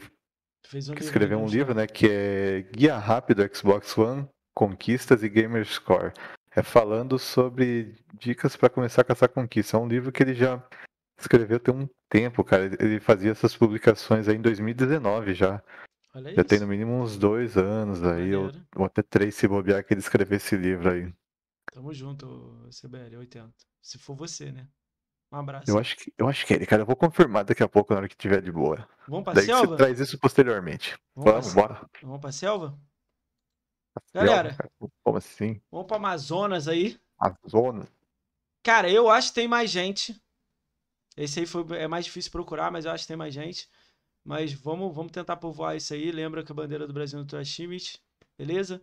Fez um escreveu um livro, né? Que é Guia Rápido Xbox One, Conquistas e Gamer Score. É falando sobre dicas para começar a caçar conquista. É um livro que ele já escreveu tem um tempo, cara. Ele fazia essas publicações aí em 2019 já. Olha Já isso. tem no mínimo uns dois anos aí, ou, ou até três se bobear que ele escrever esse livro aí. Tamo junto, CBL 80. Se for você, né? Um abraço. Eu acho que, eu acho que é ele, cara. Eu vou confirmar daqui a pouco na hora que tiver de boa. Vamos pra Daí selva? Você traz isso posteriormente. Vamos, bora. Vamos pra selva? Galera, como assim? Vamos pra Amazonas aí. Amazonas. Cara, eu acho que tem mais gente. Esse aí foi, é mais difícil procurar, mas eu acho que tem mais gente. Mas vamos, vamos tentar povoar isso aí. Lembra que a bandeira do Brasil no teu Schmidt, beleza?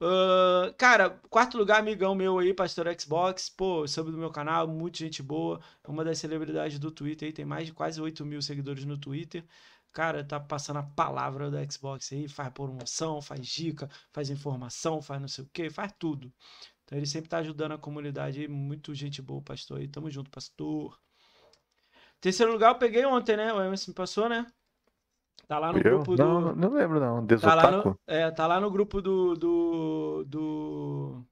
Uh, cara, quarto lugar, amigão meu aí, Pastor Xbox. Pô, sub do meu canal, muita gente boa. É uma das celebridades do Twitter aí, tem mais de quase 8 mil seguidores no Twitter. Cara, tá passando a palavra da Xbox aí, faz promoção, faz dica, faz informação, faz não sei o que, faz tudo. Então ele sempre tá ajudando a comunidade aí, muito gente boa, pastor aí. Tamo junto, pastor. Terceiro lugar, eu peguei ontem, né? O Emerson me passou, né? Tá lá no eu? grupo do. Não, não lembro, não. Desotaku? Tá lá no, é, tá lá no grupo do. Do. Do,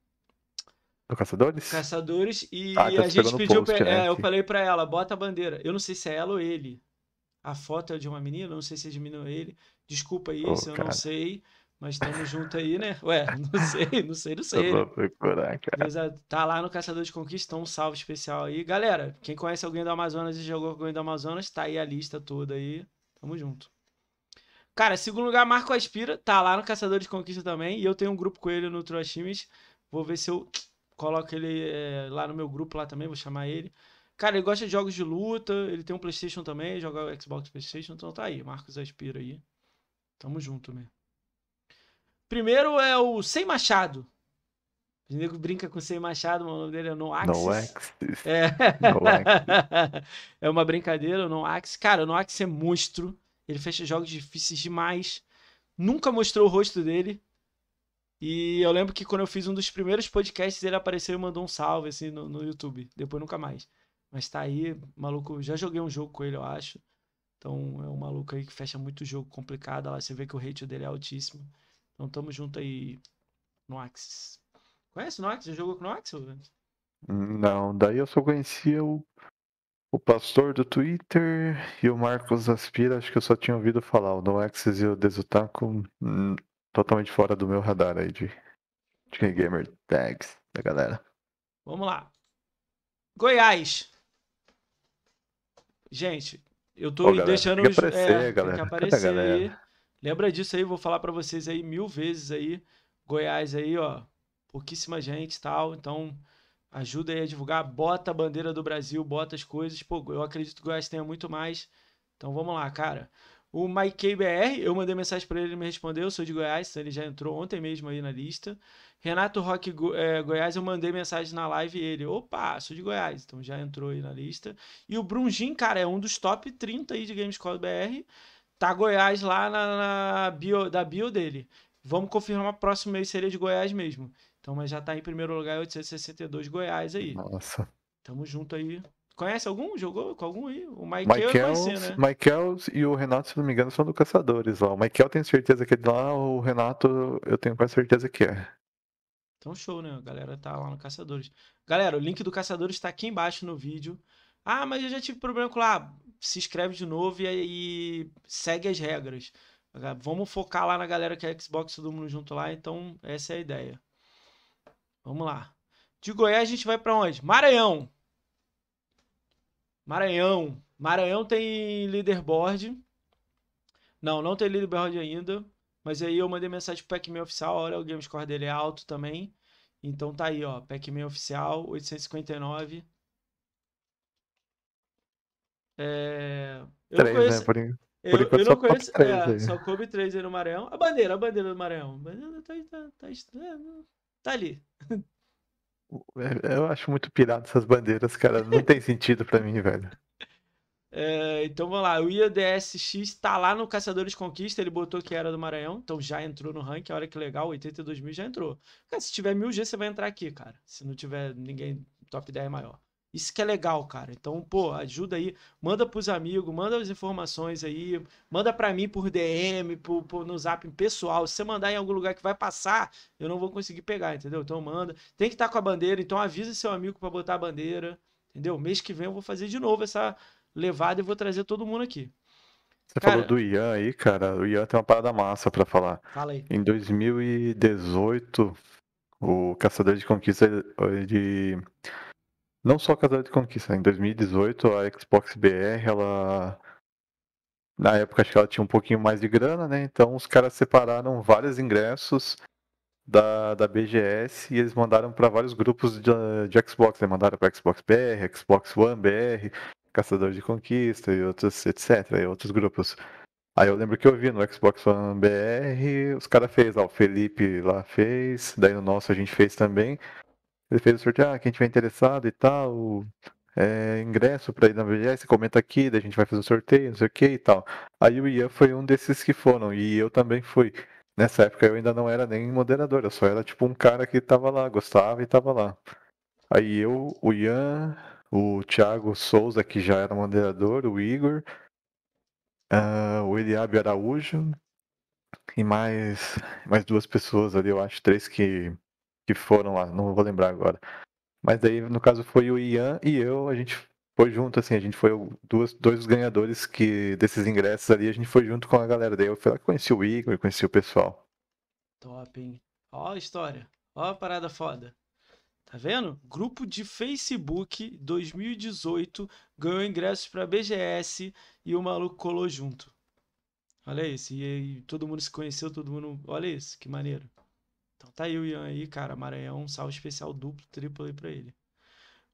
do Caçadores? Caçadores. E ah, tá a gente pediu. Post, pra, né? é, eu falei pra ela, bota a bandeira. Eu não sei se é ela ou ele. A foto é de uma menina, não sei se é de menino ou ele. Desculpa aí oh, se eu não sei. Mas estamos junto aí, né? Ué, não sei, não sei, não sei. Eu vou procurar, cara. Mas, é, tá lá no Caçador de Conquista, então um salve especial aí. Galera, quem conhece alguém do Amazonas e jogou com alguém do Amazonas, tá aí a lista toda aí. Tamo junto. Cara, segundo lugar, Marco Aspira, tá lá no Caçador de Conquista também. E eu tenho um grupo com ele no Trust Teams. Vou ver se eu coloco ele é, lá no meu grupo lá também, vou chamar ele. Cara, ele gosta de jogos de luta, ele tem um Playstation também, joga o Xbox Playstation, então tá aí, Marcos Aspira aí. Tamo junto, né? Primeiro é o Sem Machado. O nego brinca com Sem Machado, mas o nome dele é No Axis. No Axis. É. No Axis. é uma brincadeira, o No Axis. Cara, o No Axis é monstro. Ele fecha jogos difíceis demais. Nunca mostrou o rosto dele. E eu lembro que quando eu fiz um dos primeiros podcasts, ele apareceu e mandou um salve, assim, no, no YouTube. Depois nunca mais. Mas tá aí, maluco. Já joguei um jogo com ele, eu acho. Então é um maluco aí que fecha muito jogo complicado. Lá você vê que o rating dele é altíssimo. Então tamo junto aí no Axis. Conhece o Nox? Já jogou com o Nox? Não, daí eu só conhecia o o pastor do Twitter e o Marcos Aspira, acho que eu só tinha ouvido falar. O Noexis e o Desutaco, hum, totalmente fora do meu radar aí de, de gamer tags da galera. Vamos lá. Goiás. Gente, eu tô Ô, deixando Tem os. Aparecer, é, galera. aparecer aí. Lembra disso aí, vou falar para vocês aí mil vezes aí. Goiás aí, ó. Pouquíssima gente e tal. Então, ajuda aí a divulgar, bota a bandeira do Brasil, bota as coisas. Pô, eu acredito que o Goiás tenha muito mais. Então vamos lá, cara. O MikeBR, eu mandei mensagem para ele, ele me respondeu, eu sou de Goiás, ele já entrou ontem mesmo aí na lista. Renato Roque Go, é, Goiás, eu mandei mensagem na live ele, opa, sou de Goiás, então já entrou aí na lista. E o Brunjin, cara, é um dos top 30 aí de Gamescore BR, tá Goiás lá na, na bio, da bio dele. Vamos confirmar, próximo mês seria de Goiás mesmo. Então, mas já tá em primeiro lugar 862 é Goiás aí. Nossa. Tamo junto aí. Conhece algum? Jogou com algum aí? O Michael, é Michael né? Michael e o Renato, se não me engano, são do Caçadores lá. O Michael tenho certeza que é de lá, o Renato eu tenho quase certeza que é. Então show, né? A galera tá lá no Caçadores. Galera, o link do Caçadores tá aqui embaixo no vídeo. Ah, mas eu já tive problema com lá. Ah, se inscreve de novo e, e segue as regras. Vamos focar lá na galera que é Xbox, todo mundo junto lá. Então, essa é a ideia. Vamos lá. De Goiás a gente vai para onde? Maranhão. Maranhão. Maranhão tem leaderboard. Não, não tem leaderboard ainda. Mas aí eu mandei mensagem pro Pac-Man oficial. Olha, o GameScore dele é alto também. Então tá aí, ó. Pac-Man oficial, 859. É... Eu três, não né? conheço... Né? Por, eu, por eu não conheço. é, só coube 3 aí no Maranhão. A bandeira, a bandeira do Maranhão. A bandeira tá, tá, tá estranha. Tá ali. É, eu acho muito pirado essas bandeiras, cara. Não tem sentido para mim, velho. É, então vamos lá. O IADSX tá lá no Caçadores Conquista. Ele botou que era do Maranhão. Então já entrou no ranking. Olha que legal. 82 mil já entrou. Cara, se tiver mil G, você vai entrar aqui, cara. Se não tiver ninguém top 10 é maior. Isso que é legal, cara. Então, pô, ajuda aí, manda pros amigos, manda as informações aí, manda para mim por DM, por, por, no zap pessoal. Se você mandar em algum lugar que vai passar, eu não vou conseguir pegar, entendeu? Então manda. Tem que estar tá com a bandeira, então avisa seu amigo para botar a bandeira, entendeu? Mês que vem eu vou fazer de novo essa levada e vou trazer todo mundo aqui. Você cara, falou do Ian aí, cara. O Ian tem uma parada massa para falar. Fala aí. Em 2018, o Caçador de Conquista, ele não só caçador de Conquista, em 2018 a Xbox BR, ela na época acho que ela tinha um pouquinho mais de grana, né? Então os caras separaram vários ingressos da, da BGS e eles mandaram para vários grupos de, de Xbox, né? Mandaram para Xbox BR, Xbox One BR, Caçador de Conquista e outros, etc. E outros grupos. Aí eu lembro que eu vi no Xbox One BR, os caras fez, ó, o Felipe lá fez, daí no nosso a gente fez também. Ele fez o sorteio, ah, quem tiver interessado e tal, é, ingresso para ir na VGS, comenta aqui, daí a gente vai fazer o sorteio, não sei o que e tal. Aí o Ian foi um desses que foram, e eu também fui. Nessa época eu ainda não era nem moderador, eu só era tipo um cara que tava lá, gostava e tava lá. Aí eu, o Ian, o Thiago Souza, que já era moderador, o Igor, uh, o Eliabe Araújo e mais, mais duas pessoas ali, eu acho, três que que foram lá, não vou lembrar agora. Mas daí, no caso, foi o Ian e eu, a gente foi junto, assim, a gente foi duas, dois ganhadores que desses ingressos ali, a gente foi junto com a galera. Daí eu fui lá, conheci o Igor, conheci o pessoal. Top, hein? Ó a história, ó a parada foda. Tá vendo? Grupo de Facebook 2018 ganhou ingressos pra BGS e o maluco colou junto. Olha isso, e, e todo mundo se conheceu, todo mundo. Olha isso, que maneiro. Então tá aí o Ian aí, cara. Maranhão, um salve especial duplo, triplo aí pra ele.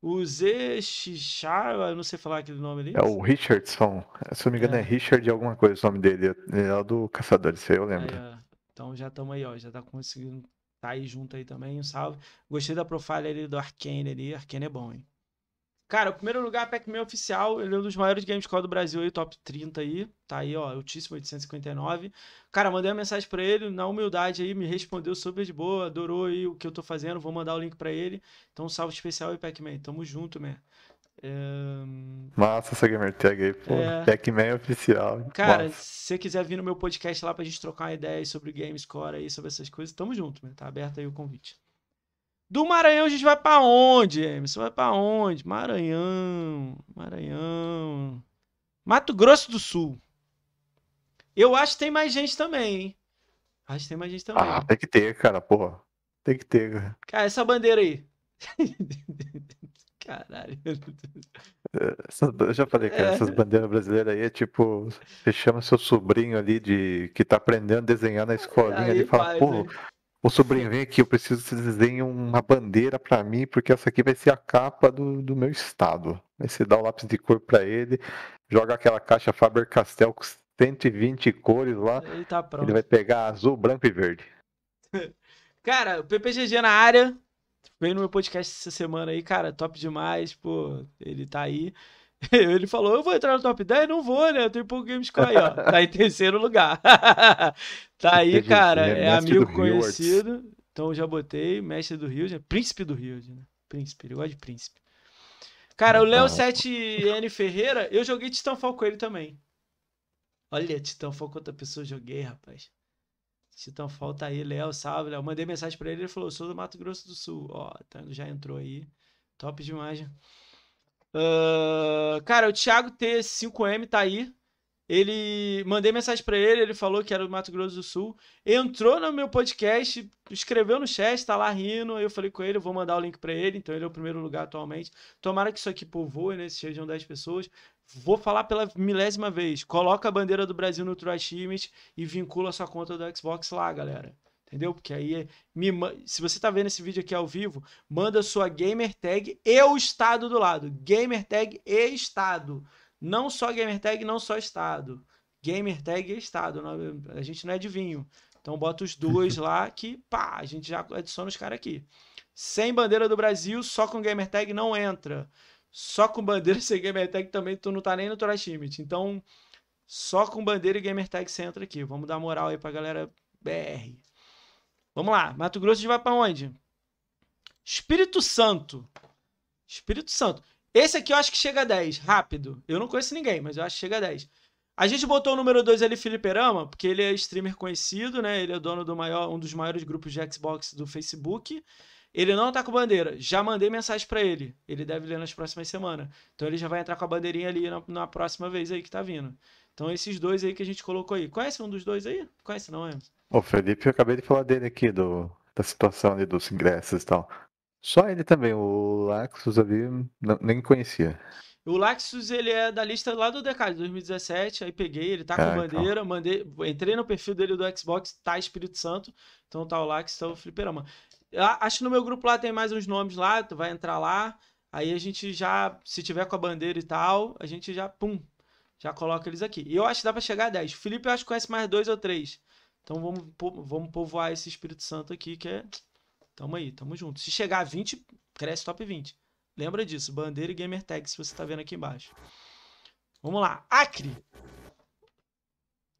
O Zexixá, eu não sei falar aquele nome ali. É o Richardson. Se eu não me engano, é, é Richard alguma coisa o nome dele. É o do Caçador, isso aí eu lembro. Aí, então já estamos aí, ó. Já tá conseguindo tá aí junto aí também. Um salve. Gostei da profile ali do Arcane ali. Arcane é bom, hein? Cara, o primeiro lugar, é Pac-Man oficial, ele é um dos maiores Gamescore do Brasil aí, top 30 aí. Tá aí, ó, altíssimo, 859. Cara, mandei uma mensagem para ele, na humildade aí, me respondeu super de boa, adorou aí o que eu tô fazendo, vou mandar o link para ele. Então, um salve especial aí, Pac-Man. Tamo junto, man. É... Massa essa Gamer Tag aí, pô. É... Pac-Man é oficial. Cara, Massa. se você quiser vir no meu podcast lá pra gente trocar uma ideia sobre Gamescore aí, sobre essas coisas, tamo junto, man. Tá aberto aí o convite. Do Maranhão a gente vai para onde, Emerson? Vai para onde? Maranhão, Maranhão. Mato Grosso do Sul. Eu acho que tem mais gente também, hein? Acho que tem mais gente também. Ah, tem que ter, cara, porra. Tem que ter, cara. Cara, essa bandeira aí. Caralho. Essa, eu já falei, cara, é. essas bandeiras brasileiras aí é tipo, você chama seu sobrinho ali de que tá aprendendo a desenhar na escolinha aí, ali e fala, pô, né? o sobrinho vem aqui, eu preciso que vocês desenhem uma bandeira para mim, porque essa aqui vai ser a capa do, do meu estado. Aí você dá o lápis de cor para ele, joga aquela caixa Faber-Castell com 120 cores lá. Ele tá pronto. Ele vai pegar azul, branco e verde. Cara, o PPGG é na área. Veio no meu podcast essa semana aí, cara, top demais, pô, ele tá aí. Ele falou: Eu vou entrar no top 10? Não vou, né? Eu tenho pouco Game Score aí, ó. Tá em terceiro lugar. tá aí, cara. É, é amigo conhecido. Então já botei mestre do Rio, já, príncipe do Rio, né? Príncipe, ele gosta de príncipe. Cara, o Léo 7N Ferreira, eu joguei Titanfall com ele também. Olha, Titanfall, quanta pessoa eu joguei, rapaz. Titanfall tá aí, Léo, salve, Léo. Mandei mensagem pra ele, ele falou, sou do Mato Grosso do Sul. Ó, tá, já entrou aí. Top demais, né? Uh, cara, o Thiago T5M tá aí. Ele mandei mensagem para ele, ele falou que era do Mato Grosso do Sul. Entrou no meu podcast, escreveu no chat, tá lá rindo. Eu falei com ele, vou mandar o link para ele, então ele é o primeiro lugar atualmente. Tomara que isso aqui povoe, né? Sejam 10 pessoas. Vou falar pela milésima vez. Coloca a bandeira do Brasil no Trash Image e vincula sua conta do Xbox lá, galera. Entendeu? Porque aí, me, se você está vendo esse vídeo aqui ao vivo, manda sua gamer tag e o estado do lado. Gamer tag e estado. Não só gamer tag, não só estado. Gamer tag e estado. A gente não é vinho. Então bota os dois lá que, pá, a gente já adiciona os caras aqui. Sem bandeira do Brasil, só com gamer tag não entra. Só com bandeira sem gamer tag também tu não tá nem no Trash Limit. Então, só com bandeira e gamer tag você entra aqui. Vamos dar moral aí pra galera BR. Vamos lá, Mato Grosso a gente vai para onde? Espírito Santo. Espírito Santo. Esse aqui eu acho que chega a 10, rápido. Eu não conheço ninguém, mas eu acho que chega a 10. A gente botou o número 2 ali, Felipe Rama, porque ele é streamer conhecido, né? Ele é dono do maior, um dos maiores grupos de Xbox do Facebook. Ele não tá com bandeira. Já mandei mensagem para ele. Ele deve ler nas próximas semanas. Então ele já vai entrar com a bandeirinha ali na, na, próxima vez aí que tá vindo. Então esses dois aí que a gente colocou aí. Conhece um dos dois aí? Conhece não, Emerson? É? O Felipe, eu acabei de falar dele aqui, do, da situação ali dos ingressos e tal. Só ele também, o Laxus ali, não, nem conhecia. O Laxus, ele é da lista lá do Decade de 2017, aí peguei, ele tá com a é, então. bandeira, então. mandei, entrei no perfil dele do Xbox, tá Espírito Santo, então tá o Laxus, tá o Fliperama. Acho que no meu grupo lá tem mais uns nomes lá, tu vai entrar lá, aí a gente já, se tiver com a bandeira e tal, a gente já, pum, já coloca eles aqui. E eu acho que dá pra chegar a 10. O Felipe eu acho que conhece mais dois ou três. Então vamos, vamos povoar esse Espírito Santo aqui, que é. Tamo aí, tamo junto. Se chegar a 20, cresce top 20. Lembra disso, bandeira e gamer tag, se você tá vendo aqui embaixo. Vamos lá, Acre.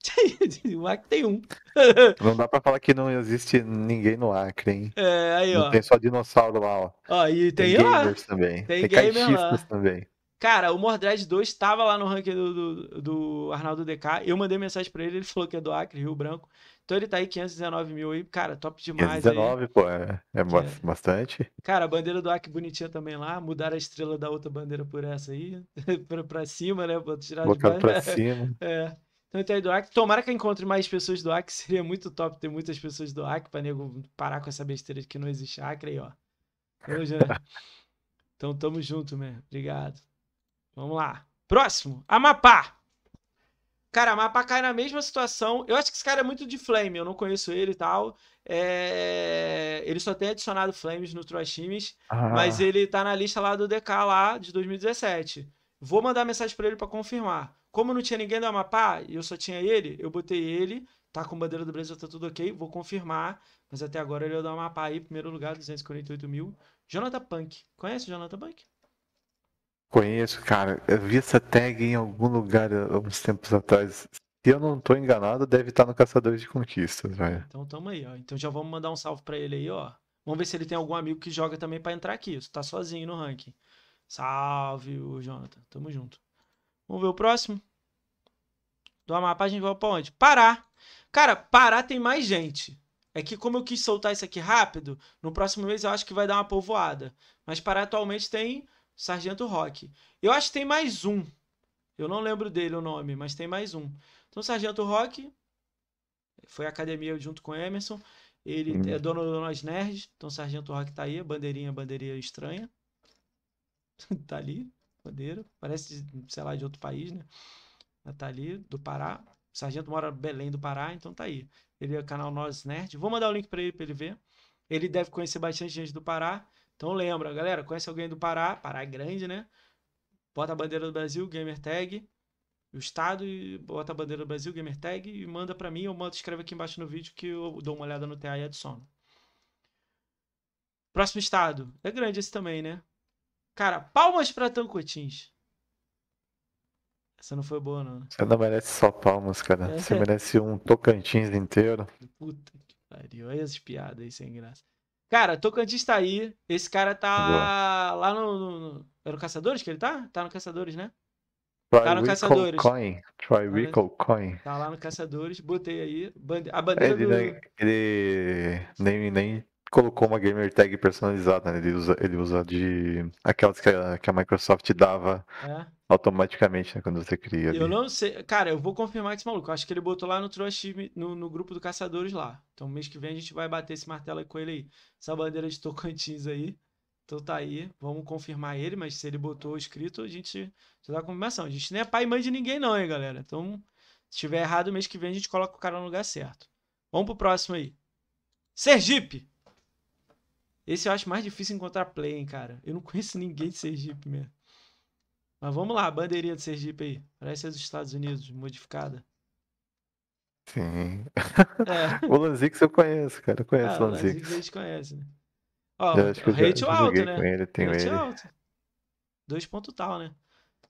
o Acre tem um. não dá pra falar que não existe ninguém no Acre, hein? É, aí, ó. Não tem só dinossauro lá, ó. Ó, e tem, tem gamers lá. também. Tem, tem gamer lá. também. Cara, o Mordred 2 estava lá no ranking do, do, do Arnaldo DK. Eu mandei mensagem para ele, ele falou que é do Acre, Rio Branco. Então ele tá aí, 519 mil aí, cara, top demais. 519, aí. pô, é, é, é, bastante. Cara, a bandeira do Acre bonitinha também lá, mudaram a estrela da outra bandeira por essa aí, pra, pra cima, né, pra tirar Botar de pra cima. É. Então tem tá aí do Acre. Tomara que eu encontre mais pessoas do Acre, seria muito top ter muitas pessoas do Acre, pra nego parar com essa besteira de que não existe Acre aí, ó. então, então tamo junto, man. Obrigado. Vamos lá. Próximo, Amapá. Cara, Mapa cai é na mesma situação. Eu acho que esse cara é muito de Flame, eu não conheço ele e tal. É... Ele só tem adicionado Flames no Trash Times, ah. mas ele tá na lista lá do DK lá de 2017. Vou mandar mensagem para ele para confirmar. Como não tinha ninguém do Amapá e eu só tinha ele, eu botei ele. Tá com bandeira do Brasil, tá tudo ok, vou confirmar. Mas até agora ele é do Amapá aí, primeiro lugar, 248 mil. Jonathan Punk. Conhece o Jonathan Punk? Conheço, cara. Eu vi essa tag em algum lugar há eh, uns tempos atrás. Se eu não tô enganado, deve estar tá no Caçadores de Conquistas, velho. Então tamo aí, ó. Então já vamos mandar um salve pra ele aí, ó. Vamos ver se ele tem algum amigo que joga também para entrar aqui. Tu tá sozinho no ranking. Salve, o Jonathan. Tamo junto. Vamos ver o próximo? Do Amapá a gente vai pra onde? Pará. Cara, Pará tem mais gente. É que como eu quis soltar isso aqui rápido, no próximo mês eu acho que vai dar uma povoada. Mas Pará atualmente tem Sargento Rock. Eu acho que tem mais um. Eu não lembro dele o nome, mas tem mais um. Então, Sargento Rock foi à academia junto com Emerson. Ele hum. é dono do Nós Nerds. Então, Sargento Rock tá aí. Bandeirinha, bandeirinha estranha. tá ali, bandeira. Parece, sei lá, de outro país, né? Tá ali, do Pará. O sargento mora em Belém do Pará, então tá aí. Ele é o canal Nós Nerd. Vou mandar o link para ele para ele ver. Ele deve conhecer bastante gente do Pará. Então lembra, galera, conhece alguém do Pará, Pará é grande, né? Bota a bandeira do Brasil, gamer tag, o estado e bota a bandeira do Brasil, gamer tag e manda para mim, eu mando, escreve aqui embaixo no vídeo que eu dou uma olhada no TA e adiciono. Próximo estado. É grande esse também, né? Cara, palmas para Tancotins. Essa não foi boa, não. Né? Você não merece só palmas, cara. É. Você merece um Tocantins inteiro. Puta que pariu. Olha essas piadas aí sem graça. Cara, Tocantins tá aí. Esse cara tá Boa. lá no, no, no. Era no Caçadores que ele tá? Tá no Caçadores, né? Try tá no Caçadores. Coin. Try tá Recall Coin. Tá lá no Caçadores, botei aí. Bande... A bandeira ele, do... nem, ele nem, nem colocou uma gamer tag personalizada, né? Ele usa, ele usa de. aquelas que a, que a Microsoft dava. É automaticamente, né? Quando você cria. Ali. Eu não sei. Cara, eu vou confirmar esse maluco. Eu acho que ele botou lá no Trust no, no grupo do Caçadores lá. Então mês que vem a gente vai bater esse martelo com ele aí. Essa bandeira de Tocantins aí. Então tá aí, vamos confirmar ele, mas se ele botou escrito, a gente já dá a confirmação. A gente nem é pai e mãe de ninguém, não, hein, galera? Então, se tiver errado, mês que vem a gente coloca o cara no lugar certo. Vamos pro próximo aí. Sergipe! Esse eu acho mais difícil encontrar play, hein, cara. Eu não conheço ninguém de Sergipe mesmo. Mas vamos lá, a bandeirinha do Sergipe aí. Parece dos Estados Unidos, modificada. Sim. É. o Lanzix eu conheço, cara. Eu conheço ah, o Lanzix. O Lanzix a gente conhece, né? Ó, eu acho que o rate alto, né? Com ele, tenho rate ele. alto. Dois pontos tal, né?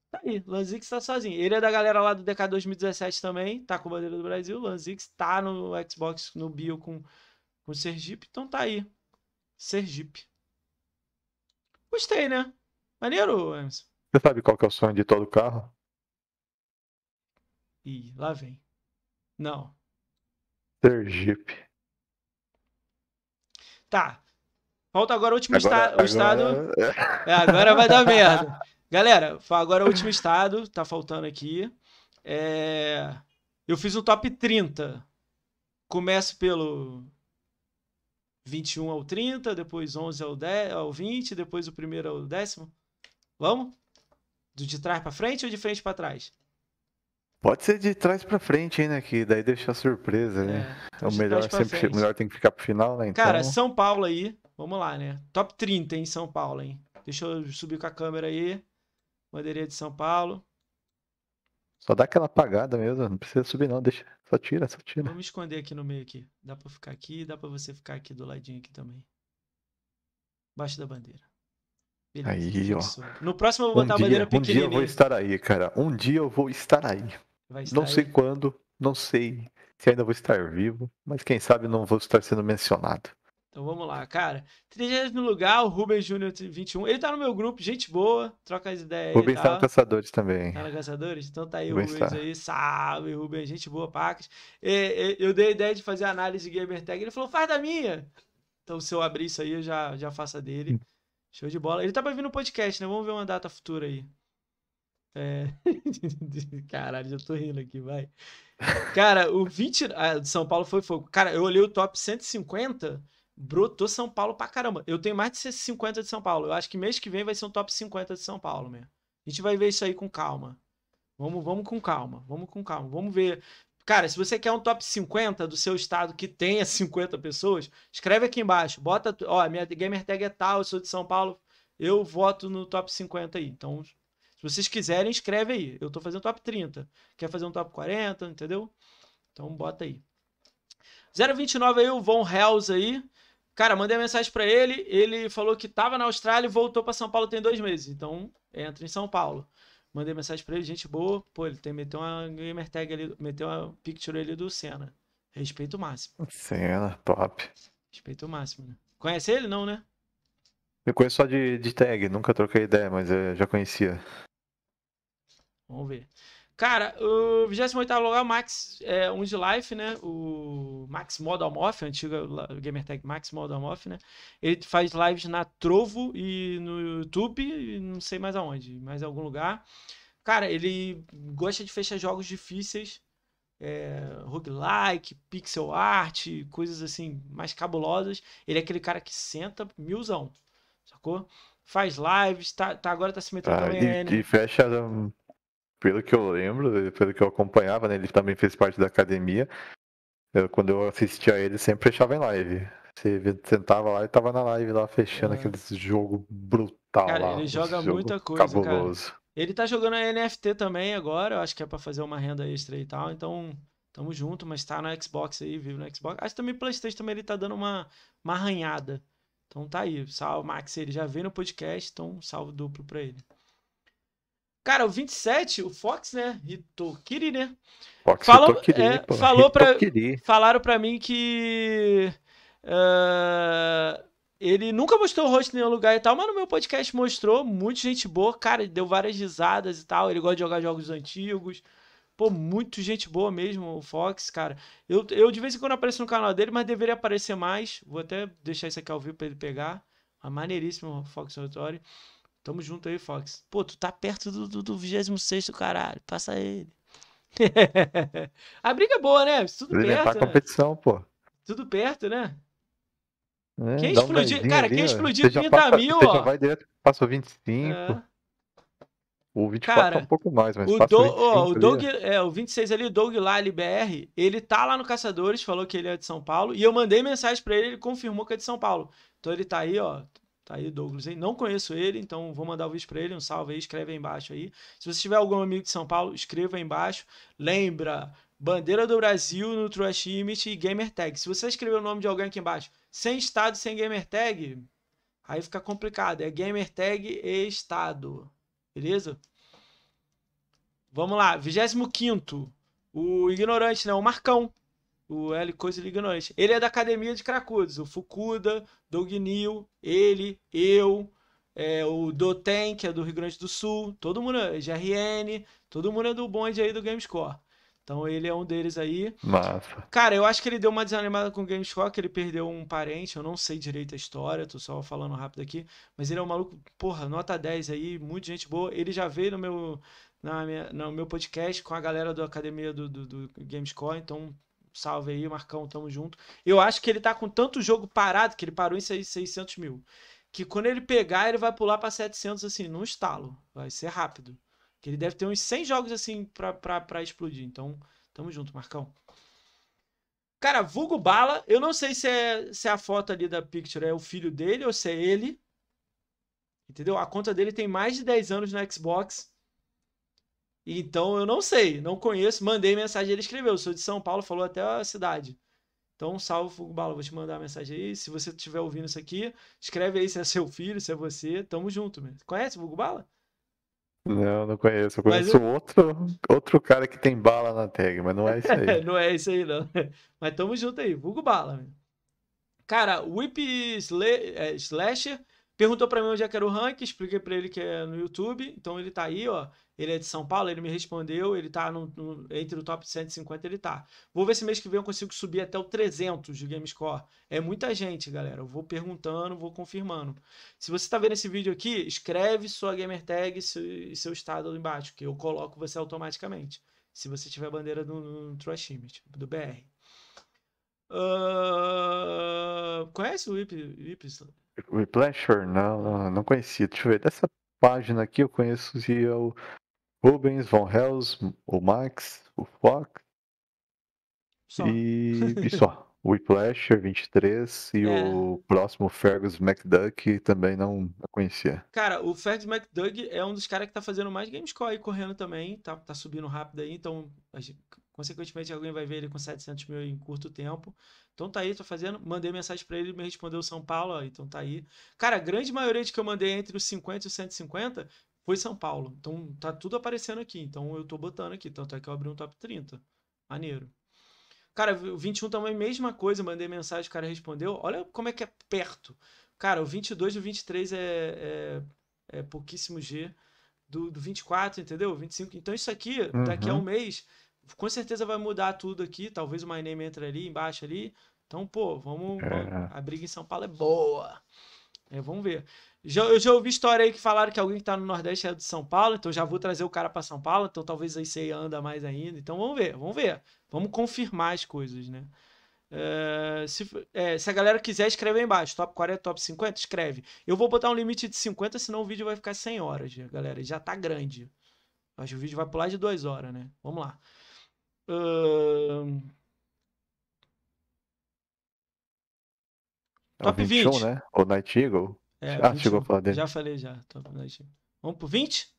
Tá aí, Lanzix tá sozinho. Ele é da galera lá do DK 2017 também, tá com a bandeira do Brasil. Lanzix tá no Xbox, no bio com, com o Sergipe, então tá aí. Sergipe. Gostei, né? Maneiro, Emerson. Você sabe qual que é o sonho de todo carro? Ih, lá vem. Não. Sergipe. Tá. Falta agora o último agora, estado. Agora... O é- estado... É, agora vai dar merda. Galera, agora o último estado, tá faltando aqui. É... Eu fiz o top 30. Começo pelo 21 ao 30, depois 11 ao, 10, ao 20, depois o primeiro ao décimo. Vamos? Do de trás para frente ou de frente para trás? Pode ser de trás para frente né? que daí deixa a surpresa, né? É, é o melhor sempre frente. melhor tem que ficar pro final, né? Então... Cara, São Paulo aí, vamos lá, né? Top 30 em São Paulo, hein? Deixa eu subir com a câmera aí. Bandeirinha de São Paulo. Só dá aquela apagada mesmo, não precisa subir não, deixa, só tira, só tira. Vamos esconder aqui no meio aqui. Dá para ficar aqui, dá para você ficar aqui do ladinho aqui também. Baixo da bandeira. Beleza, aí, ó. No próximo eu vou botar um a bandeira dia, Um dia eu vou estar aí, cara. Um dia eu vou estar aí. Estar não aí. sei quando, não sei se ainda vou estar vivo, mas quem sabe não vou estar sendo mencionado. Então vamos lá, cara. 30 no lugar, o Rubens Júnior 21. Ele tá no meu grupo, gente boa, troca as ideias. Rubens tá, tá? no Caçadores também. Tá no Caçadores? Então tá aí Rubens o Rubens tá. aí. Salve, Rubens, gente boa, Pacas. Eu dei a ideia de fazer análise Gamer Tag. Ele falou, faz da minha. Então se eu abrir isso aí, eu já, já faço a dele. Hum. Show de bola. Ele tá pra vir no podcast, né? Vamos ver uma data futura aí. É... Caralho, já tô rindo aqui, vai. Cara, o 20. Ah, São Paulo foi fogo. Cara, eu olhei o top 150, brotou São Paulo pra caramba. Eu tenho mais de 150 de São Paulo. Eu acho que mês que vem vai ser um top 50 de São Paulo mesmo. A gente vai ver isso aí com calma. Vamos, vamos com calma, vamos com calma. Vamos ver Cara, se você quer um top 50 do seu estado que tenha 50 pessoas, escreve aqui embaixo. Bota, ó, minha gamer tag é tal, eu sou de São Paulo, eu voto no top 50 aí. Então, se vocês quiserem, escreve aí. Eu tô fazendo top 30. Quer fazer um top 40, entendeu? Então, bota aí. 029 aí, o Von Hells aí. Cara, mandei mensagem para ele. Ele falou que tava na Austrália e voltou para São Paulo tem dois meses. Então, entra em São Paulo. Mandei mensagem pra ele, gente boa. Pô, ele tem, meteu uma gamer tag ali, meteu uma picture ali do Senna. Respeito máximo. Senna, top. Respeito máximo, né? Conhece ele? Não, né? Eu conheço só de, de tag, nunca troquei ideia, mas eu já conhecia. Vamos ver. Cara, o 28 lugar, Max, é, onde life, né? O Max Modalmoff, antiga Gamertag Max Modalmoff, né? Ele faz lives na Trovo e no YouTube, e não sei mais aonde, mas em algum lugar. Cara, ele gosta de fechar jogos difíceis, é, roguelike, pixel art, coisas assim mais cabulosas. Ele é aquele cara que senta milzão, sacou? Faz lives, tá, tá agora tá se metendo ah, também. E, né? e fecha pelo que eu lembro, pelo que eu acompanhava, né, ele também fez parte da academia. Eu, quando eu assistia a ele, sempre fechava em live. Você sentava lá e tava na live lá, fechando é. aquele jogo brutal. Cara, lá, ele joga muita coisa, cabuloso. cara. Ele tá jogando a NFT também agora, eu acho que é pra fazer uma renda extra e tal, então tamo junto, mas tá na Xbox aí, vive no Xbox. Acho que também Playstation também ele tá dando uma, uma arranhada. Então tá aí, salve Max, ele já veio no podcast, então salve duplo pra ele. Cara, o 27, o Fox, né? Hitokiri, né? Fox falou, Hitokiri, é, pô. falou pra, falaram para mim que uh, ele nunca mostrou o rosto em nenhum lugar e tal, mas no meu podcast mostrou, muita gente boa, cara, deu várias risadas e tal, ele gosta de jogar jogos antigos. Pô, muito gente boa mesmo, o Fox, cara. Eu, eu de vez em quando apareço no canal dele, mas deveria aparecer mais. Vou até deixar isso aqui ao vivo pra ele pegar. Uma o Fox Notório. Tamo junto aí, Fox. Pô, tu tá perto do, do, do 26 caralho. Passa ele. a briga é boa, né? Tudo Alimentar perto. a né? competição, né? pô. Tudo perto, né? É, quem explodir, um cara, ali, quem explodir 30 passa, mil, ó. Já vai direto, passou 25. É. O 24 tá cara, é um pouco mais, mas o, passa do, 25 ó, o Doug, é, o 26 ali, o Doug Lali BR, ele tá lá no Caçadores, falou que ele é de São Paulo, e eu mandei mensagem para ele, ele confirmou que é de São Paulo. Então ele tá aí, ó, Tá aí, Douglas, hein? Não conheço ele, então vou mandar o vídeo para ele. Um salve aí, escreve aí embaixo aí. Se você tiver algum amigo de São Paulo, escreva aí embaixo. Lembra, bandeira do Brasil no Trash Image e Gamer Se você escrever o nome de alguém aqui embaixo, sem estado, sem Gamer Tag, aí fica complicado. É Gamer Tag e estado. Beleza? Vamos lá, 25 o ignorante, né? O Marcão o L Coisa Liga Ignorante. Ele é da academia de Cracudos, o Fukuda, Doug Neil ele, eu, é, o Doten, que é do Rio Grande do Sul, todo mundo, GRN, todo mundo é do bonde aí do Gamescore. Então ele é um deles aí. Massa. Cara, eu acho que ele deu uma desanimada com o Gamescore, que ele perdeu um parente, eu não sei direito a história, tô só falando rápido aqui, mas ele é um maluco, porra, nota 10 aí, muito gente boa. Ele já veio no meu na minha, no meu podcast com a galera da academia do, do, do Gamescore, então Salve aí, Marcão, tamo junto. Eu acho que ele tá com tanto jogo parado que ele parou em 600 mil. Que quando ele pegar, ele vai pular para 700, assim, num estalo. Vai ser rápido. Que ele deve ter uns 100 jogos, assim, pra, pra, pra explodir. Então, tamo junto, Marcão. Cara, vulgo bala. Eu não sei se é, se é a foto ali da Picture é o filho dele ou se é ele. Entendeu? A conta dele tem mais de 10 anos na Xbox. Então eu não sei, não conheço. Mandei mensagem, ele escreveu. Sou de São Paulo, falou até a cidade. Então, salve Fogo Bala, vou te mandar uma mensagem aí. Se você estiver ouvindo isso aqui, escreve aí se é seu filho, se é você. Tamo junto, mesmo. Conhece o Fogo Bala? Não, não conheço. Eu conheço eu... outro, outro cara que tem bala na tag, mas não é isso aí. não é isso aí, não. Mas tamo junto aí, vulgo bala. Meu. Cara, Whip é, Slasher Perguntou para mim onde é que era o ranking, expliquei para ele que é no YouTube. Então ele tá aí, ó. Ele é de São Paulo, ele me respondeu, ele tá no, no, entre o top 150, ele tá. Vou ver se mês que vem eu consigo subir até o 300 de GameScore. É muita gente, galera. Eu vou perguntando, vou confirmando. Se você tá vendo esse vídeo aqui, escreve sua gamer tag e seu, seu estado ali embaixo, que eu coloco você automaticamente. Se você tiver a bandeira do, do Trash Image, do BR. Uh, conhece o Ip, Ip Replasher? Não, não, conhecia. Deixa eu ver. Dessa página aqui eu conheço é o Rubens, Von Hells, o Max, o Fox. Só. E, e só. O Whiplasher 23 e é. o próximo Fergus McDuck também não conhecia. Cara, o Fergus McDuck é um dos caras que tá fazendo mais Gamescore aí correndo também, tá, tá subindo rápido aí, então consequentemente alguém vai ver ele com 700 mil em curto tempo. Então tá aí, tô fazendo. Mandei mensagem para ele, me respondeu São Paulo, ó, então tá aí. Cara, a grande maioria de que eu mandei entre os 50 e os 150 foi São Paulo. Então tá tudo aparecendo aqui. Então eu tô botando aqui. Tanto é que eu abri um top 30. Maneiro. Cara, o 21 também, mesma coisa. Mandei mensagem, o cara respondeu. Olha como é que é perto. Cara, o 22 e o 23 é, é, é pouquíssimo G. Do, do 24, entendeu? 25. Então isso aqui, uhum. daqui a um uhum. mês com certeza vai mudar tudo aqui. Talvez o My Name entre ali embaixo ali. Então, pô, vamos. É. A briga em São Paulo é boa. É, vamos ver. Já, eu já ouvi história aí que falaram que alguém que tá no Nordeste é de São Paulo, então já vou trazer o cara para São Paulo, então talvez aí você anda mais ainda. Então vamos ver, vamos ver. Vamos confirmar as coisas, né? É, se, é, se, a galera quiser, escreve aí embaixo. Top 40, é top 50, escreve. Eu vou botar um limite de 50, senão o vídeo vai ficar 100 horas, galera. Já tá grande. Acho que o vídeo vai pular de 2 horas, né? Vamos lá. Uh... Top 20. 21, né? O Night Eagle. É, ah, 21. chegou a falar dele. Já falei já. Top Night Eagle. Vamos pro 20?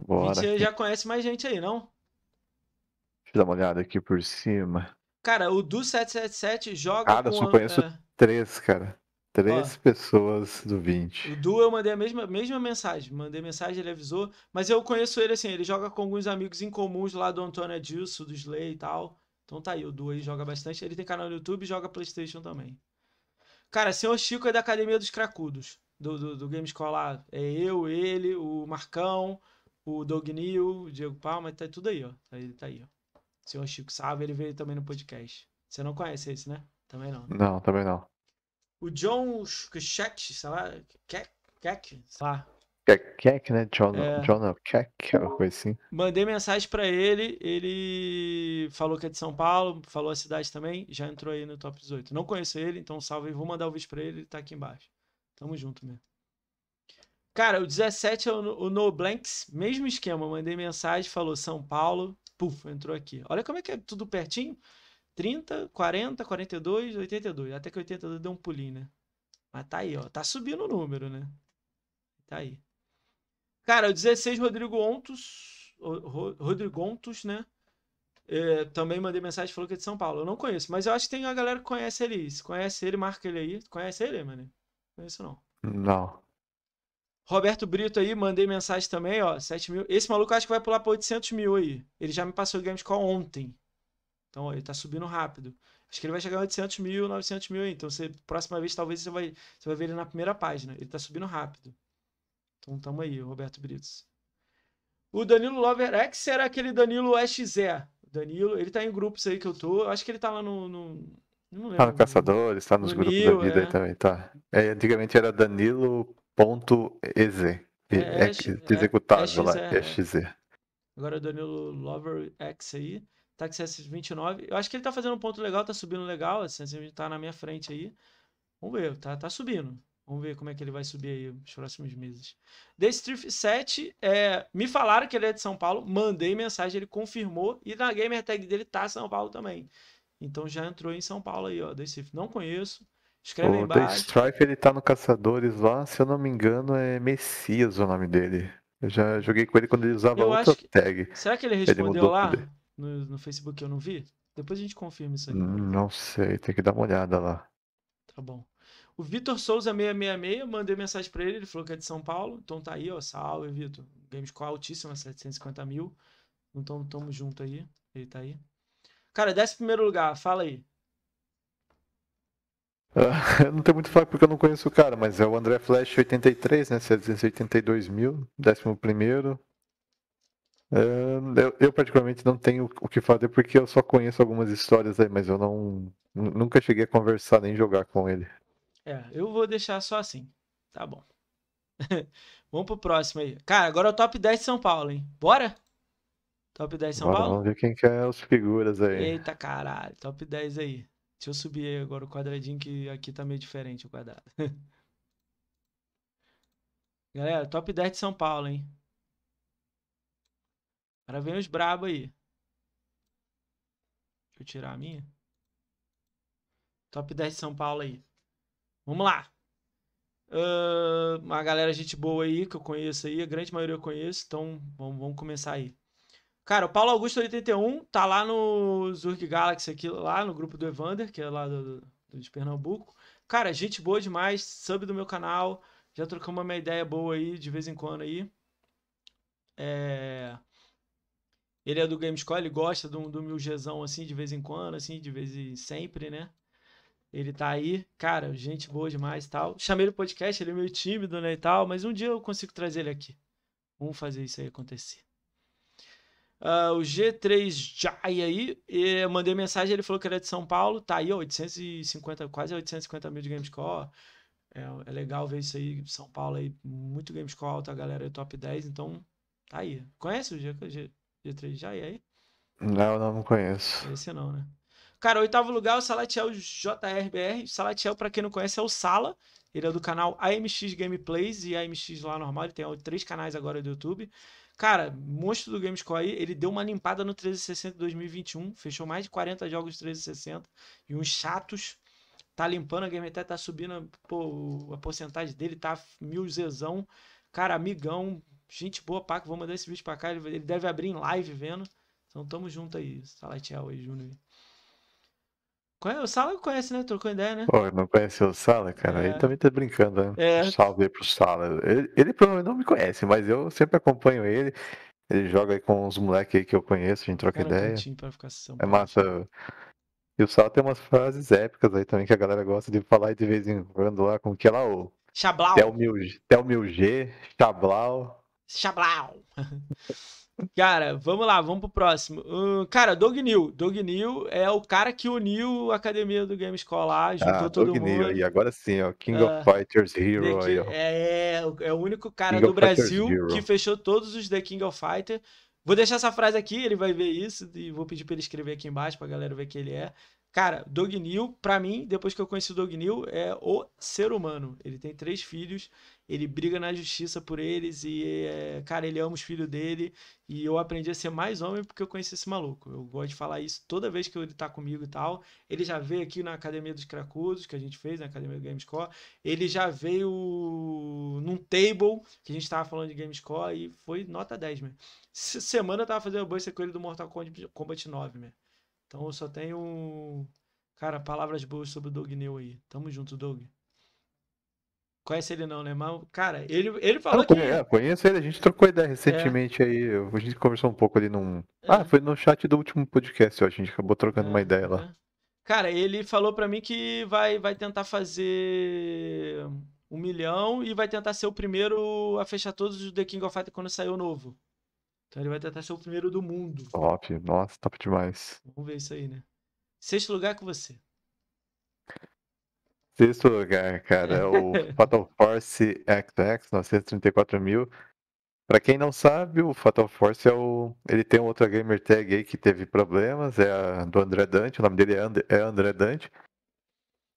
Bora. 20 já conhece mais gente aí, não? Deixa eu dar uma olhada aqui por cima. Cara, o do 777 joga. Cara, com... eu só conheço é... cara. Três Ó, pessoas do 20. O Du, eu mandei a mesma, mesma mensagem. Mandei mensagem, ele avisou. Mas eu conheço ele assim, ele joga com alguns amigos incomuns lá do Antônio Adilson, do Slay e tal. Então tá aí, o Du aí joga bastante. Ele tem canal no YouTube e joga Playstation também. Cara, senhor Chico é da Academia dos Cracudos, do, do, do Game Escolar. É eu, ele, o Marcão, o Dognil, o Diego Palma, tá tudo aí, ó. Ele tá, tá aí, ó. Senhor Chico sabe ele veio também no podcast. Você não conhece esse, né? Também não. Né? Não, também não. O John Kek, sei lá, Kek, Kek, sei lá. Kek, né? John, é. John Kek, alguma coisa assim. Mandei mensagem para ele, ele falou que é de São Paulo, falou a cidade também, já entrou aí no top 18. Não conheço ele, então salve, vou mandar o vídeo pra ele, ele tá aqui embaixo. Tamo junto mesmo. Cara, o 17 é o No Blanks, mesmo esquema, mandei mensagem, falou São Paulo, puf, entrou aqui. Olha como é que é tudo pertinho. 30, 40, 42, 82. Até que 82 deu um pulinho, né? Mas tá aí, ó. Tá subindo o número, né? Tá aí. Cara, o 16 Rodrigo Ontos. Rodrigo Ontos, né? É, também mandei mensagem falou que é de São Paulo. Eu não conheço, mas eu acho que tem uma galera que conhece ele. Se conhece ele, marca ele aí. Conhece ele, mano? Conheço não. Não. Roberto Brito aí, mandei mensagem também, ó. 7 mil. Esse maluco acho que vai pular pra 800 mil aí. Ele já me passou o Gamescom ontem. Então ele está subindo rápido. Acho que ele vai chegar a 800 mil, 900 mil. Então, você, próxima vez, talvez você vai, você vai ver ele na primeira página. Ele está subindo rápido. Então, tamo aí, Roberto Britos. O Danilo Lover X é era aquele Danilo é XZ, Danilo, ele tá em grupos aí que eu tô. acho que ele tá lá no. no não lembro, tá no Caçadores, está nos no grupos Nil, da vida é. aí também, tá. É, antigamente era Danilo.ez. É, é, é executável lá, EXE. Agora é Danilo Lover X aí. Tá com 129. Eu acho que ele tá fazendo um ponto legal, tá subindo legal. A assim, 120 assim, tá na minha frente aí. Vamos ver, tá, tá subindo. Vamos ver como é que ele vai subir aí nos próximos meses. The Strip 7, é, me falaram que ele é de São Paulo, mandei mensagem, ele confirmou. E na gamer tag dele tá São Paulo também. Então já entrou em São Paulo aí, ó. The Strip, não conheço. Escreve o aí embaixo. The Strife ele tá no Caçadores lá, se eu não me engano, é Messias o nome dele. Eu já joguei com ele quando ele usava eu outra que... tag. Será que ele respondeu ele lá? Poder no, no Facebook, eu não vi. Depois a gente confirma isso aí. Hum, não sei, tem que dar uma olhada lá. Tá bom. O Vitor Souza 666, mandei mensagem para ele, ele falou que é de São Paulo. Então tá aí, ó. Salve, Vitor. Gamescore altíssima, 750 mil. Então tamo junto aí. Ele tá aí. Cara, desce primeiro lugar, fala aí. Ah, não tenho muito fraco porque eu não conheço o cara, mas é o André Flash 83, né? 782 mil, décimo primeiro. É, eu, eu, particularmente não tenho o que fazer porque eu só conheço algumas histórias aí, mas eu não nunca cheguei a conversar nem jogar com ele. É, eu vou deixar só assim. Tá bom. vamos pro próximo aí. Cara, agora é o top 10 de São Paulo, hein? Bora? Top 10 de São Bora, Paulo? Vamos ver quem quer as é figuras aí. Eita caralho, top 10 aí. Deixa eu subir aí agora o quadradinho que aqui tá meio diferente o quadrado. Galera, top 10 de São Paulo, hein? Agora vem os brabos aí. Deixa eu tirar a minha. Top 10 de São Paulo aí. Vamos lá. Uh, uma galera gente boa aí, que eu conheço aí. A grande maioria eu conheço. Então, vamos, vamos começar aí. Cara, o Paulo Augusto 81 tá lá no Zurg Galaxy aqui, lá no grupo do Evander, que é lá do, do, de Pernambuco. Cara, gente boa demais, sub do meu canal. Já trocamos uma ideia boa aí, de vez em quando aí. É... Ele é do Game School, ele gosta do, do Milgezão assim, de vez em quando, assim, de vez em sempre, né? Ele tá aí, cara, gente boa demais e tal. Chamei ele pro podcast, ele é meio tímido, né, e tal, mas um dia eu consigo trazer ele aqui. Vamos fazer isso aí acontecer. Uh, o G3 Jai aí, eu mandei mensagem, ele falou que era de São Paulo, tá aí, ó, 850, quase 850 mil de Gamescore. É, é legal ver isso aí, São Paulo aí, muito School, alta, galera, é top 10, então tá aí. Conhece o G3? 3 já e aí? Não, não, não conheço. Esse não, né? Cara, oitavo lugar, o Salatiel JRBR. Salatiel, para quem não conhece, é o Sala. Ele é do canal AMX Gameplays e AMX lá normal. Ele tem três canais agora do YouTube. Cara, monstro do Gamescore aí, ele deu uma limpada no 360 2021. Fechou mais de 40 jogos de 360. e uns chatos. Tá limpando, a Game até tá subindo pô, a porcentagem dele, tá mil zezão. Cara, amigão, Gente boa, Paco, vou mandar esse vídeo pra cá. Ele deve abrir em live vendo. Então tamo junto aí, Salatiel e Júnior. O Sala conhece, né? Trocou ideia, né? Pô, não conheceu o Sala, cara? É. Ele também tá brincando, né? É. Salve aí pro Sala. Ele, ele provavelmente não me conhece, mas eu sempre acompanho ele. Ele joga aí com uns moleques aí que eu conheço, a gente troca cara, ideia. é massa. E o Sala tem umas frases épicas aí também que a galera gosta de falar de vez em quando lá, com que ela é ou. Chablau. mil G, Chablau. Xablau. cara, vamos lá, vamos pro próximo. Hum, cara, Doug New. Doug New é o cara que uniu a academia do Game School lá, ah, juntou ah, todo Doug mundo. New, e agora sim, ó, King uh, of ah, Fighters Hero. Aí, é, é, é o único cara King do Brasil Fighters que Hero. fechou todos os The King of Fighters. Vou deixar essa frase aqui, ele vai ver isso e vou pedir para ele escrever aqui embaixo pra galera ver quem ele é. Cara, Doug New, pra mim, depois que eu conheci o Doug New, é o ser humano. Ele tem três filhos ele briga na justiça por eles e, eh, cara, ele ama os filhos dele. E eu aprendi a ser mais homem porque eu conheci esse maluco. Eu gosto de falar isso toda vez que ele tá comigo e tal. Ele já veio aqui na Academia dos Cracudos, que a gente fez, na né, Academia do Gamescore. Ele já veio num table, que a gente tava falando de Gamescore, e foi nota 10, mano. Essa semana eu tava fazendo o com ele do Mortal Kombat 9, mano. Então eu só tenho, cara, palavras boas sobre o Dog New aí. Tamo junto, Dog. Conhece ele não, né? Mas, cara, ele, ele falou não, que. É, conheço ele, a gente trocou ideia recentemente é. aí. A gente conversou um pouco ali num. É. Ah, foi no chat do último podcast, ó, a gente acabou trocando uma é, ideia lá. É. Cara, ele falou para mim que vai, vai tentar fazer um milhão e vai tentar ser o primeiro a fechar todos os The King of Fighters quando sair o novo. Então ele vai tentar ser o primeiro do mundo. Top, nossa, top demais. Vamos ver isso aí, né? Sexto lugar com você. Sexto lugar, cara, é. o Fatal Force XX, 934 mil. Pra quem não sabe, o Fatal Force é o. Ele tem outra gamer tag aí que teve problemas, é a do André Dante, o nome dele é, And... é André Dante.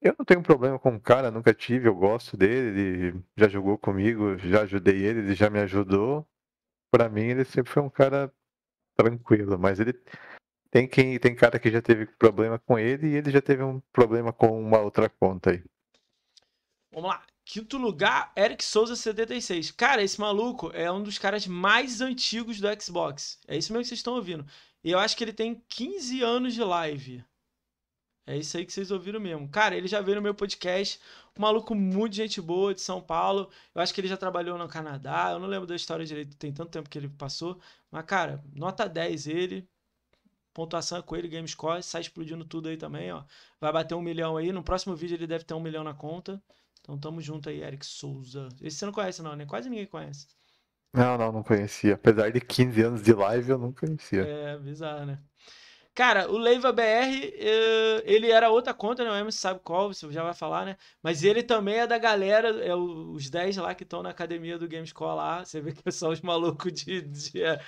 Eu não tenho problema com o cara, nunca tive, eu gosto dele, ele já jogou comigo, já ajudei ele, ele já me ajudou. Pra mim, ele sempre foi um cara tranquilo, mas ele tem, quem, tem cara que já teve problema com ele e ele já teve um problema com uma outra conta aí. Vamos lá. Quinto lugar, Eric Souza 76. Cara, esse maluco é um dos caras mais antigos do Xbox. É isso mesmo que vocês estão ouvindo. E eu acho que ele tem 15 anos de live. É isso aí que vocês ouviram mesmo. Cara, ele já veio no meu podcast. Um maluco muito gente boa de São Paulo. Eu acho que ele já trabalhou no Canadá. Eu não lembro da história direito, tem tanto tempo que ele passou. Mas, cara, nota 10 ele. Pontuação é com Game GameScore, sai explodindo tudo aí também, ó. Vai bater um milhão aí. No próximo vídeo ele deve ter um milhão na conta. Então tamo junto aí, Eric Souza. Esse você não conhece, não, né? Quase ninguém conhece. Não, não, não conhecia. Apesar de 15 anos de live, eu não conhecia. É, bizarro, né? Cara, o Leiva BR, eh, ele era outra conta, né? O Emerson sabe qual, você já vai falar, né? Mas ele também é da galera, é os 10 lá que estão na academia do Gamescore lá. Você vê que são os malucos de, de eh,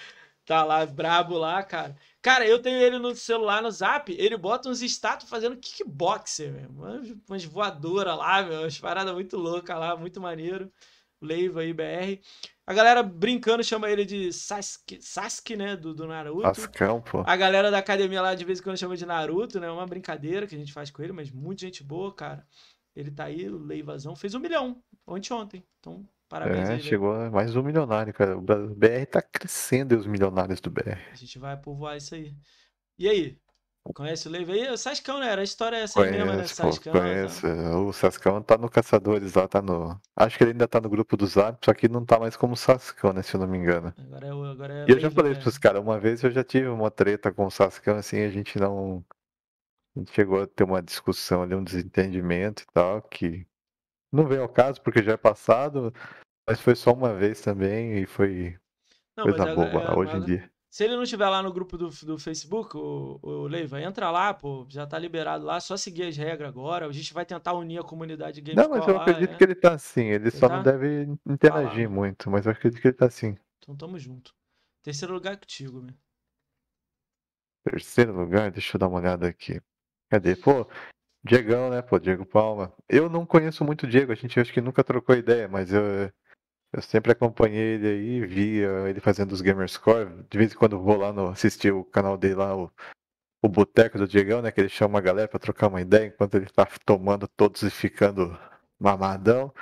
Tá lá, brabo lá, cara. Cara, eu tenho ele no celular, no zap, ele bota uns status fazendo kickboxer, velho. Umas, voadoras lá, meu. Umas paradas muito loucas lá, muito maneiro. Leiva aí, BR. A galera brincando chama ele de Sasuke, Sasuke né? Do, do Naruto. Sasuke, pô. A galera da academia lá de vez em quando chama de Naruto, né? Uma brincadeira que a gente faz com ele, mas muita gente boa, cara. Ele tá aí, Leivazão. Fez um milhão ontem ontem. Então, Parabéns é, aí, chegou a mais um milionário, cara. O BR tá crescendo e os milionários do BR. A gente vai povoar isso aí. E aí? Conhece o Leiva aí? O Sascão, né? a história é essa conheço, mesmo, né? Sascão, né, conheço. Tá... O Sascão tá no Caçadores lá, tá no. Acho que ele ainda tá no grupo do Zap, só que não tá mais como Sascão, né? Se eu não me engano. Agora é, o, agora é e Leiva, eu já falei isso né? pros caras, uma vez eu já tive uma treta com o Sascão, assim, a gente não. A gente chegou a ter uma discussão ali, um desentendimento e tal, que não vem ao caso porque já é passado, mas foi só uma vez também e foi não, coisa agora, boba é hoje em dia. Se ele não estiver lá no grupo do, do Facebook, o, o Leiva, entra lá, pô, já tá liberado lá, só seguir as regras agora. A gente vai tentar unir a comunidade Game Não, mas eu acredito né? que ele tá assim, ele, ele só tá? não deve interagir tá muito, mas eu acredito que ele tá assim. Então tamo junto. Terceiro lugar é contigo, meu. Terceiro lugar, deixa eu dar uma olhada aqui. Cadê? Pô, Diegão, né, pô, Diego Palma. Eu não conheço muito o Diego, a gente acho que nunca trocou ideia, mas eu, eu sempre acompanhei ele aí, via ele fazendo os Gamerscore. De vez em quando vou lá no, assistir o canal dele lá, o, o Boteco do Diegão, né, que ele chama a galera pra trocar uma ideia enquanto ele tá tomando todos e ficando mamadão.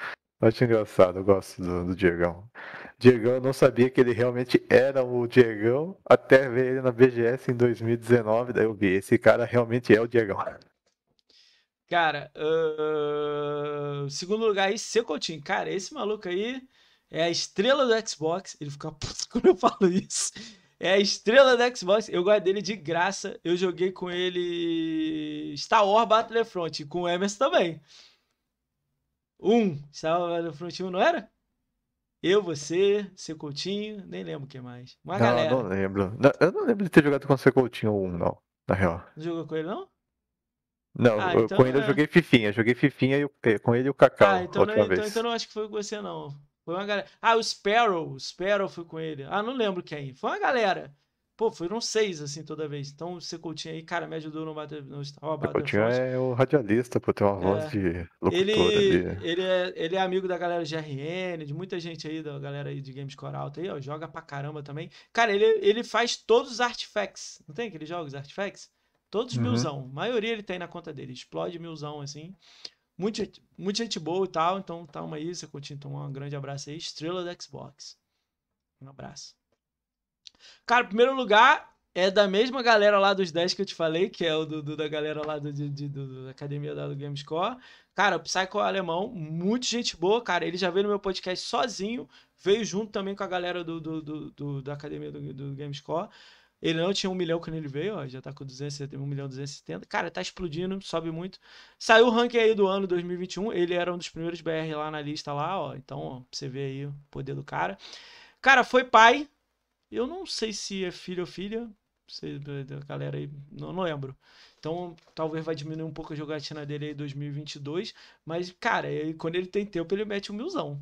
acho engraçado, eu gosto do, do Diegão. Diegão, eu não sabia que ele realmente era o Diegão até ver ele na BGS em 2019. Daí eu vi, esse cara realmente é o Diegão. Cara, uh, segundo lugar aí, Coutinho, Cara, esse maluco aí é a estrela do Xbox. Ele fica puto quando eu falo isso. É a estrela do Xbox. Eu gosto dele de graça. Eu joguei com ele Star Wars Battlefront. Com o Emerson também. Um. Star Wars Battlefront 1, não era? Eu, você, Coutinho, nem lembro quem mais. Uma não, galera. Não lembro. Eu não lembro de ter jogado com o Coutinho, 1, não. Na real. Não jogou com ele, não? Não, ah, eu, então, com ele é... eu joguei Fifinha. Joguei Fifinha e o, com ele e o Cacau. Ah, então, não, é, então, então não acho que foi com você, não. Foi uma galera. Ah, o Sparrow. O Sparrow foi com ele. Ah, não lembro quem. Foi uma galera. Pô, foram seis, assim, toda vez. Então, o Secoutinho aí, cara, me ajudou no bater no Star Secoutinho é o radialista, pô, tem uma é. voz é. de ele, Ele é, ele é amigo da galera de RN, de muita gente aí, da galera aí de Games Coral, aí, ó, joga pra caramba também. Cara, ele, ele faz todos os artifacts, não tem aqueles jogos, artifacts? Todos uhum. milzão. A maioria ele tem na conta dele. Explode milzão, assim. Muita, muita gente boa e tal. Então, tá aí, isso Coutinho. Então, um grande abraço aí. Estrela da Xbox. Um abraço. Cara, primeiro lugar é da mesma galera lá dos 10 que eu te falei, que é o do, do da galera lá do, de, do, da academia da do Gamescore. Cara, o Psycho Alemão, muita gente boa, cara. Ele já veio no meu podcast sozinho, veio junto também com a galera do, do, do, do da academia do, do Gamescore. Ele não tinha um milhão quando ele veio, ó, já tá com 271 milhão, 270. Cara, tá explodindo, sobe muito. Saiu o ranking aí do ano 2021, ele era um dos primeiros BR lá na lista lá, ó. Então, ó, você vê aí o poder do cara. Cara, foi pai. Eu não sei se é filho ou filha. Sei, galera aí, não, não lembro. Então, talvez vai diminuir um pouco a jogatina dele aí em 2022. Mas, cara, ele, quando ele tem tempo, ele mete um milzão.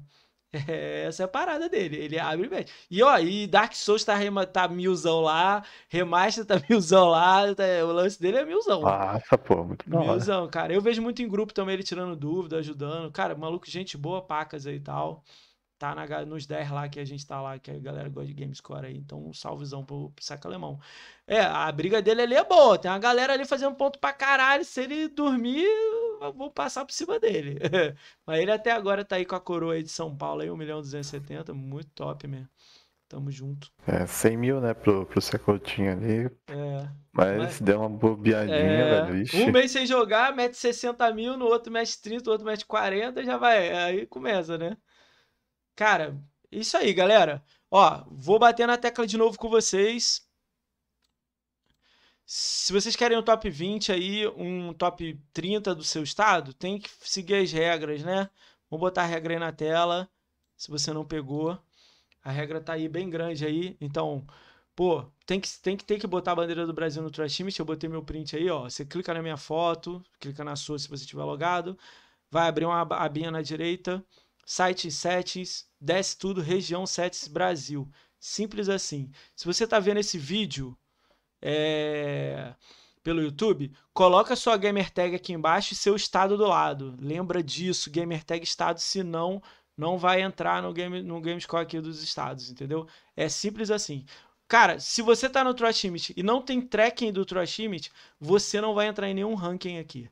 É, essa é a parada dele. Ele abre e mete. E ó, e Dark Souls tá, rema, tá milzão lá, Remaster tá milzão lá, tá, o lance dele é milzão. Nossa, pô, muito bom. Milzão, hora. cara. Eu vejo muito em grupo também ele tirando dúvida, ajudando. Cara, maluco, gente boa, pacas aí e tal. Tá na, nos 10 lá que a gente tá lá, que a galera gosta de Gamescore aí. Então, um salvezão pro, pro saco alemão. É, a briga dele ali é boa. Tem uma galera ali fazendo ponto pra caralho. Se ele dormir, vou passar por cima dele. Mas ele até agora tá aí com a coroa aí de São Paulo aí, 1 milhão 270, muito top mesmo. Tamo junto. É, 100 mil, né, pro, pro Secotinho ali. É. Mas, mas deu uma bobeadinha, é, velho. Um mês sem jogar, mete 60 mil, no outro mete 30, no outro mete 40, já vai. Aí começa, né? Cara, é isso aí, galera. Ó, vou bater na tecla de novo com vocês. Se vocês querem um top 20 aí, um top 30 do seu estado, tem que seguir as regras, né? Vou botar a regra aí na tela, se você não pegou. A regra tá aí bem grande aí, então, pô, tem que, tem que tem que botar a bandeira do Brasil no Trash Team. Eu botei meu print aí, ó. Você clica na minha foto, clica na sua se você tiver logado. Vai abrir uma abinha na direita, site settings, desce tudo, região settings Brasil. Simples assim. Se você tá vendo esse vídeo é, pelo YouTube, coloca sua gamer tag aqui embaixo e seu estado do lado. Lembra disso, gamer tag estado, senão não vai entrar no game no Gamescore aqui dos estados, entendeu? É simples assim. Cara, se você tá no Trash Image e não tem tracking do Trash Image, você não vai entrar em nenhum ranking aqui.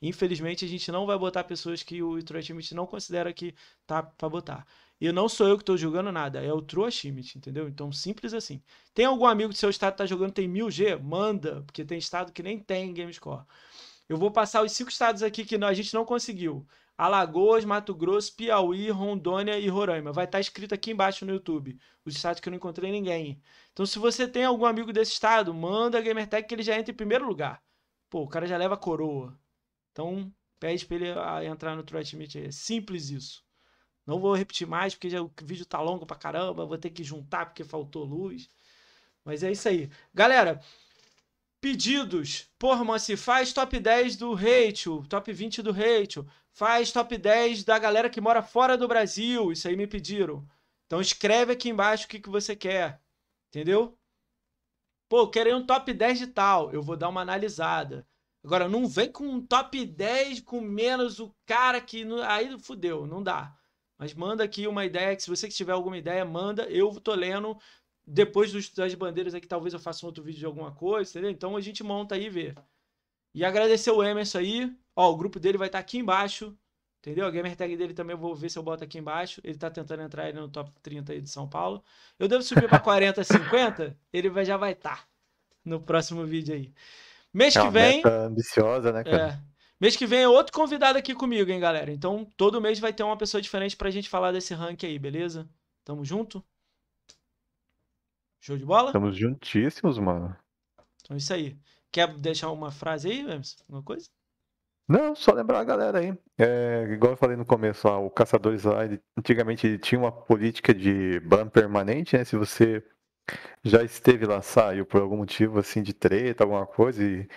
Infelizmente, a gente não vai botar pessoas que o Trash Image não considera que tá para botar. E não sou eu que estou jogando nada, é o True Schmidt, entendeu? Então, simples assim. Tem algum amigo do seu estado que tá jogando, tem 1000G? Manda, porque tem estado que nem tem GameScore Eu vou passar os cinco estados aqui que a gente não conseguiu. Alagoas, Mato Grosso, Piauí, Rondônia e Roraima. Vai estar tá escrito aqui embaixo no YouTube. Os estados que eu não encontrei ninguém. Então, se você tem algum amigo desse estado, manda a Gamertag que ele já entra em primeiro lugar. Pô, o cara já leva a coroa. Então, pede pra ele ah, entrar no True Ultimate. É simples isso. Não vou repetir mais, porque já, o vídeo tá longo pra caramba, vou ter que juntar porque faltou luz. Mas é isso aí. Galera, pedidos. Porra, se faz top 10 do Rachel, top 20 do Rachel. Faz top 10 da galera que mora fora do Brasil. Isso aí me pediram. Então escreve aqui embaixo o que, que você quer. Entendeu? Pô, querer um top 10 de tal. Eu vou dar uma analisada. Agora, não vem com um top 10 com menos o cara que. Aí fudeu, não dá. Mas manda aqui uma ideia, que se você tiver alguma ideia, manda. Eu tô lendo. Depois dos, das bandeiras aqui, talvez eu faça um outro vídeo de alguma coisa, entendeu? Então a gente monta aí e vê. E agradecer o Emerson aí. Ó, o grupo dele vai estar tá aqui embaixo. Entendeu? A gamer tag dele também eu vou ver se eu boto aqui embaixo. Ele tá tentando entrar aí no top 30 aí de São Paulo. Eu devo subir para 40, 50. Ele vai, já vai estar tá no próximo vídeo aí. Mês é que vem. ambiciosa, né, cara? É. Mês que vem é outro convidado aqui comigo, hein, galera? Então, todo mês vai ter uma pessoa diferente pra gente falar desse rank aí, beleza? Tamo junto? Show de bola? Tamo juntíssimos, mano. Então é isso aí. Quer deixar uma frase aí, Emerson? Alguma coisa? Não, só lembrar a galera aí. É, igual eu falei no começo, ó, o Caçadores lá, ele, antigamente ele tinha uma política de ban permanente, né? Se você já esteve lá, saiu por algum motivo assim de treta, alguma coisa, e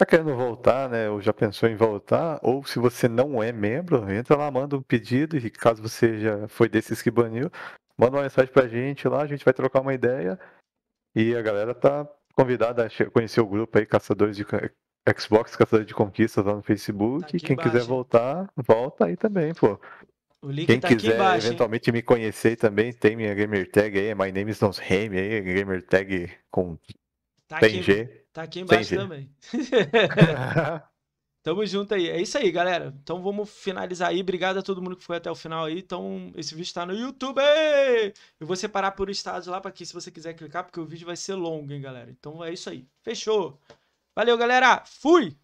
tá querendo voltar, né? Ou já pensou em voltar, ou se você não é membro, entra lá, manda um pedido, e caso você já foi desses que baniu, manda uma mensagem pra gente lá, a gente vai trocar uma ideia. E a galera tá convidada a conhecer o grupo aí, Caçadores de Xbox, Caçadores de Conquistas lá no Facebook. Tá Quem embaixo. quiser voltar, volta aí também, pô. Quem tá quiser embaixo, eventualmente hein? me conhecer também, tem minha gamer tag aí, my name is Nonsheim aí, gamer tag com tá Aqui. Tá aqui embaixo também. Tamo junto aí. É isso aí, galera. Então vamos finalizar aí. Obrigado a todo mundo que foi até o final aí. Então, esse vídeo está no YouTube. Eu vou separar por estados lá para que se você quiser clicar, porque o vídeo vai ser longo, hein, galera. Então é isso aí. Fechou. Valeu, galera. Fui!